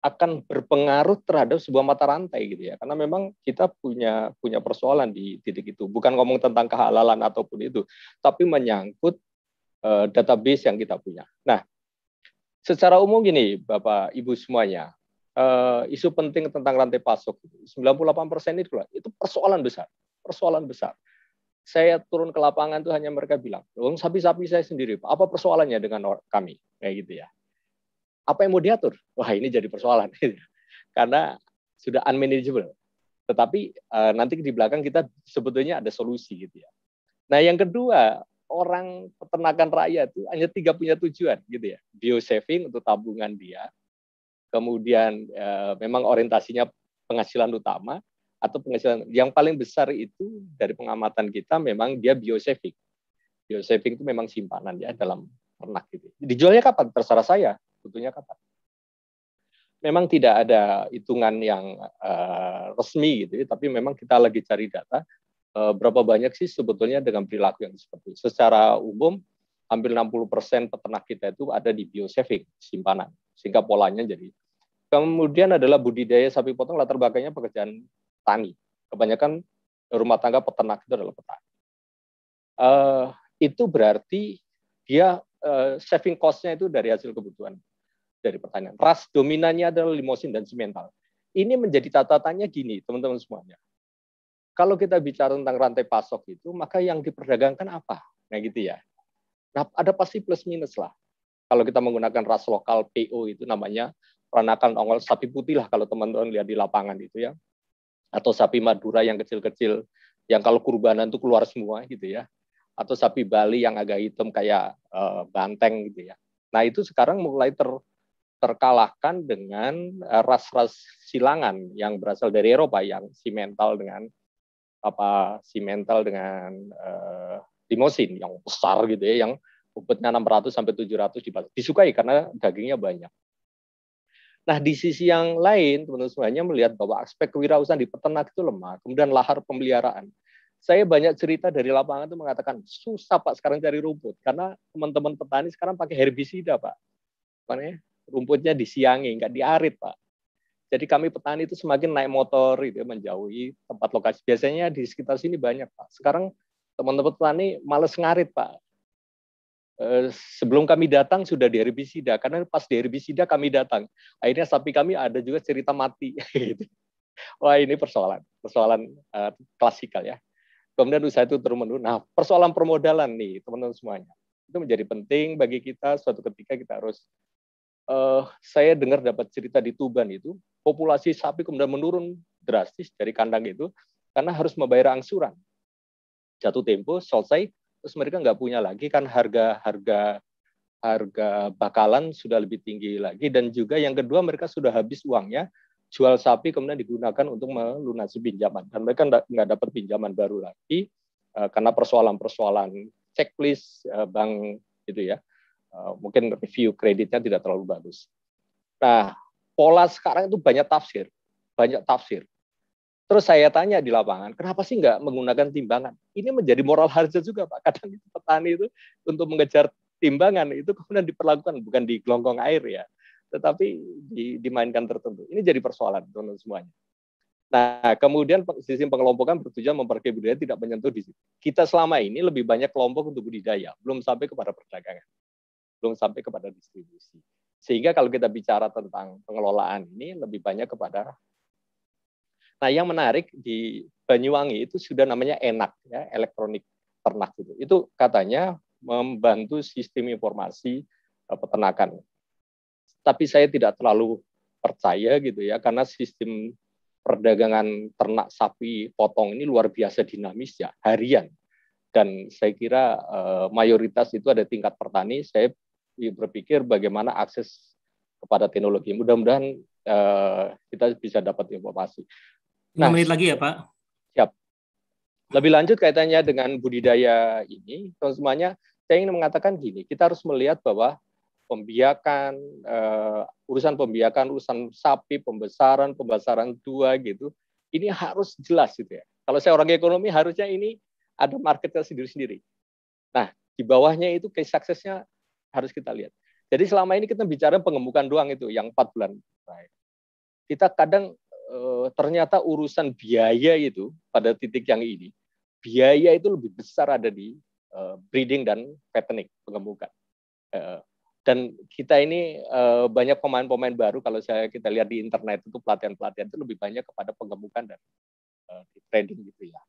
akan berpengaruh terhadap sebuah mata rantai gitu ya karena memang kita punya punya persoalan di titik itu bukan ngomong tentang kehalalan ataupun itu tapi menyangkut uh, database yang kita punya nah secara umum gini bapak ibu semuanya uh, isu penting tentang rantai pasok 98% persen itu itu persoalan besar persoalan besar saya turun ke lapangan tuh hanya mereka bilang, "Wong sapi-sapi saya sendiri, Apa persoalannya dengan kami?" Kayak gitu ya apa yang mau diatur? Wah ini jadi persoalan karena sudah unmanageable. Tetapi uh, nanti di belakang kita sebetulnya ada solusi gitu ya. Nah yang kedua orang peternakan rakyat itu hanya tiga punya tujuan gitu ya. Bio saving untuk tabungan dia, kemudian uh, memang orientasinya penghasilan utama atau penghasilan yang paling besar itu dari pengamatan kita memang dia bio saving. Bio saving itu memang simpanan ya dalam ternak gitu. Dijualnya kapan? Terserah saya sebetulnya kata, Memang tidak ada hitungan yang uh, resmi gitu, ya, tapi memang kita lagi cari data uh, berapa banyak sih sebetulnya dengan perilaku yang seperti itu. Secara umum hampir 60% persen peternak kita itu ada di biosaving, simpanan. Sehingga polanya jadi. Kemudian adalah budidaya sapi potong latar belakangnya pekerjaan tani. Kebanyakan rumah tangga peternak itu adalah petani. Uh, itu berarti dia uh, saving cost-nya itu dari hasil kebutuhan dari pertanyaan Ras dominannya adalah limosin dan simental. Ini menjadi tatatannya gini, teman-teman semuanya. Kalau kita bicara tentang rantai pasok itu, maka yang diperdagangkan apa? Nah gitu ya. Nah, ada pasti plus minus lah. Kalau kita menggunakan ras lokal PO itu namanya peranakan ongol sapi putih lah kalau teman-teman lihat di lapangan itu ya. Atau sapi Madura yang kecil-kecil yang kalau kurbanan itu keluar semua gitu ya. Atau sapi Bali yang agak hitam kayak uh, banteng gitu ya. Nah, itu sekarang mulai ter terkalahkan dengan eh, ras-ras silangan yang berasal dari Eropa yang si mental dengan apa si mental dengan uh, eh, limosin yang besar gitu ya yang bobotnya 600 sampai 700 disukai karena dagingnya banyak. Nah, di sisi yang lain, teman-teman semuanya melihat bahwa aspek kewirausahaan di peternak itu lemah, kemudian lahar pemeliharaan. Saya banyak cerita dari lapangan itu mengatakan, susah Pak sekarang cari rumput, karena teman-teman petani sekarang pakai herbisida Pak. Makanya rumputnya disiangi, nggak diarit, Pak. Jadi kami petani itu semakin naik motor itu ya, menjauhi tempat lokasi. Biasanya di sekitar sini banyak, Pak. Sekarang teman-teman petani males ngarit, Pak. Eh, sebelum kami datang sudah di herbisida, karena pas di herbisida kami datang. Akhirnya sapi kami ada juga cerita mati. Gitu. Wah ini persoalan, persoalan eh, klasikal ya. Kemudian usaha itu termenung. Nah persoalan permodalan nih teman-teman semuanya. Itu menjadi penting bagi kita suatu ketika kita harus eh, saya dengar dapat cerita di Tuban itu populasi sapi kemudian menurun drastis dari kandang itu karena harus membayar angsuran. Jatuh tempo selesai terus mereka nggak punya lagi kan harga harga harga bakalan sudah lebih tinggi lagi dan juga yang kedua mereka sudah habis uangnya jual sapi kemudian digunakan untuk melunasi pinjaman dan mereka nggak dapat pinjaman baru lagi eh, karena persoalan-persoalan checklist eh, bank gitu ya Eh, mungkin review kreditnya tidak terlalu bagus. Nah, pola sekarang itu banyak tafsir, banyak tafsir. Terus saya tanya di lapangan, kenapa sih nggak menggunakan timbangan? Ini menjadi moral harga juga, Pak. Kadang itu petani itu untuk mengejar timbangan itu kemudian diperlakukan bukan di gelonggong air ya, tetapi di, dimainkan tertentu. Ini jadi persoalan teman-teman semuanya. Nah, kemudian sistem pengelompokan bertujuan memperkaya budaya tidak menyentuh di situ. Kita selama ini lebih banyak kelompok untuk budidaya, belum sampai kepada perdagangan belum sampai kepada distribusi. Sehingga kalau kita bicara tentang pengelolaan ini lebih banyak kepada Nah, yang menarik di Banyuwangi itu sudah namanya enak ya, elektronik ternak itu. Itu katanya membantu sistem informasi eh, peternakan. Tapi saya tidak terlalu percaya gitu ya karena sistem perdagangan ternak sapi potong ini luar biasa dinamis ya, harian. Dan saya kira eh, mayoritas itu ada tingkat pertani Saya berpikir bagaimana akses kepada teknologi. Mudah-mudahan uh, kita bisa dapat informasi. Nah, menit lagi ya Pak. Siap. Lebih lanjut kaitannya dengan budidaya ini, semuanya saya ingin mengatakan gini, kita harus melihat bahwa pembiakan, uh, urusan pembiakan, urusan sapi, pembesaran, pembesaran tua gitu, ini harus jelas gitu ya. Kalau saya orang ekonomi harusnya ini ada marketnya sendiri-sendiri. Nah, di bawahnya itu case suksesnya harus kita lihat. Jadi selama ini kita bicara pengemukan doang itu yang empat bulan Kita kadang eh, ternyata urusan biaya itu pada titik yang ini biaya itu lebih besar ada di eh, breeding dan fattening pengemukan. Eh, dan kita ini banyak pemain-pemain baru kalau saya kita lihat di internet itu pelatihan-pelatihan itu lebih banyak kepada pengemukan dan breeding gitu ya.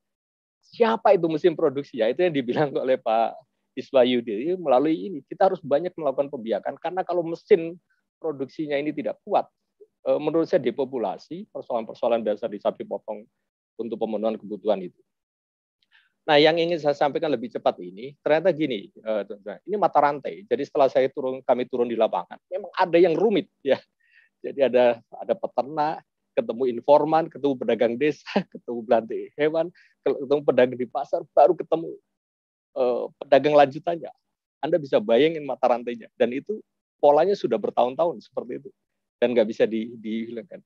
Siapa itu mesin produksi ya? Itu yang dibilang oleh Pak Isbayudiri ya, melalui ini. Kita harus banyak melakukan pembiakan karena kalau mesin produksinya ini tidak kuat, eh, menurut saya depopulasi persoalan-persoalan dasar di sapi potong untuk pemenuhan kebutuhan itu. Nah, yang ingin saya sampaikan lebih cepat ini, ternyata gini, eh, ini mata rantai. Jadi setelah saya turun, kami turun di lapangan, memang ada yang rumit ya. Jadi ada ada peternak, ketemu informan, ketemu pedagang desa, ketemu belante hewan, ketemu pedagang di pasar, baru ketemu uh, pedagang lanjutannya. Anda bisa bayangin mata rantainya. Dan itu polanya sudah bertahun-tahun seperti itu. Dan nggak bisa di, dihilangkan.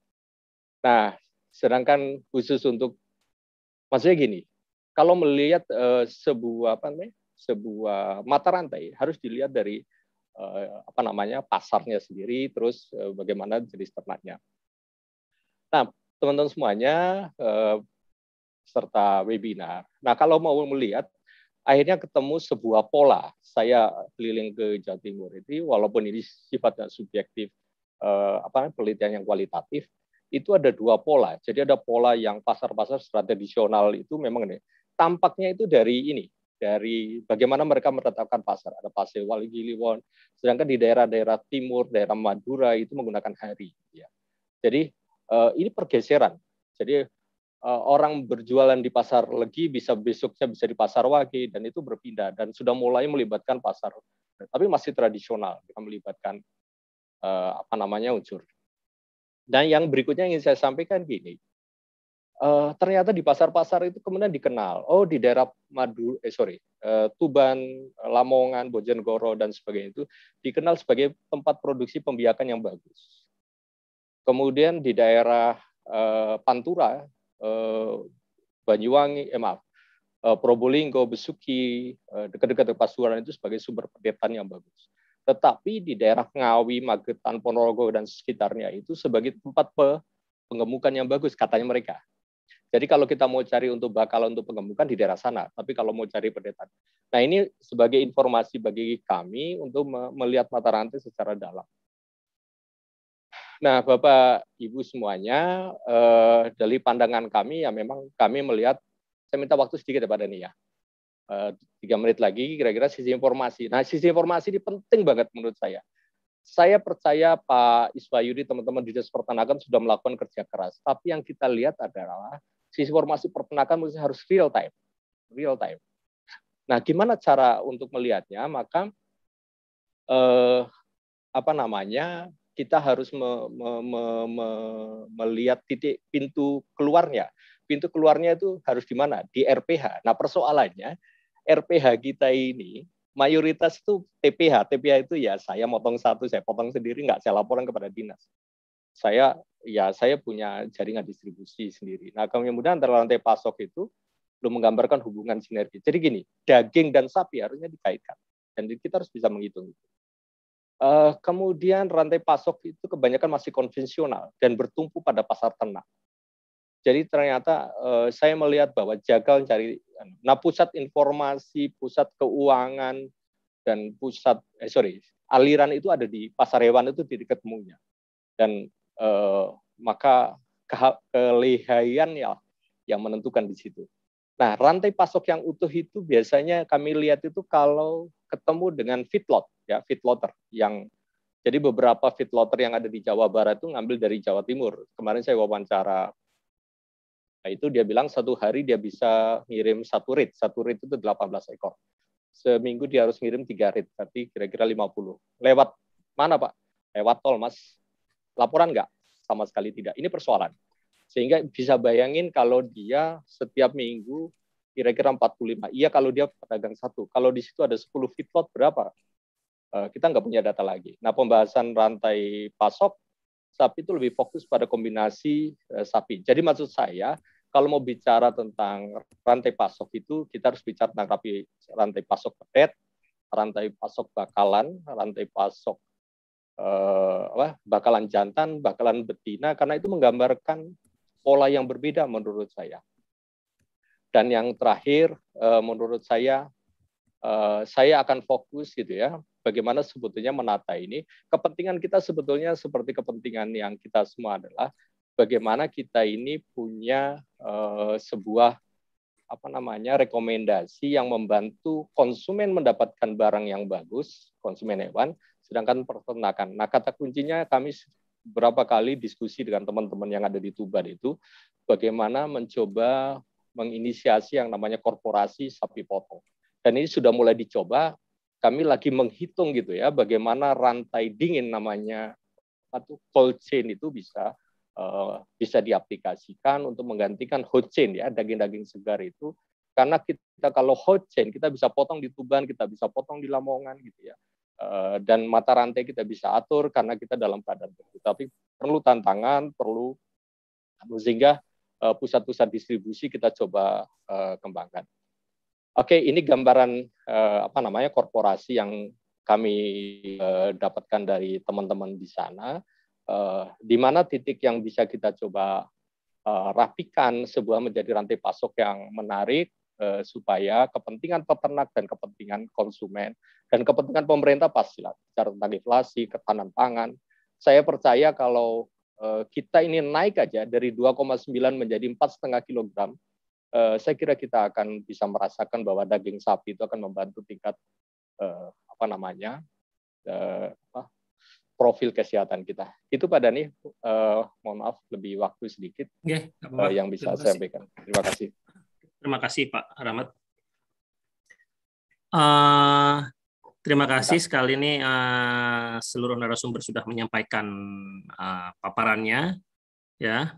Nah, sedangkan khusus untuk, maksudnya gini, kalau melihat uh, sebuah apa namanya, sebuah mata rantai harus dilihat dari uh, apa namanya pasarnya sendiri, terus uh, bagaimana jenis ternaknya. Nah, teman-teman semuanya uh, serta webinar. Nah, kalau mau melihat akhirnya ketemu sebuah pola. Saya keliling ke Jawa Timur itu, walaupun ini sifatnya subjektif, eh, apa penelitian yang kualitatif, itu ada dua pola. Jadi ada pola yang pasar-pasar tradisional itu memang ini. Tampaknya itu dari ini, dari bagaimana mereka menetapkan pasar. Ada pasir Wali Giliwon, sedangkan di daerah-daerah timur, daerah Madura itu menggunakan hari. Ya. Jadi eh, ini pergeseran. Jadi Eh, orang berjualan di pasar Legi bisa besoknya bisa di pasar Wage dan itu berpindah dan sudah mulai melibatkan pasar tapi masih tradisional kita melibatkan uh, apa namanya unsur. Dan yang berikutnya yang ingin saya sampaikan gini, uh, ternyata di pasar-pasar itu kemudian dikenal. Oh di daerah Madu, eh sorry, uh, Tuban, Lamongan, Bojonegoro dan sebagainya itu dikenal sebagai tempat produksi pembiakan yang bagus. Kemudian di daerah Pantura Eh, Banyuwangi, eh maaf, eh, Probolinggo, Besuki, eh, dekat-dekat Pasuruan itu sebagai sumber pedetan yang bagus. Tetapi di daerah Ngawi, Magetan, Ponorogo, dan sekitarnya itu sebagai tempat pengemukan yang bagus, katanya mereka. Jadi kalau kita mau cari untuk bakal untuk pengemukan di daerah sana, tapi kalau mau cari pedetan. Nah ini sebagai informasi bagi kami untuk melihat mata rantai secara dalam. Nah, Bapak Ibu semuanya, eh, dari pandangan kami ya memang kami melihat, saya minta waktu sedikit ya Pak Dani ya, eh, tiga menit lagi kira-kira sisi informasi. Nah, sisi informasi ini penting banget menurut saya. Saya percaya Pak Iswayudi, teman-teman di Dinas Pertanakan sudah melakukan kerja keras. Tapi yang kita lihat adalah sisi informasi pertanakan mesti harus real time. Real time. Nah, gimana cara untuk melihatnya? Maka eh, apa namanya kita harus me, me, me, me, melihat titik pintu keluarnya. Pintu keluarnya itu harus di mana? Di RPH. Nah, persoalannya RPH kita ini mayoritas itu TPH. TPH itu ya saya motong satu, saya potong sendiri, nggak saya laporan kepada dinas. Saya ya saya punya jaringan distribusi sendiri. Nah kemudian antara rantai pasok itu belum menggambarkan hubungan sinergi. Jadi gini, daging dan sapi harusnya dikaitkan. Dan kita harus bisa menghitung itu. Uh, kemudian rantai pasok itu kebanyakan masih konvensional dan bertumpu pada pasar ternak. Jadi ternyata uh, saya melihat bahwa jagal mencari, anu, nah pusat informasi, pusat keuangan dan pusat eh sorry aliran itu ada di pasar hewan itu di dekat ketemunya dan uh, maka ke kelihayan ya yang menentukan di situ. Nah rantai pasok yang utuh itu biasanya kami lihat itu kalau ketemu dengan feedlot ya feedlotter yang jadi beberapa feedlotter yang ada di Jawa Barat itu ngambil dari Jawa Timur. Kemarin saya wawancara nah itu dia bilang satu hari dia bisa ngirim satu rit. Satu rit itu 18 ekor. Seminggu dia harus ngirim tiga rit, berarti kira-kira 50. Lewat mana Pak? Lewat tol Mas. Laporan nggak? Sama sekali tidak. Ini persoalan. Sehingga bisa bayangin kalau dia setiap minggu kira-kira 45. Iya kalau dia pedagang satu. Kalau di situ ada 10 feedlot berapa? Eh, kita nggak punya data lagi. Nah, pembahasan rantai pasok sapi itu lebih fokus pada kombinasi eh, sapi. Jadi maksud saya, kalau mau bicara tentang rantai pasok itu, kita harus bicara tentang rapi, rantai pasok pet, rantai pasok bakalan, rantai pasok eh, bakalan jantan, bakalan betina, karena itu menggambarkan pola yang berbeda menurut saya. Dan yang terakhir, eh, menurut saya, saya akan fokus gitu ya bagaimana sebetulnya menata ini. Kepentingan kita sebetulnya seperti kepentingan yang kita semua adalah bagaimana kita ini punya uh, sebuah apa namanya rekomendasi yang membantu konsumen mendapatkan barang yang bagus, konsumen hewan, sedangkan peternakan. Nah, kata kuncinya kami berapa kali diskusi dengan teman-teman yang ada di Tuban itu bagaimana mencoba menginisiasi yang namanya korporasi sapi potong. Dan ini sudah mulai dicoba kami lagi menghitung gitu ya bagaimana rantai dingin namanya atau cold chain itu bisa uh, bisa diaplikasikan untuk menggantikan hot chain ya daging-daging segar itu karena kita kalau hot chain kita bisa potong di Tuban kita bisa potong di Lamongan gitu ya uh, dan mata rantai kita bisa atur karena kita dalam keadaan tertentu tapi perlu tantangan perlu sehingga eh, pusat-pusat distribusi kita coba uh, kembangkan. Oke, ini gambaran uh, apa namanya korporasi yang kami uh, dapatkan dari teman-teman di sana. Uh, di mana titik yang bisa kita coba uh, rapikan sebuah menjadi rantai pasok yang menarik uh, supaya kepentingan peternak dan kepentingan konsumen dan kepentingan pemerintah pastilah bicara tentang inflasi, ketahanan pangan. Saya percaya kalau uh, kita ini naik aja dari 2,9 menjadi 4,5 kilogram Eh, saya kira kita akan bisa merasakan bahwa daging sapi itu akan membantu tingkat eh, apa namanya eh, profil kesehatan kita. Itu pada nih, eh, mohon maaf lebih waktu sedikit -apa. eh, yang bisa saya sampaikan. Terima kasih. Terima kasih Pak Rahmat. Uh, terima kasih sekali ini uh, seluruh narasumber sudah menyampaikan uh, paparannya, ya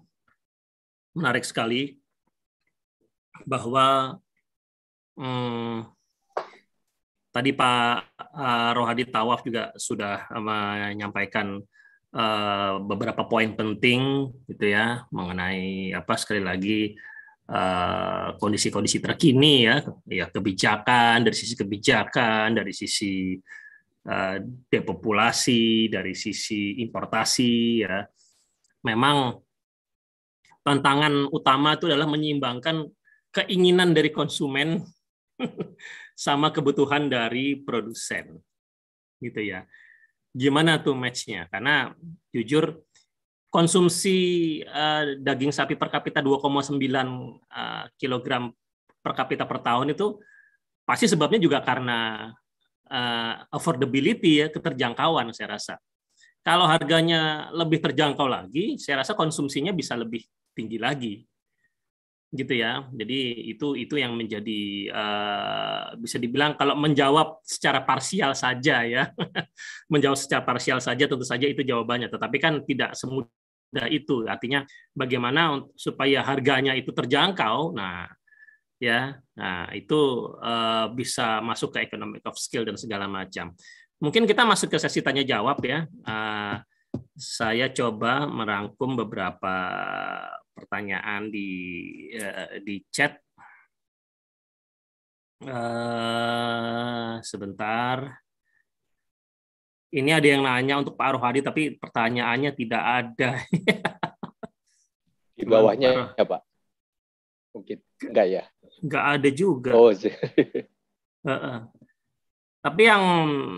menarik sekali bahwa hmm, tadi Pak eh, Rohadi Tawaf juga sudah eh, menyampaikan uh, beberapa poin penting gitu ya mengenai apa sekali lagi kondisi-kondisi uh, terkini ya ya kebijakan dari sisi kebijakan dari sisi uh, depopulasi dari sisi importasi ya memang tantangan utama itu adalah menyeimbangkan keinginan dari konsumen sama kebutuhan dari produsen gitu ya gimana tuh matchnya karena jujur konsumsi uh, daging sapi per kapita 2,9 uh, eh, kilogram per kapita per tahun itu pasti sebabnya juga karena uh, affordability ya keterjangkauan saya rasa kalau harganya lebih terjangkau lagi saya rasa konsumsinya bisa lebih tinggi lagi gitu ya. Jadi itu itu yang menjadi uh, bisa dibilang kalau menjawab secara parsial saja ya, menjawab secara parsial saja tentu saja itu jawabannya. Tetapi kan tidak semudah itu. Artinya bagaimana supaya harganya itu terjangkau. Nah, ya, nah itu uh, bisa masuk ke economic of skill dan segala macam. Mungkin kita masuk ke sesi tanya jawab ya. Uh, saya coba merangkum beberapa pertanyaan di uh, di chat. Uh, sebentar. Ini ada yang nanya untuk Pak Rohadi, tapi pertanyaannya tidak ada. di bawahnya ya Pak? Mungkin enggak ya? Enggak ada juga. Oh, uh -uh. Tapi yang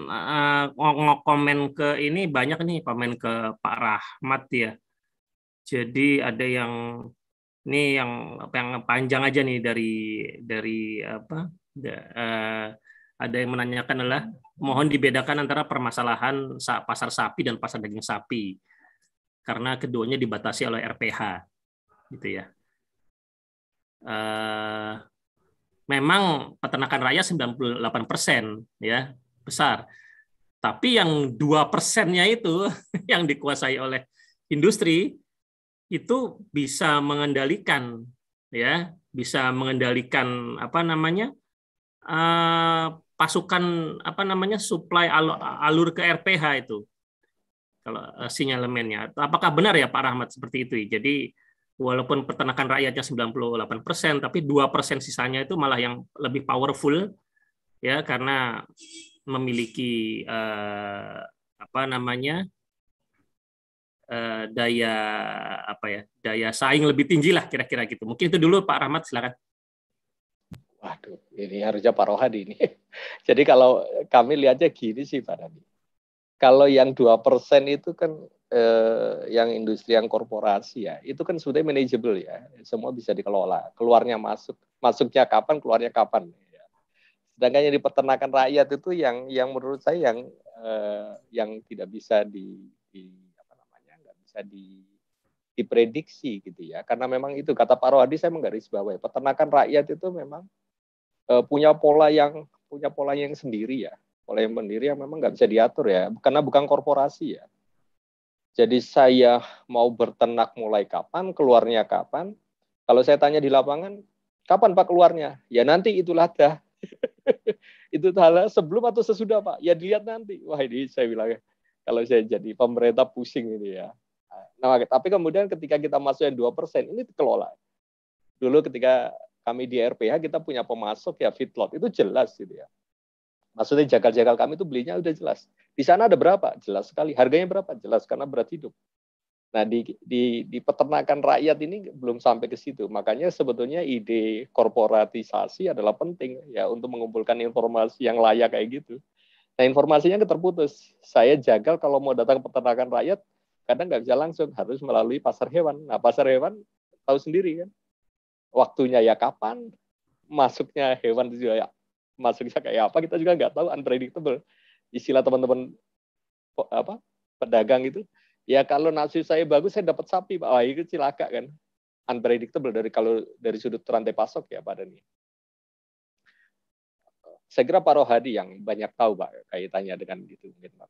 uh, eh, komen ke ini banyak nih komen ke Pak Rahmat ya. Jadi ada yang ini yang yang panjang aja nih dari dari apa? Da, uh, ada yang menanyakan adalah mohon dibedakan antara permasalahan pasar sapi dan pasar daging sapi karena keduanya dibatasi oleh RPH gitu ya. Uh, memang peternakan raya 98 persen ya besar, tapi yang dua persennya itu yang dikuasai oleh industri itu bisa mengendalikan ya bisa mengendalikan apa namanya uh, pasukan apa namanya supply alur, alur ke RPH itu kalau uh, sinyalemennya apakah benar ya Pak Rahmat seperti itu jadi walaupun peternakan rakyatnya 98 persen tapi dua persen sisanya itu malah yang lebih powerful ya karena memiliki uh, apa namanya Eh, daya apa ya daya saing lebih tinggi lah kira-kira gitu. Mungkin itu dulu Pak Rahmat silakan. Waduh, ini harusnya Pak Rohadi ini. Jadi kalau kami lihatnya gini sih Pak Rohadi. Kalau yang dua persen itu kan eh, yang industri yang korporasi ya, itu kan sudah manageable ya, semua bisa dikelola. Keluarnya masuk, masuknya kapan, keluarnya kapan. Sedangkan yang di peternakan rakyat itu yang yang menurut saya yang eh, yang tidak bisa di, di bisa di diprediksi gitu ya. Karena memang itu kata Pak Rohadi saya menggarisbawahi peternakan rakyat itu memang e, punya pola yang punya pola yang sendiri ya. Pola yang sendiri yang memang nggak bisa diatur ya. Karena bukan korporasi ya. Jadi saya mau bertenak mulai kapan, keluarnya kapan. Kalau saya tanya di lapangan, kapan Pak keluarnya? Ya nanti itulah dah. itu hal sebelum atau sesudah Pak? Ya dilihat nanti. Wah ini saya bilang kalau saya jadi pemerintah pusing ini ya Nah, tapi kemudian ketika kita masuk yang 2%, ini dikelola. Dulu ketika kami di RPH, kita punya pemasok ya feedlot, itu jelas gitu ya. Maksudnya jagal-jagal kami itu belinya udah jelas. Di sana ada berapa? Jelas sekali. Harganya berapa? Jelas karena berat hidup. Nah, di, di, di peternakan rakyat ini belum sampai ke situ. Makanya sebetulnya ide korporatisasi adalah penting ya untuk mengumpulkan informasi yang layak kayak gitu. Nah, informasinya keterputus. Saya jagal kalau mau datang ke peternakan rakyat, kadang nggak bisa langsung harus melalui pasar hewan nah pasar hewan tahu sendiri kan waktunya ya kapan masuknya hewan itu juga ya masuknya kayak apa kita juga nggak tahu unpredictable istilah teman-teman apa pedagang itu ya kalau nasi saya bagus saya dapat sapi pak wah itu cilaka kan unpredictable dari kalau dari sudut rantai pasok ya badannya saya kira Pak Rohadi yang banyak tahu Pak kaitannya dengan itu mungkin Pak.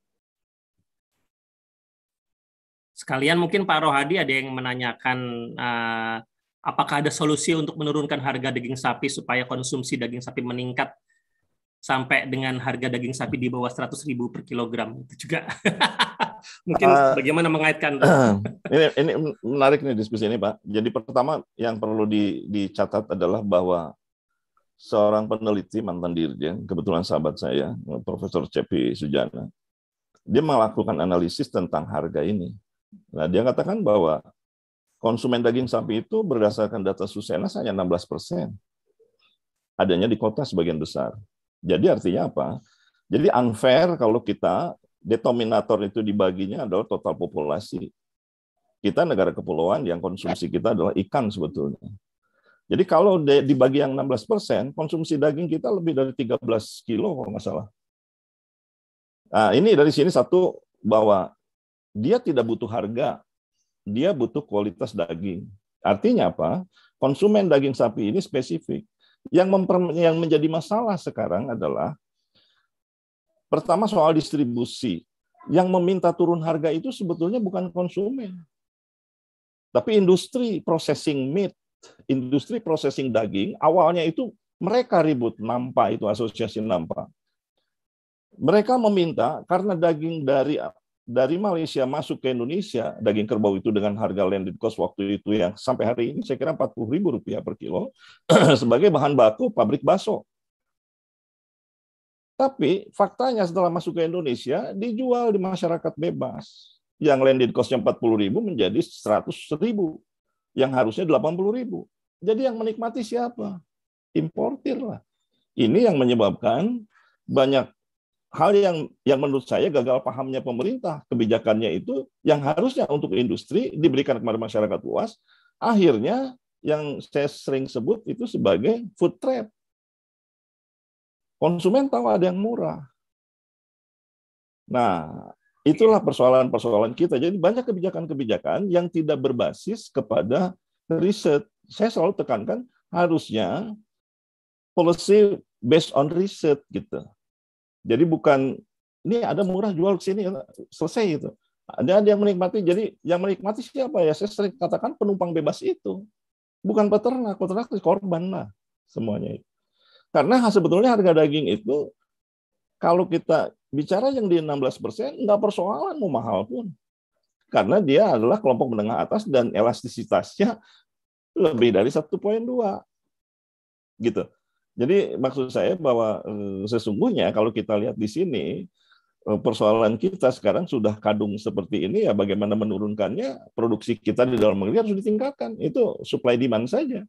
Sekalian mungkin Pak Rohadi ada yang menanyakan uh, apakah ada solusi untuk menurunkan harga daging sapi supaya konsumsi daging sapi meningkat sampai dengan harga daging sapi di bawah 100 ribu per kilogram itu juga mungkin uh, bagaimana mengaitkan ini, ini menarik nih diskusi ini Pak jadi pertama yang perlu di, dicatat adalah bahwa seorang peneliti mantan dirjen kebetulan sahabat saya Profesor Cepi Sujana dia melakukan analisis tentang harga ini Nah, dia katakan bahwa konsumen daging sapi itu berdasarkan data Susenas hanya 16 persen. Adanya di kota sebagian besar. Jadi artinya apa? Jadi unfair kalau kita denominator itu dibaginya adalah total populasi. Kita negara kepulauan yang konsumsi kita adalah ikan sebetulnya. Jadi kalau dibagi yang 16 persen, konsumsi daging kita lebih dari 13 kilo kalau nggak salah. Nah, ini dari sini satu bahwa dia tidak butuh harga, dia butuh kualitas daging. Artinya apa? Konsumen daging sapi ini spesifik. Yang, memper, yang menjadi masalah sekarang adalah pertama soal distribusi. Yang meminta turun harga itu sebetulnya bukan konsumen, tapi industri processing meat, industri processing daging. Awalnya itu mereka ribut Nampa itu asosiasi Nampa. Mereka meminta karena daging dari dari Malaysia masuk ke Indonesia daging kerbau itu dengan harga landed cost waktu itu yang sampai hari ini saya kira Rp40.000 per kilo sebagai bahan baku pabrik baso. Tapi faktanya setelah masuk ke Indonesia dijual di masyarakat bebas. Yang landed cost-nya 40.000 menjadi rp 100.000 yang harusnya rp 80.000. Jadi yang menikmati siapa? Importir lah. Ini yang menyebabkan banyak hal yang yang menurut saya gagal pahamnya pemerintah kebijakannya itu yang harusnya untuk industri diberikan kepada masyarakat luas akhirnya yang saya sering sebut itu sebagai food trap konsumen tahu ada yang murah nah itulah persoalan-persoalan kita jadi banyak kebijakan-kebijakan yang tidak berbasis kepada riset saya selalu tekankan harusnya policy based on riset gitu jadi bukan ini ada murah jual ke sini selesai itu. Ada yang menikmati. Jadi yang menikmati siapa ya? Saya sering katakan penumpang bebas itu bukan peternak, peternak itu korban lah semuanya. Karena sebetulnya harga daging itu kalau kita bicara yang di 16 persen nggak persoalan mau mahal pun karena dia adalah kelompok menengah atas dan elastisitasnya lebih dari 1.2 gitu. Jadi maksud saya bahwa eh, sesungguhnya kalau kita lihat di sini eh, persoalan kita sekarang sudah kadung seperti ini ya bagaimana menurunkannya produksi kita di dalam negeri harus ditingkatkan itu supply demand saja.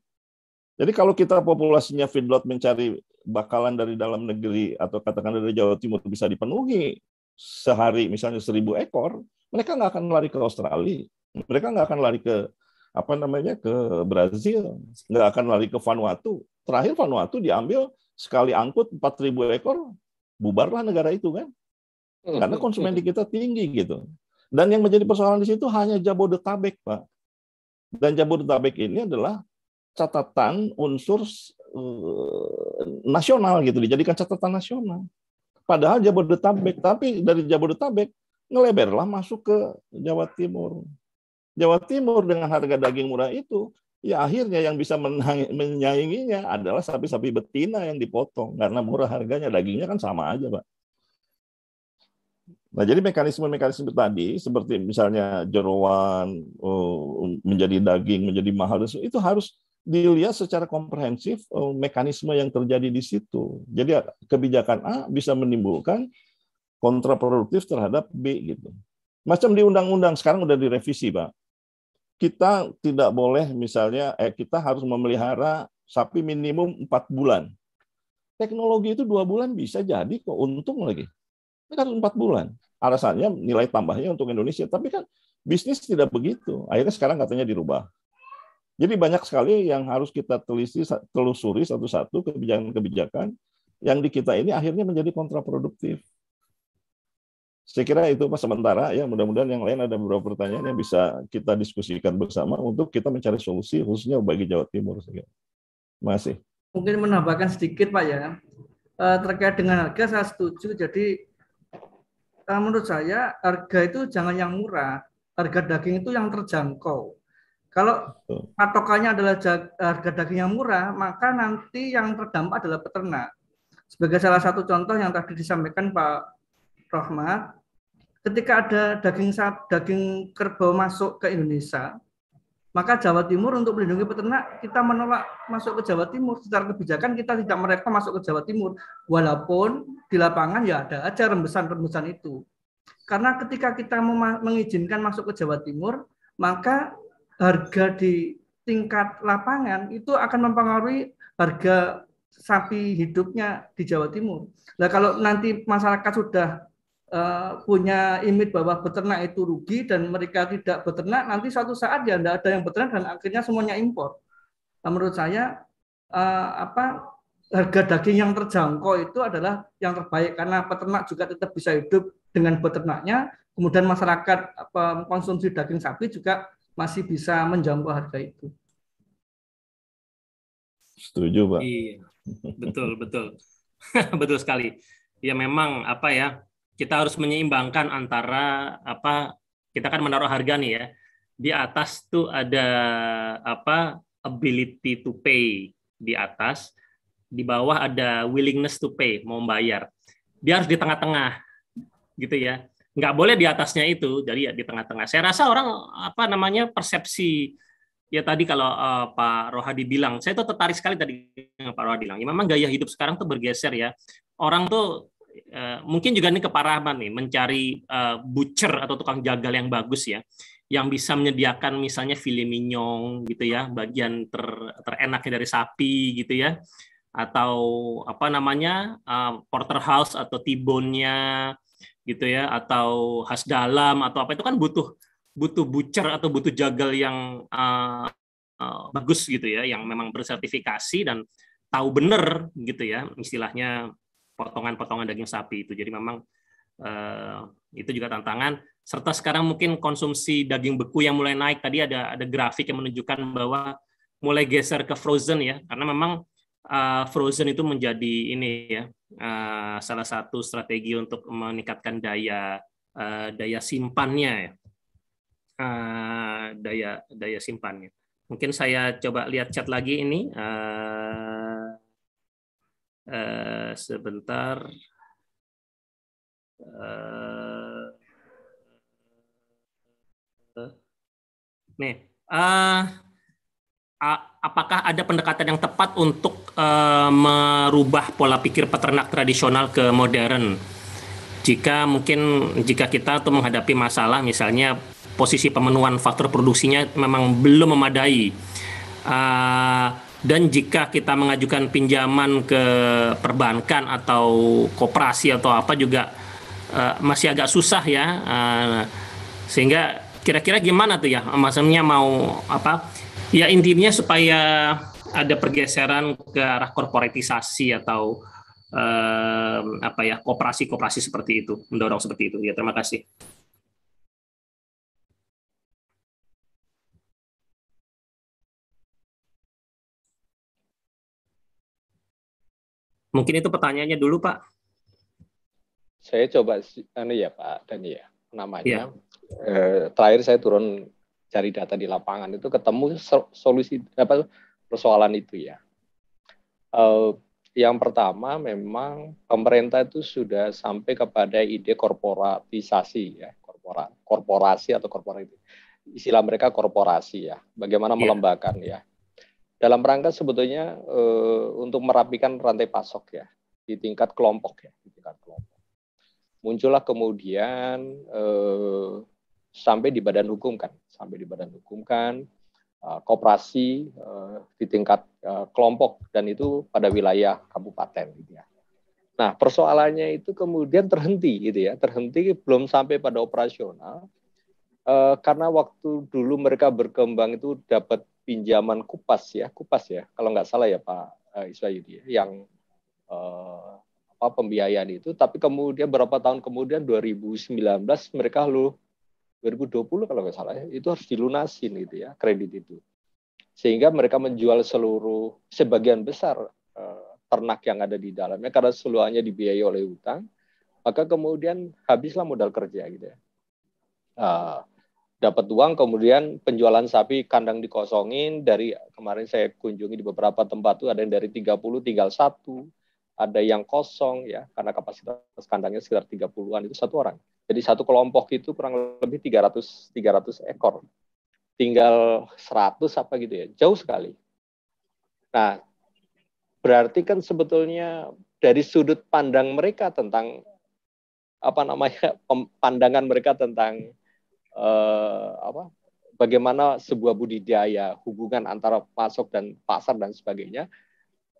Jadi kalau kita populasinya feedlot mencari bakalan dari dalam negeri atau katakan dari Jawa Timur bisa dipenuhi sehari misalnya seribu ekor, mereka nggak akan lari ke Australia, mereka nggak akan lari ke apa namanya ke Brazil, nggak akan lari ke Vanuatu. Terakhir Vanuatu diambil sekali angkut 4.000 ekor, bubarlah negara itu kan. Hmm. Karena konsumen di kita tinggi gitu. Dan yang menjadi persoalan di situ hanya Jabodetabek, Pak. Dan Jabodetabek ini adalah catatan unsur uh, nasional gitu, dijadikan catatan nasional. Padahal Jabodetabek, tapi dari Jabodetabek ngeleberlah masuk ke Jawa Timur. Jawa Timur dengan harga daging murah itu, ya akhirnya yang bisa menyainginya adalah sapi-sapi betina yang dipotong karena murah harganya dagingnya kan sama aja pak. Nah jadi mekanisme-mekanisme tadi seperti misalnya jeroan uh, menjadi daging menjadi mahal itu harus dilihat secara komprehensif uh, mekanisme yang terjadi di situ. Jadi kebijakan A bisa menimbulkan kontraproduktif terhadap B gitu. Macam di undang-undang sekarang udah direvisi pak kita tidak boleh misalnya eh kita harus memelihara sapi minimum empat bulan. Teknologi itu dua bulan bisa jadi kok untung lagi. Ini kan empat bulan. Alasannya nilai tambahnya untuk Indonesia, tapi kan bisnis tidak begitu. Akhirnya sekarang katanya dirubah. Jadi banyak sekali yang harus kita telisi, telusuri satu-satu kebijakan-kebijakan yang di kita ini akhirnya menjadi kontraproduktif. Saya kira itu Pak sementara ya mudah-mudahan yang lain ada beberapa pertanyaan yang bisa kita diskusikan bersama untuk kita mencari solusi khususnya bagi Jawa Timur. Saya Masih. Mungkin menambahkan sedikit Pak ya e, terkait dengan harga saya setuju. Jadi e, menurut saya harga itu jangan yang murah. Harga daging itu yang terjangkau. Kalau patokannya adalah harga daging yang murah, maka nanti yang terdampak adalah peternak. Sebagai salah satu contoh yang tadi disampaikan Pak Rahmat, ketika ada daging sab, daging kerbau masuk ke Indonesia, maka Jawa Timur untuk melindungi peternak kita menolak masuk ke Jawa Timur secara kebijakan kita tidak mereka masuk ke Jawa Timur walaupun di lapangan ya ada aja rembesan-rembesan itu. Karena ketika kita mengizinkan masuk ke Jawa Timur, maka harga di tingkat lapangan itu akan mempengaruhi harga sapi hidupnya di Jawa Timur. Nah, kalau nanti masyarakat sudah Eh, punya image bahwa beternak itu rugi dan mereka tidak beternak, nanti satu saat ya tidak ada yang beternak dan akhirnya semuanya impor. Nah, menurut saya eh, apa harga daging yang terjangkau itu adalah yang terbaik karena peternak juga tetap bisa hidup dengan beternaknya, kemudian masyarakat konsumsi daging sapi juga masih bisa menjangkau harga itu. Setuju, Pak. Iya, betul, betul. betul sekali. Ya memang apa ya, kita harus menyeimbangkan antara apa kita kan menaruh harga nih ya di atas tuh ada apa ability to pay di atas di bawah ada willingness to pay mau bayar dia harus di tengah-tengah gitu ya nggak boleh di atasnya itu jadi ya di tengah-tengah saya rasa orang apa namanya persepsi ya tadi kalau uh, Pak Rohadi bilang saya tuh tertarik sekali tadi yang Pak Rohadi bilang ya memang gaya hidup sekarang tuh bergeser ya orang tuh Eh, mungkin juga ini keparahan nih mencari uh, butcher atau tukang jagal yang bagus ya yang bisa menyediakan misalnya filet mignon gitu ya bagian ter, terenaknya dari sapi gitu ya atau apa namanya uh, eh, porterhouse atau tibonnya gitu ya atau khas dalam atau apa itu kan butuh butuh butcher atau butuh jagal yang uh, uh, bagus gitu ya yang memang bersertifikasi dan tahu benar gitu ya istilahnya potongan-potongan daging sapi itu. Jadi memang eh, itu juga tantangan. Serta sekarang mungkin konsumsi daging beku yang mulai naik. Tadi ada ada grafik yang menunjukkan bahwa mulai geser ke frozen ya, karena memang eh, frozen itu menjadi ini ya eh, salah satu strategi untuk meningkatkan daya eh, daya simpannya ya uh, daya daya simpannya mungkin saya coba lihat chat lagi ini uh, Eh, sebentar. uh, nih, uh, apakah ada pendekatan yang tepat untuk uh, merubah pola pikir peternak tradisional ke modern? Jika mungkin jika kita tuh menghadapi masalah misalnya posisi pemenuhan faktor produksinya memang belum memadai. Uh, dan jika kita mengajukan pinjaman ke perbankan atau koperasi atau apa juga uh, masih agak susah ya. Uh, sehingga kira-kira gimana tuh ya? Maksudnya mau apa? Ya intinya supaya ada pergeseran ke arah korporatisasi atau uh, apa ya koperasi-koperasi seperti itu, mendorong seperti itu. Ya terima kasih. Mungkin itu pertanyaannya dulu, Pak. Saya coba ini anu ya, Pak Dani ya. Namanya. Ya. Eh, terakhir saya turun cari data di lapangan itu ketemu solusi apa persoalan itu ya. Eh, yang pertama memang pemerintah itu sudah sampai kepada ide korporatisasi ya, korpora, korporasi atau korporat istilah mereka korporasi ya. Bagaimana melembagakan iya. melembakan ya dalam rangka sebetulnya eh, untuk merapikan rantai pasok ya di tingkat kelompok ya di tingkat kelompok muncullah kemudian eh, sampai di badan hukum kan sampai di badan hukum kan eh, koperasi eh, di tingkat kelompok dan itu pada wilayah kabupaten gitu ya nah persoalannya itu kemudian terhenti gitu ya terhenti belum sampai pada operasional karena waktu dulu mereka berkembang itu dapat pinjaman Kupas ya, Kupas ya, kalau nggak salah ya Pak eh, Iswayudi ya, yang eh, apa pembiayaan itu, tapi kemudian berapa tahun kemudian 2019 mereka lu 2020 kalau nggak salah ya, itu harus dilunasin gitu ya kredit itu. Sehingga mereka menjual seluruh sebagian besar eh, ternak yang ada di dalamnya karena seluruhnya dibiayai oleh utang, maka kemudian habislah modal kerja gitu ya. Eh, dapat uang kemudian penjualan sapi kandang dikosongin dari kemarin saya kunjungi di beberapa tempat tuh ada yang dari 30 tinggal satu ada yang kosong ya karena kapasitas kandangnya sekitar 30-an itu satu orang jadi satu kelompok itu kurang lebih 300 300 ekor tinggal 100 apa gitu ya jauh sekali nah berarti kan sebetulnya dari sudut pandang mereka tentang apa namanya pandangan mereka tentang eh, apa bagaimana sebuah budidaya hubungan antara pasok dan pasar dan sebagainya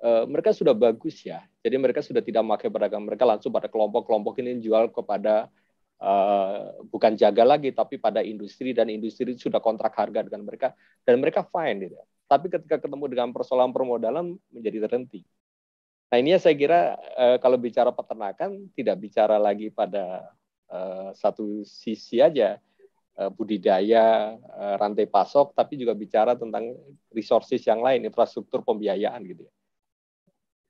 eh, mereka sudah bagus ya jadi mereka sudah tidak memakai pedagang mereka langsung pada kelompok-kelompok ini jual kepada Uh, bukan jaga lagi tapi pada industri dan industri sudah kontrak harga dengan mereka dan mereka fine gitu. Tapi ketika ketemu dengan persoalan permodalan menjadi terhenti. Nah ini ya saya kira uh, kalau bicara peternakan tidak bicara lagi pada uh, satu sisi aja, Eh, budidaya, eh, rantai pasok, tapi juga bicara tentang resources yang lain, infrastruktur pembiayaan gitu ya.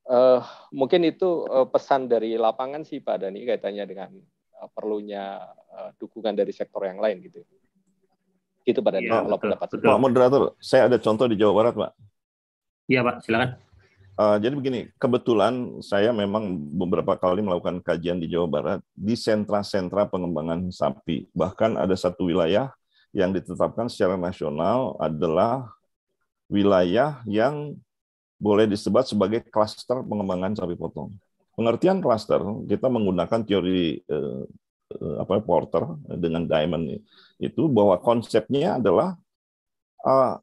Uh, mungkin itu uh, pesan dari lapangan sih Pak Dani kaitannya dengan uh, perlunya uh, dukungan dari sektor yang lain gitu. Gitu Pak Dani ya, kalau betul, Pak Moderator, saya ada contoh di Jawa Barat Pak. Iya Pak, silakan. Uh, jadi begini, kebetulan saya memang beberapa kali melakukan kajian di Jawa Barat di sentra-sentra pengembangan sapi. Bahkan ada satu wilayah yang ditetapkan secara nasional adalah wilayah yang boleh disebut sebagai klaster pengembangan sapi potong. Pengertian klaster kita menggunakan teori eh, eh apa Porter dengan Diamond itu bahwa konsepnya adalah uh,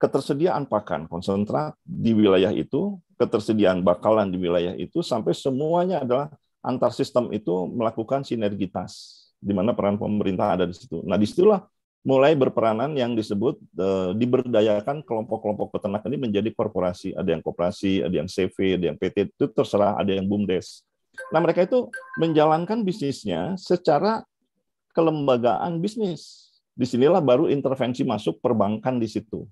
ketersediaan pakan konsentrat di wilayah itu, ketersediaan bakalan di wilayah itu, sampai semuanya adalah antar sistem itu melakukan sinergitas, di mana peran pemerintah ada di situ. Nah, disitulah mulai berperanan yang disebut e, diberdayakan kelompok-kelompok peternak ini menjadi korporasi. Ada yang koperasi, ada yang CV, ada yang PT, itu terserah, ada yang BUMDes. Nah, mereka itu menjalankan bisnisnya secara kelembagaan bisnis. Disinilah baru intervensi masuk perbankan di situ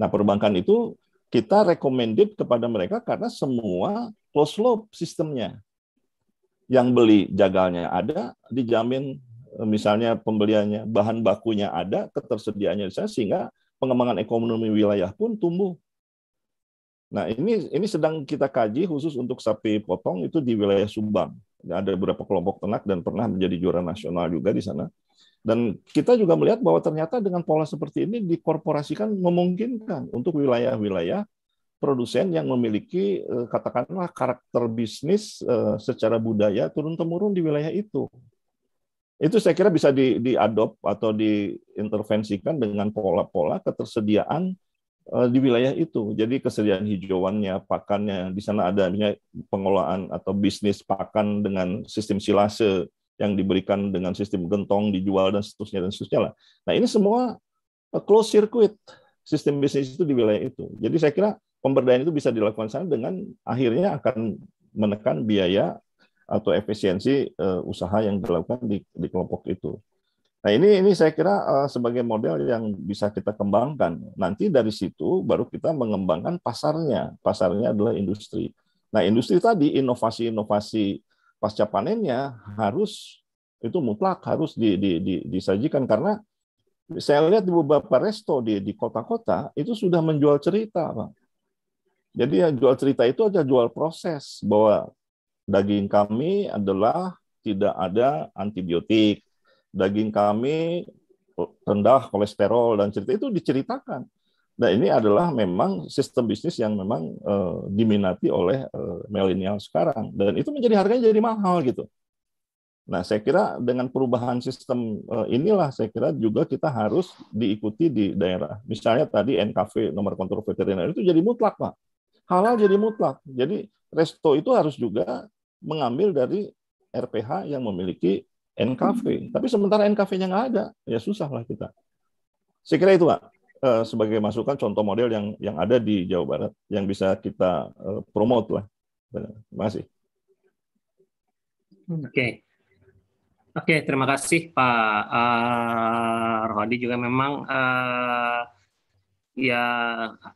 Nah, perbankan itu kita recommended kepada mereka karena semua close loop sistemnya. Yang beli jagalnya ada, dijamin eh, misalnya pembeliannya, bahan bakunya ada, ketersediaannya sana sehingga pengembangan ekonomi wilayah pun tumbuh. Nah, ini ini sedang kita kaji khusus untuk sapi potong itu di wilayah Subang. Ada beberapa kelompok ternak dan pernah menjadi juara nasional juga di sana. Dan kita juga melihat bahwa ternyata dengan pola seperti ini dikorporasikan memungkinkan untuk wilayah-wilayah produsen yang memiliki eh, katakanlah karakter bisnis eh, secara budaya turun temurun di wilayah itu. Itu saya kira bisa di, diadop atau diintervensikan dengan pola-pola ketersediaan eh, di wilayah itu. Jadi kesediaan hijauannya, pakannya, di sana ada pengelolaan atau bisnis pakan dengan sistem silase yang diberikan dengan sistem gentong dijual dan seterusnya dan seterusnya lah. Nah ini semua eh, close circuit sistem bisnis itu di wilayah itu. Jadi saya kira pemberdayaan itu bisa dilakukan sana dengan akhirnya akan menekan biaya atau efisiensi uh, usaha yang dilakukan di, di kelompok itu. Nah ini ini saya kira uh, sebagai model yang bisa kita kembangkan. Nanti dari situ baru kita mengembangkan pasarnya. Pasarnya adalah industri. Nah industri tadi inovasi-inovasi pasca panennya harus itu mutlak harus di, di, di, disajikan karena saya lihat di beberapa resto di di kota-kota itu sudah menjual cerita, Pak. Jadi yang jual cerita itu aja jual proses bahwa daging kami adalah tidak ada antibiotik, daging kami rendah kolesterol dan cerita itu diceritakan. Nah ini adalah memang sistem bisnis yang memang uh, diminati oleh uh, milenial sekarang dan itu menjadi harganya jadi mahal gitu. Nah saya kira dengan perubahan sistem uh, inilah saya kira juga kita harus diikuti di daerah. Misalnya tadi NKV nomor kontrol veteriner itu jadi mutlak pak, halal jadi mutlak. Jadi resto itu harus juga mengambil dari RPH yang memiliki NKV. Tapi sementara NKV-nya nggak ada, ya susahlah kita. Saya kira itu pak. Eh, sebagai masukan contoh model yang yang ada di Jawa Barat yang bisa kita uh, promote lah. Eh, terima kasih. Oke. Okay. Oke, okay, terima kasih Pak uh, Rohadi juga memang uh, ya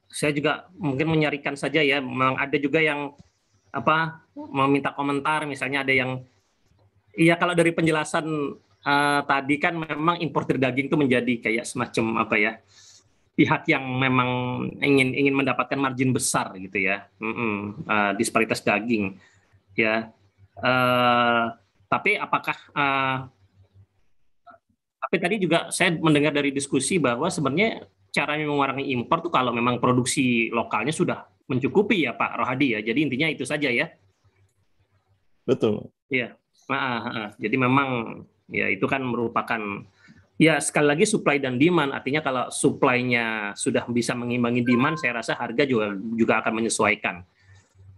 saya juga mungkin menyarikan saja ya memang ada juga yang apa meminta komentar misalnya ada yang iya kalau dari penjelasan uh, tadi kan memang importer daging itu menjadi kayak semacam apa ya pihak yang memang ingin ingin mendapatkan margin besar gitu ya mm -mm, uh, disparitas daging ya uh, tapi apakah uh, tapi tadi juga saya mendengar dari diskusi bahwa sebenarnya cara mengurangi impor tuh kalau memang produksi lokalnya sudah mencukupi ya Pak Rohadi ya jadi intinya itu saja ya betul ya nah, jadi memang ya itu kan merupakan Ya, sekali lagi supply dan demand. Artinya kalau supply-nya sudah bisa mengimbangi demand, saya rasa harga juga juga akan menyesuaikan.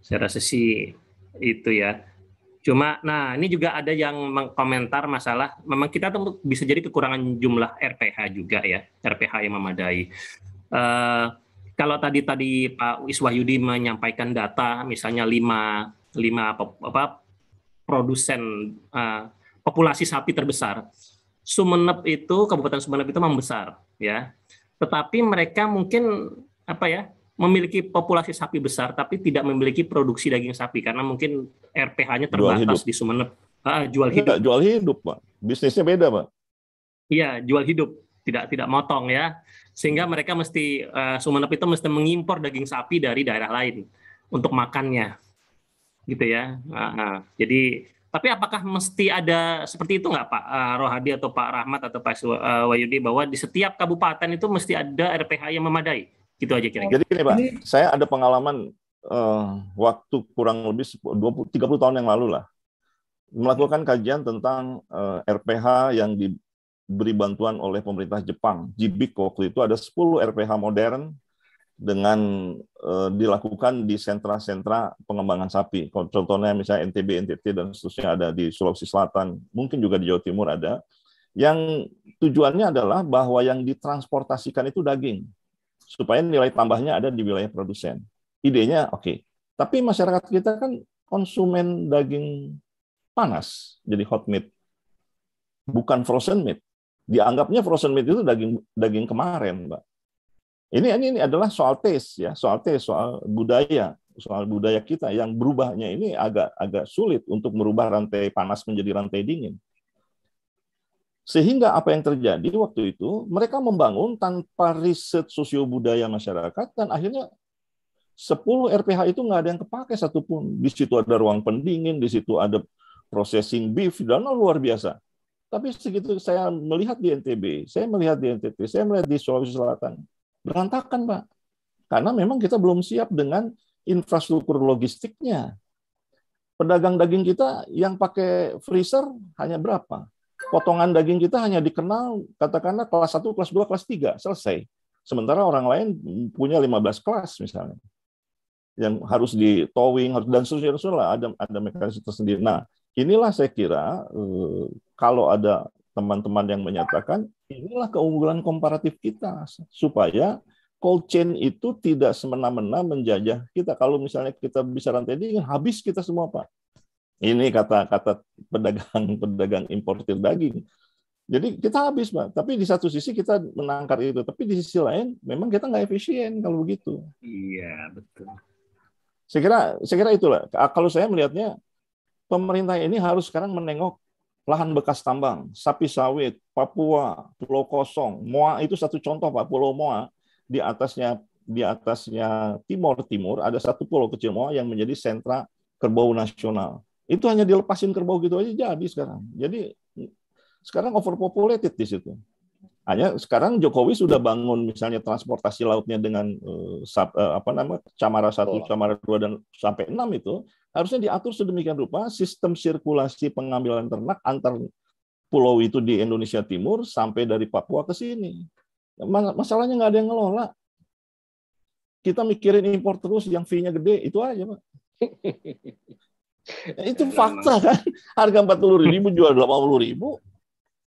Saya rasa sih itu ya. Cuma, nah ini juga ada yang mengkomentar masalah, memang kita tuh bisa jadi kekurangan jumlah RPH juga ya, RPH yang memadai. Uh, kalau tadi tadi Pak Iswahyudi menyampaikan data, misalnya lima lima apa, apa produsen uh, populasi sapi terbesar Sumeneb itu Kabupaten Sumeneb itu membesar ya. Tetapi mereka mungkin apa ya memiliki populasi sapi besar tapi tidak memiliki produksi daging sapi karena mungkin RPH-nya terbatas di Sumeneb. Ah, jual hidup. Tidak, jual hidup, Pak. Bisnisnya beda, Pak. Iya, jual hidup, tidak tidak motong ya. Sehingga mereka mesti uh, Sumeneb itu mesti mengimpor daging sapi dari daerah lain untuk makannya. Gitu ya. Nah, nah. Jadi tapi apakah mesti ada seperti itu nggak Pak eh, Rohadi atau Pak Rahmat atau Pak uh, eh, Wayudi bahwa di setiap kabupaten itu mesti ada RPH yang memadai? Gitu aja kira-kira. Jadi gini Pak, Ini... saya ada pengalaman uh, waktu kurang lebih 20 30 tahun yang lalu lah melakukan kajian tentang uh, RPH yang diberi bantuan oleh pemerintah Jepang. JIBIK waktu itu ada 10 RPH modern dengan uh, dilakukan di sentra-sentra pengembangan sapi. Contohnya misalnya NTB, NTT dan seterusnya ada di Sulawesi Selatan, mungkin juga di Jawa Timur ada. Yang tujuannya adalah bahwa yang ditransportasikan itu daging supaya nilai tambahnya ada di wilayah produsen. Idenya oke. Okay. Tapi masyarakat kita kan konsumen daging panas, jadi hot meat. Bukan frozen meat. Dianggapnya frozen meat itu daging daging kemarin, Mbak ini ini, adalah soal tes ya, soal tes, soal budaya, soal budaya kita yang berubahnya ini agak agak sulit untuk merubah rantai panas menjadi rantai dingin. Sehingga apa yang terjadi waktu itu, mereka membangun tanpa riset sosiobudaya masyarakat, dan akhirnya 10 RPH itu nggak ada yang kepake satupun. Di situ ada ruang pendingin, di situ ada processing beef, dan luar biasa. Tapi segitu saya melihat di NTB, saya melihat di NTT, saya melihat di Sulawesi Selatan, Berantakan, Pak. Karena memang kita belum siap dengan infrastruktur logistiknya. Pedagang daging kita yang pakai freezer hanya berapa? Potongan daging kita hanya dikenal katakanlah kelas 1, kelas 2, kelas 3, selesai. Sementara orang lain punya 15 kelas misalnya. Yang harus di towing dan seterusnya ada ada mekanisme tersendiri. Nah, inilah saya kira eh, kalau ada teman-teman yang menyatakan inilah keunggulan komparatif kita supaya cold chain itu tidak semena-mena menjajah kita. Kalau misalnya kita bisa rantai ini habis kita semua pak. Ini kata-kata pedagang-pedagang importir daging. Jadi kita habis pak. Tapi di satu sisi kita menangkar itu, tapi di sisi lain memang kita nggak efisien kalau begitu. Iya betul. Saya kira, saya kira itulah. Kalau saya melihatnya pemerintah ini harus sekarang menengok lahan bekas tambang, sapi sawit, Papua, Pulau Kosong, Moa itu satu contoh Pak Pulau Moa di atasnya di atasnya Timor Timur ada satu pulau kecil Moa yang menjadi sentra kerbau nasional. Itu hanya dilepasin kerbau gitu aja jadi sekarang. Jadi sekarang overpopulated di situ. Hanya sekarang Jokowi sudah bangun misalnya transportasi lautnya dengan uh, eh, sub, uh, eh, apa nama camara satu, camara dua dan sampai enam itu harusnya diatur sedemikian rupa sistem sirkulasi pengambilan ternak antar pulau itu di Indonesia Timur sampai dari Papua ke sini. Masalahnya nggak ada yang ngelola. Kita mikirin impor terus yang fee-nya gede, itu aja, Pak. itu fakta kan. Harga empat puluh ribu jual puluh ribu.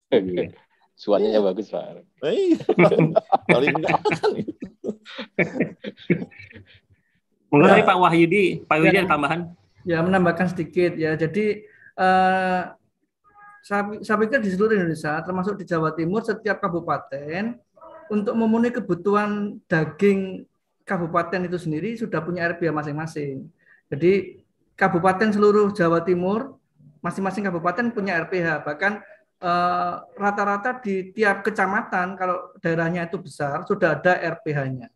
Iya. Suaranya yeah. bagus Pak. Iya. Paling ya. Ya, Pak Wahyudi, Pak Wahyudi ya, tambahan. Ya, menambahkan sedikit ya. Jadi eh, saya, saya pikir di seluruh Indonesia, termasuk di Jawa Timur, setiap kabupaten untuk memenuhi kebutuhan daging kabupaten itu sendiri sudah punya RBA masing-masing. Jadi kabupaten seluruh Jawa Timur masing-masing kabupaten punya RPH bahkan Eh, rata-rata di tiap kecamatan kalau daerahnya itu besar sudah ada RPH-nya.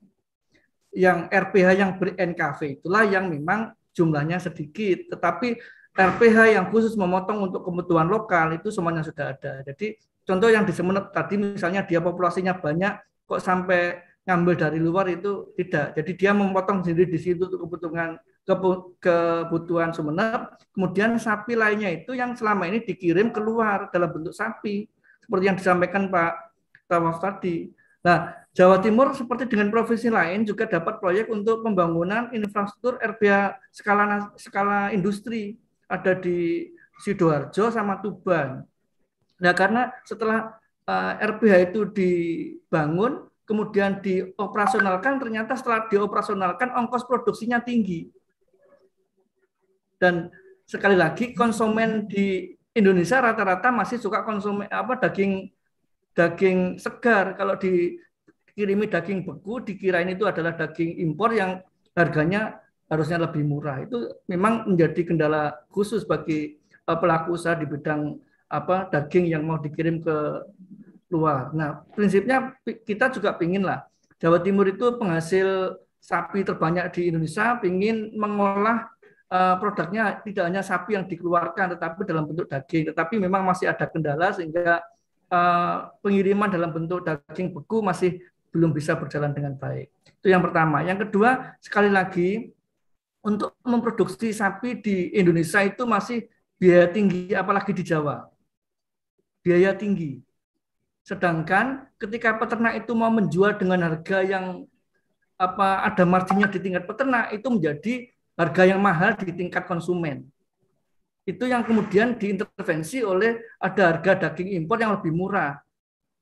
Yang RPH yang ber-NKV itulah yang memang jumlahnya sedikit, tetapi RPH yang khusus memotong untuk kebutuhan lokal itu semuanya sudah ada. Jadi contoh yang di Semenep tadi misalnya dia populasinya banyak kok sampai ngambil dari luar itu tidak. Jadi dia memotong sendiri di situ untuk kebutuhan kebutuhan Sumeneb, kemudian sapi lainnya itu yang selama ini dikirim keluar dalam bentuk sapi, seperti yang disampaikan Pak Tawaf tadi. Nah, Jawa Timur seperti dengan provinsi lain juga dapat proyek untuk pembangunan infrastruktur RBA skala skala industri ada di Sidoarjo sama Tuban. Nah, karena setelah uh, eh, RBH itu dibangun, kemudian dioperasionalkan, ternyata setelah dioperasionalkan ongkos produksinya tinggi dan sekali lagi konsumen di Indonesia rata-rata masih suka konsumen apa daging daging segar kalau dikirimi daging beku dikirain itu adalah daging impor yang harganya harusnya lebih murah itu memang menjadi kendala khusus bagi eh, pelaku usaha di bidang apa daging yang mau dikirim ke luar. Nah prinsipnya kita juga lah Jawa Timur itu penghasil sapi terbanyak di Indonesia, pingin mengolah Eh, produknya tidak hanya sapi yang dikeluarkan tetapi dalam bentuk daging tetapi memang masih ada kendala sehingga eh, pengiriman dalam bentuk daging beku masih belum bisa berjalan dengan baik. Itu yang pertama. Yang kedua, sekali lagi untuk memproduksi sapi di Indonesia itu masih biaya tinggi apalagi di Jawa. Biaya tinggi. Sedangkan ketika peternak itu mau menjual dengan harga yang apa ada marginnya di tingkat peternak itu menjadi harga yang mahal di tingkat konsumen. Itu yang kemudian diintervensi oleh ada harga daging impor yang lebih murah.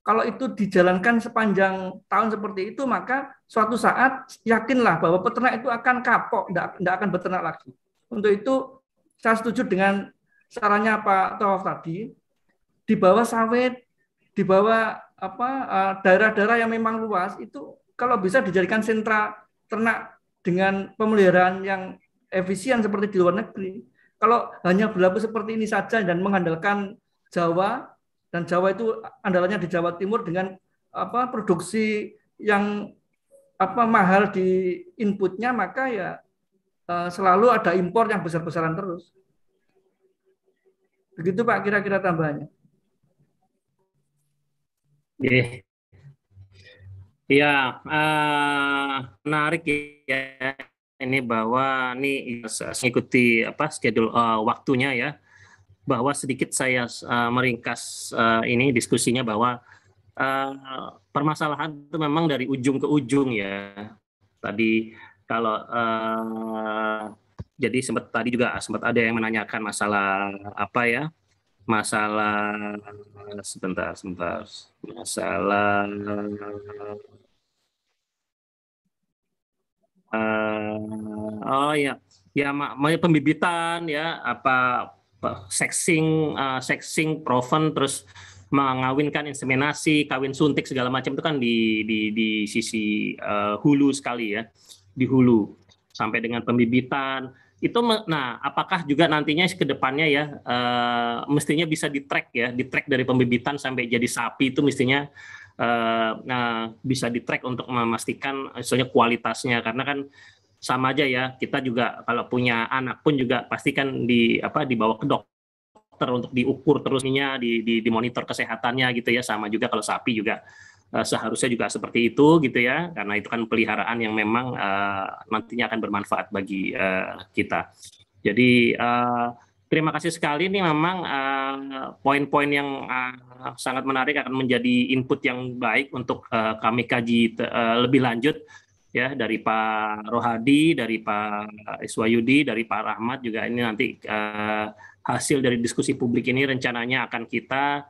Kalau itu dijalankan sepanjang tahun seperti itu, maka suatu saat yakinlah bahwa peternak itu akan kapok, tidak akan beternak lagi. Untuk itu, saya setuju dengan sarannya Pak Tawaf tadi, di bawah sawit, di bawah apa eh, daerah-daerah yang memang luas itu kalau bisa dijadikan sentra ternak dengan pemeliharaan yang efisien seperti di luar negeri. Kalau hanya berlaku seperti ini saja dan mengandalkan Jawa dan Jawa itu andalannya di Jawa Timur dengan apa produksi yang apa mahal di inputnya maka ya eh, selalu ada impor yang besar-besaran terus. Begitu Pak kira-kira tambahannya. Yeah. Ya, uh, eh, menarik ya ini bahwa ini mengikuti apa schedule uh, waktunya ya bahwa sedikit saya uh, meringkas uh, ini diskusinya bahwa uh, permasalahan itu memang dari ujung ke ujung ya tadi kalau uh, jadi sempat tadi juga sempat ada yang menanyakan masalah apa ya masalah sebentar sebentar masalah uh, oh iya. ya ya mak, pembibitan ya apa sexing uh, sexing proven terus mengawinkan inseminasi kawin suntik segala macam itu kan di di di sisi uh, hulu sekali ya di hulu sampai dengan pembibitan itu nah apakah juga nantinya ke depannya ya uh, mestinya bisa di track ya di track dari pembibitan sampai jadi sapi itu mestinya uh, nah, bisa di track untuk memastikan eh, misalnya kualitasnya karena kan sama aja ya kita juga kalau punya anak pun juga pastikan di apa dibawa ke dokter untuk diukur terusnya di, di di monitor kesehatannya gitu ya sama juga kalau sapi juga eh, seharusnya juga seperti itu gitu ya karena itu kan peliharaan yang memang uh, nantinya akan bermanfaat bagi uh, kita jadi uh, terima kasih sekali nih memang eh, poin-poin uh, yang uh, sangat menarik akan menjadi input yang baik untuk uh, kami kaji uh, lebih lanjut ya dari Pak Rohadi, dari Pak Iswayudi, dari Pak Rahmat juga ini nanti uh, hasil dari diskusi publik ini rencananya akan kita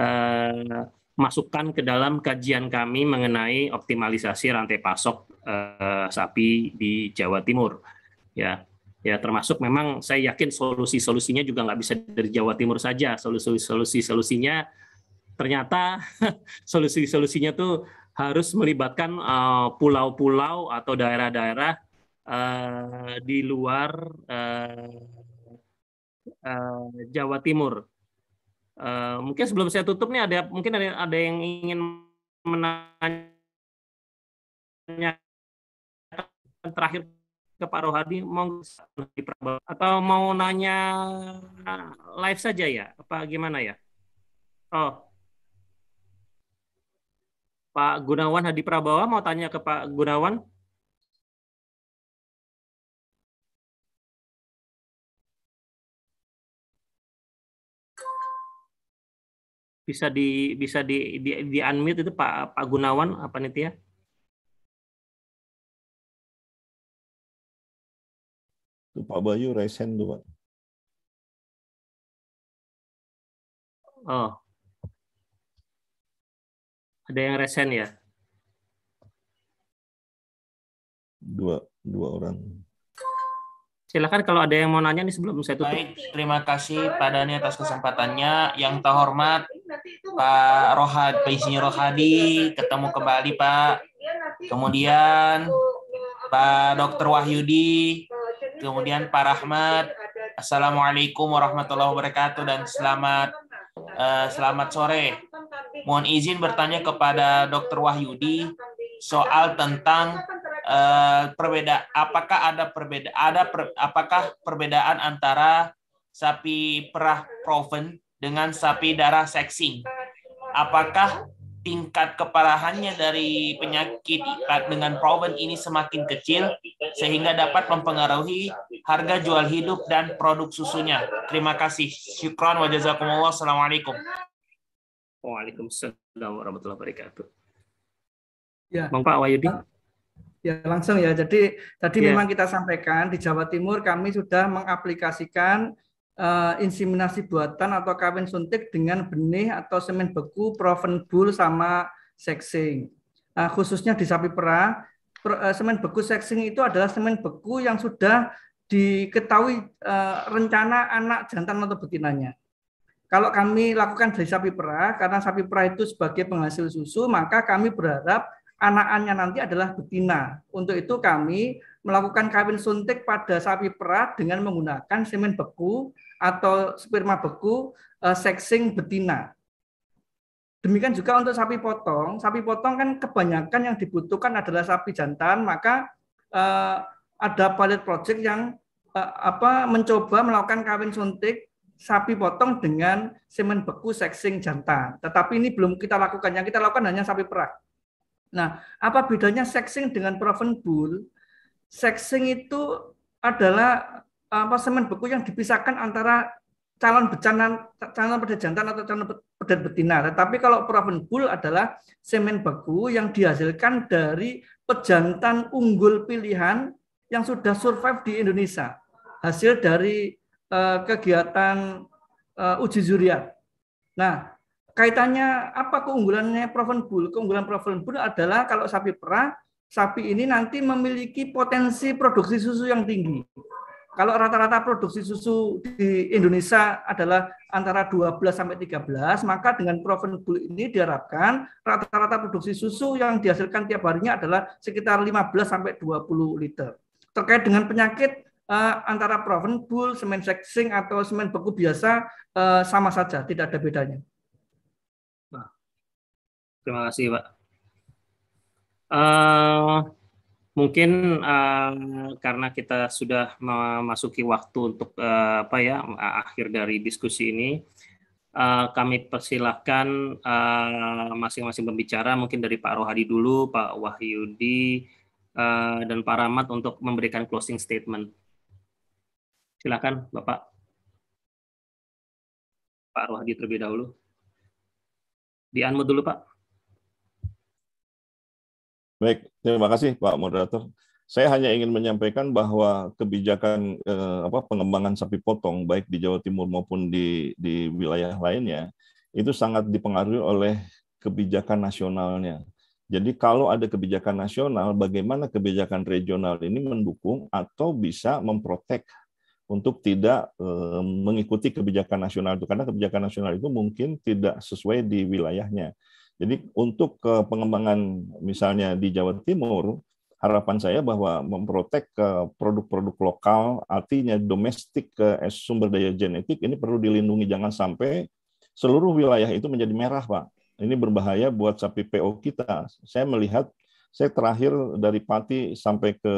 uh, masukkan ke dalam kajian kami mengenai optimalisasi rantai pasok uh, sapi di Jawa Timur ya ya termasuk memang saya yakin solusi-solusinya juga nggak bisa dari Jawa Timur saja solusi-solusi-solusinya ternyata solusi-solusinya tuh harus melibatkan eh, pulau-pulau uh, atau daerah-daerah uh, di luar uh, uh, Jawa Timur uh, mungkin sebelum saya tutup nih ada mungkin ada ada yang ingin menanyakan terakhir ke Pak Rohadi mau atau mau nanya ah, live saja ya apa gimana ya oh Pak Gunawan Hadi Prabawa mau tanya ke Pak Gunawan bisa di bisa di di, di unmute itu Pak Pak Gunawan apa nih ya? Pak Bayu raise hand tuh, Pak. Oh. Ada yang raise ya? Dua, dua orang. Silakan kalau ada yang mau nanya nih sebelum saya tutup. Baik, terima kasih Pak Dani atas kesempatannya. Yang terhormat Pak Rohad, Pak Insinyur Rohadi, ketemu kembali Pak. Kemudian Pak Dr. Wahyudi, kemudian Pak Rahmat. Assalamualaikum warahmatullahi wabarakatuh dan selamat uh, selamat sore. Mohon izin bertanya kepada Dr. Wahyudi soal tentang uh, perbeda apakah ada perbeda ada per, apakah perbedaan antara sapi perah proven dengan sapi darah sexing? Apakah tingkat keparahannya dari penyakit dengan proven ini semakin kecil sehingga dapat mempengaruhi harga jual hidup dan produk susunya. Terima kasih. Syukran wa jazakumullah. Assalamualaikum. Waalaikumsalam warahmatullahi wabarakatuh. Ya. Bang Pak Wahyudi. Ya, langsung ya. Jadi tadi ya. memang kita sampaikan di Jawa Timur kami sudah mengaplikasikan uh, inseminasi buatan atau kawin suntik dengan benih atau semen beku, proven bull sama sexing. Uh, khususnya di sapi perah, per, uh, semen beku sexing itu adalah semen beku yang sudah diketahui uh, rencana anak jantan atau betinanya. Kalau kami lakukan dari sapi perah, karena sapi perah itu sebagai penghasil susu, maka kami berharap anakannya nanti adalah betina. Untuk itu kami melakukan kawin suntik pada sapi perah dengan menggunakan semen beku atau sperma beku uh, sexing betina. Demikian juga untuk sapi potong. Sapi potong kan kebanyakan yang dibutuhkan adalah sapi jantan, maka uh, ada pilot project yang uh, apa mencoba melakukan kawin suntik sapi potong dengan semen beku sexing jantan. Tetapi ini belum kita lakukan. Yang kita lakukan hanya sapi perak Nah, apa bedanya sexing dengan proven bull? Sexing itu adalah apa semen beku yang dipisahkan antara calon becanan calon jantan atau calon peda betina. Tetapi kalau bull adalah semen beku yang dihasilkan dari pejantan unggul pilihan yang sudah survive di Indonesia. Hasil dari uh, kegiatan uh, uji zuriat. Nah, kaitannya apa keunggulannya proven bull? Keunggulan proven bull adalah kalau sapi perah, sapi ini nanti memiliki potensi produksi susu yang tinggi kalau rata-rata produksi susu di Indonesia adalah antara 12 sampai 13, maka dengan proven bull ini diharapkan rata-rata produksi susu yang dihasilkan tiap harinya adalah sekitar 15 sampai 20 liter. Terkait dengan penyakit eh, antara proven bull, semen seksing atau semen beku biasa eh, sama saja, tidak ada bedanya. Nah, terima kasih, Pak. Uh, mungkin uh, karena kita sudah memasuki waktu untuk uh, apa ya eh, akhir dari diskusi ini uh, kami persilahkan masing masing-masing pembicara mungkin dari Pak Rohadi dulu Pak Wahyudi uh, dan Pak Ramat untuk memberikan closing statement silakan Bapak Pak Rohadi terlebih dahulu di dulu Pak Baik, terima kasih Pak Moderator. Saya hanya ingin menyampaikan bahwa kebijakan eh, apa, pengembangan sapi potong baik di Jawa Timur maupun di, di wilayah lainnya itu sangat dipengaruhi oleh kebijakan nasionalnya. Jadi kalau ada kebijakan nasional, bagaimana kebijakan regional ini mendukung atau bisa memprotek untuk tidak eh, mengikuti kebijakan nasional itu karena kebijakan nasional itu mungkin tidak sesuai di wilayahnya. Jadi untuk eh, pengembangan misalnya di Jawa Timur, harapan saya bahwa memprotek eh, produk-produk lokal, artinya domestik eh, sumber daya genetik ini perlu dilindungi jangan sampai seluruh wilayah itu menjadi merah, Pak. Ini berbahaya buat sapi PO kita. Saya melihat saya terakhir dari Pati sampai ke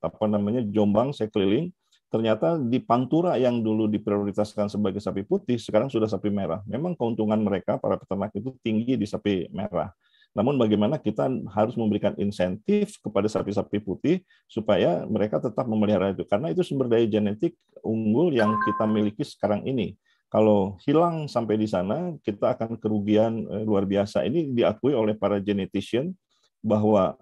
apa namanya Jombang saya keliling ternyata di Pantura yang dulu diprioritaskan sebagai sapi putih sekarang sudah sapi merah. Memang keuntungan mereka para peternak itu tinggi di sapi merah. Namun bagaimana kita harus memberikan insentif kepada sapi-sapi putih supaya mereka tetap memelihara itu karena itu sumber daya genetik unggul yang kita miliki sekarang ini. Kalau hilang sampai di sana, kita akan kerugian eh, luar biasa. Ini diakui oleh para genetician bahwa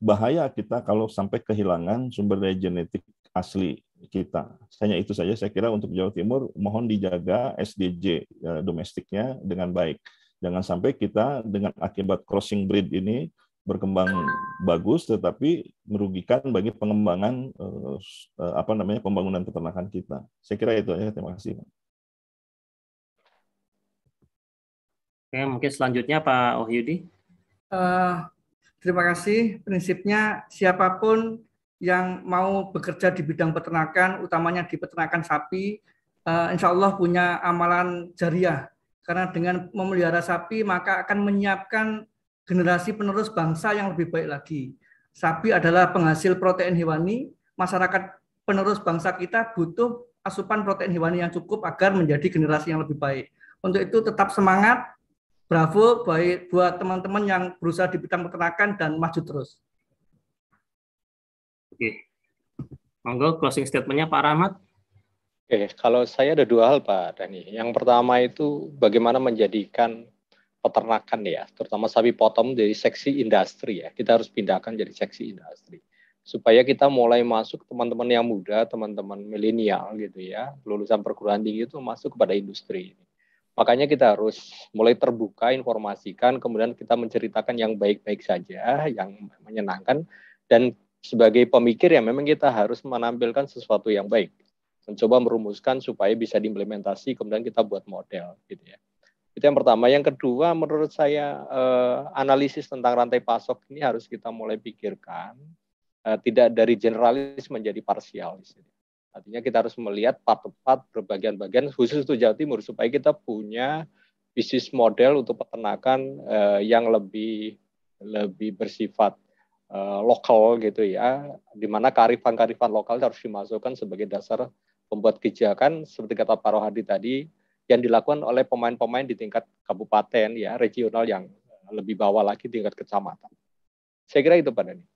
bahaya kita kalau sampai kehilangan sumber daya genetik asli kita. Hanya itu saja saya kira untuk Jawa Timur mohon dijaga SDJ ya, domestiknya dengan baik. Jangan sampai kita dengan akibat crossing breed ini berkembang bagus tetapi merugikan bagi pengembangan eh, eh, apa namanya pembangunan peternakan kita. Saya kira itu saja. Terima kasih. Oke, mungkin selanjutnya Pak Ohyudi. Uh, terima kasih. Prinsipnya siapapun yang mau bekerja di bidang peternakan, utamanya di peternakan sapi, uh, insya Allah punya amalan jariah. Karena dengan memelihara sapi, maka akan menyiapkan generasi penerus bangsa yang lebih baik lagi. Sapi adalah penghasil protein hewani. Masyarakat penerus bangsa kita butuh asupan protein hewani yang cukup agar menjadi generasi yang lebih baik. Untuk itu tetap semangat, bravo baik buat teman-teman yang berusaha di bidang peternakan dan maju terus. Oke. Monggo closing statementnya Pak Rahmat. Oke, kalau saya ada dua hal Pak Dani. Yang pertama itu bagaimana menjadikan peternakan ya, terutama sapi potong dari seksi industri ya. Kita harus pindahkan jadi seksi industri supaya kita mulai masuk teman-teman yang muda, teman-teman milenial gitu ya, lulusan perguruan tinggi itu masuk kepada industri. Makanya kita harus mulai terbuka informasikan, kemudian kita menceritakan yang baik-baik saja, yang menyenangkan, dan sebagai pemikir ya memang kita harus menampilkan sesuatu yang baik. Mencoba merumuskan supaya bisa diimplementasi, kemudian kita buat model gitu ya. Itu yang pertama. Yang kedua menurut saya eh, analisis tentang rantai pasok ini harus kita mulai pikirkan eh, tidak dari generalis menjadi parsialis. Artinya kita harus melihat part-part berbagian-bagian khusus itu Jawa Timur supaya kita punya bisnis model untuk peternakan eh, yang lebih lebih bersifat uh, lokal gitu ya, di mana kearifan-kearifan lokal harus dimasukkan sebagai dasar pembuat kebijakan seperti kata Pak Rohadi tadi yang dilakukan oleh pemain-pemain di tingkat kabupaten ya regional yang lebih bawah lagi tingkat kecamatan. Saya kira itu pada Dani.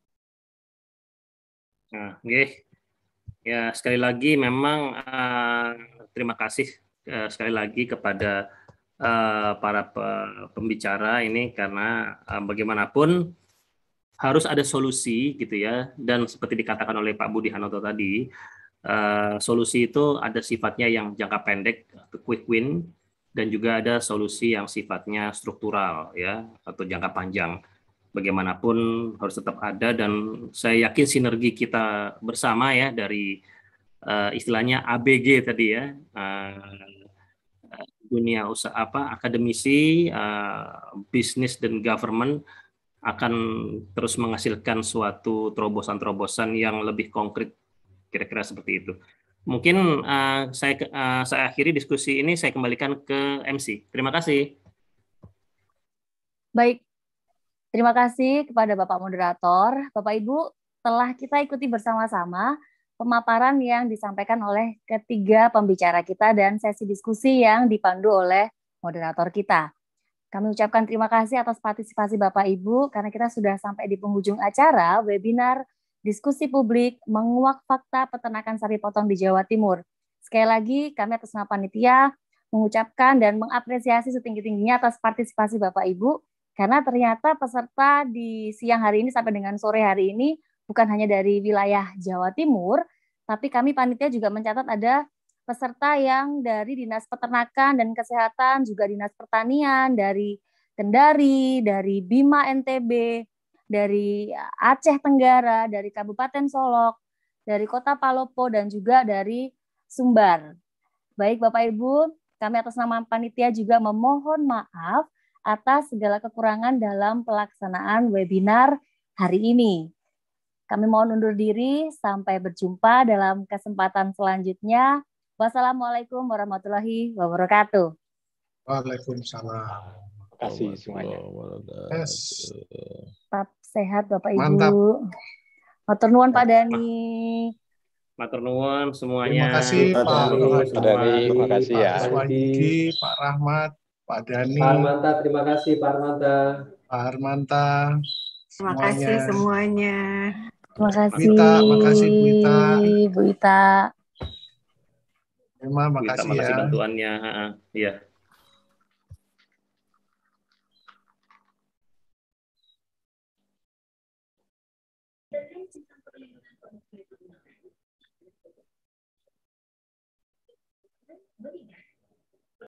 Nah, okay. ya sekali lagi memang uh, terima kasih uh, sekali lagi kepada uh, para pe pembicara ini karena uh, bagaimanapun harus ada solusi gitu ya dan seperti dikatakan oleh Pak Budi Hanoto tadi uh, solusi itu ada sifatnya yang jangka pendek atau quick win dan juga ada solusi yang sifatnya struktural ya atau jangka panjang bagaimanapun harus tetap ada dan saya yakin sinergi kita bersama ya dari uh, istilahnya ABG tadi ya uh, dunia usaha apa akademisi uh, bisnis dan government akan terus menghasilkan suatu terobosan-terobosan yang lebih konkret kira-kira seperti itu. Mungkin uh, saya uh, saya akhiri diskusi ini saya kembalikan ke MC. Terima kasih. Baik. Terima kasih kepada Bapak moderator, Bapak Ibu telah kita ikuti bersama-sama pemaparan yang disampaikan oleh ketiga pembicara kita dan sesi diskusi yang dipandu oleh moderator kita. Kami ucapkan terima kasih atas partisipasi Bapak Ibu karena kita sudah sampai di penghujung acara webinar diskusi publik menguak fakta peternakan sapi potong di Jawa Timur. Sekali lagi kami atas nama panitia mengucapkan dan mengapresiasi setinggi-tingginya atas partisipasi Bapak Ibu karena ternyata peserta di siang hari ini sampai dengan sore hari ini bukan hanya dari wilayah Jawa Timur, tapi kami panitia juga mencatat ada peserta yang dari Dinas Peternakan dan Kesehatan, juga Dinas Pertanian, dari Kendari, dari Bima NTB, dari Aceh Tenggara, dari Kabupaten Solok, dari Kota Palopo, dan juga dari Sumbar. Baik Bapak Ibu, kami atas nama panitia juga memohon maaf atas segala kekurangan dalam pelaksanaan webinar hari ini. Kami mohon undur diri sampai berjumpa dalam kesempatan selanjutnya. Wassalamualaikum warahmatullahi wabarakatuh. Waalaikumsalam. Terima kasih semuanya. Yes. Tetap sehat Bapak Ibu. Mantap. Matur nuwun Pak Dani. Matur nuwun semuanya. Terima kasih Pak Dani. Terima kasih ya. Pak Suwandi, Pak Rahmat, Pak Dani. Pak Armanta, terima kasih Pak Armanta. Pak Armanta. Terima kasih semuanya. Terima kasih. Terima kasih Bu Ita. Bu Ita. Terima kasih, terima kasih ya. bantuannya. Iya.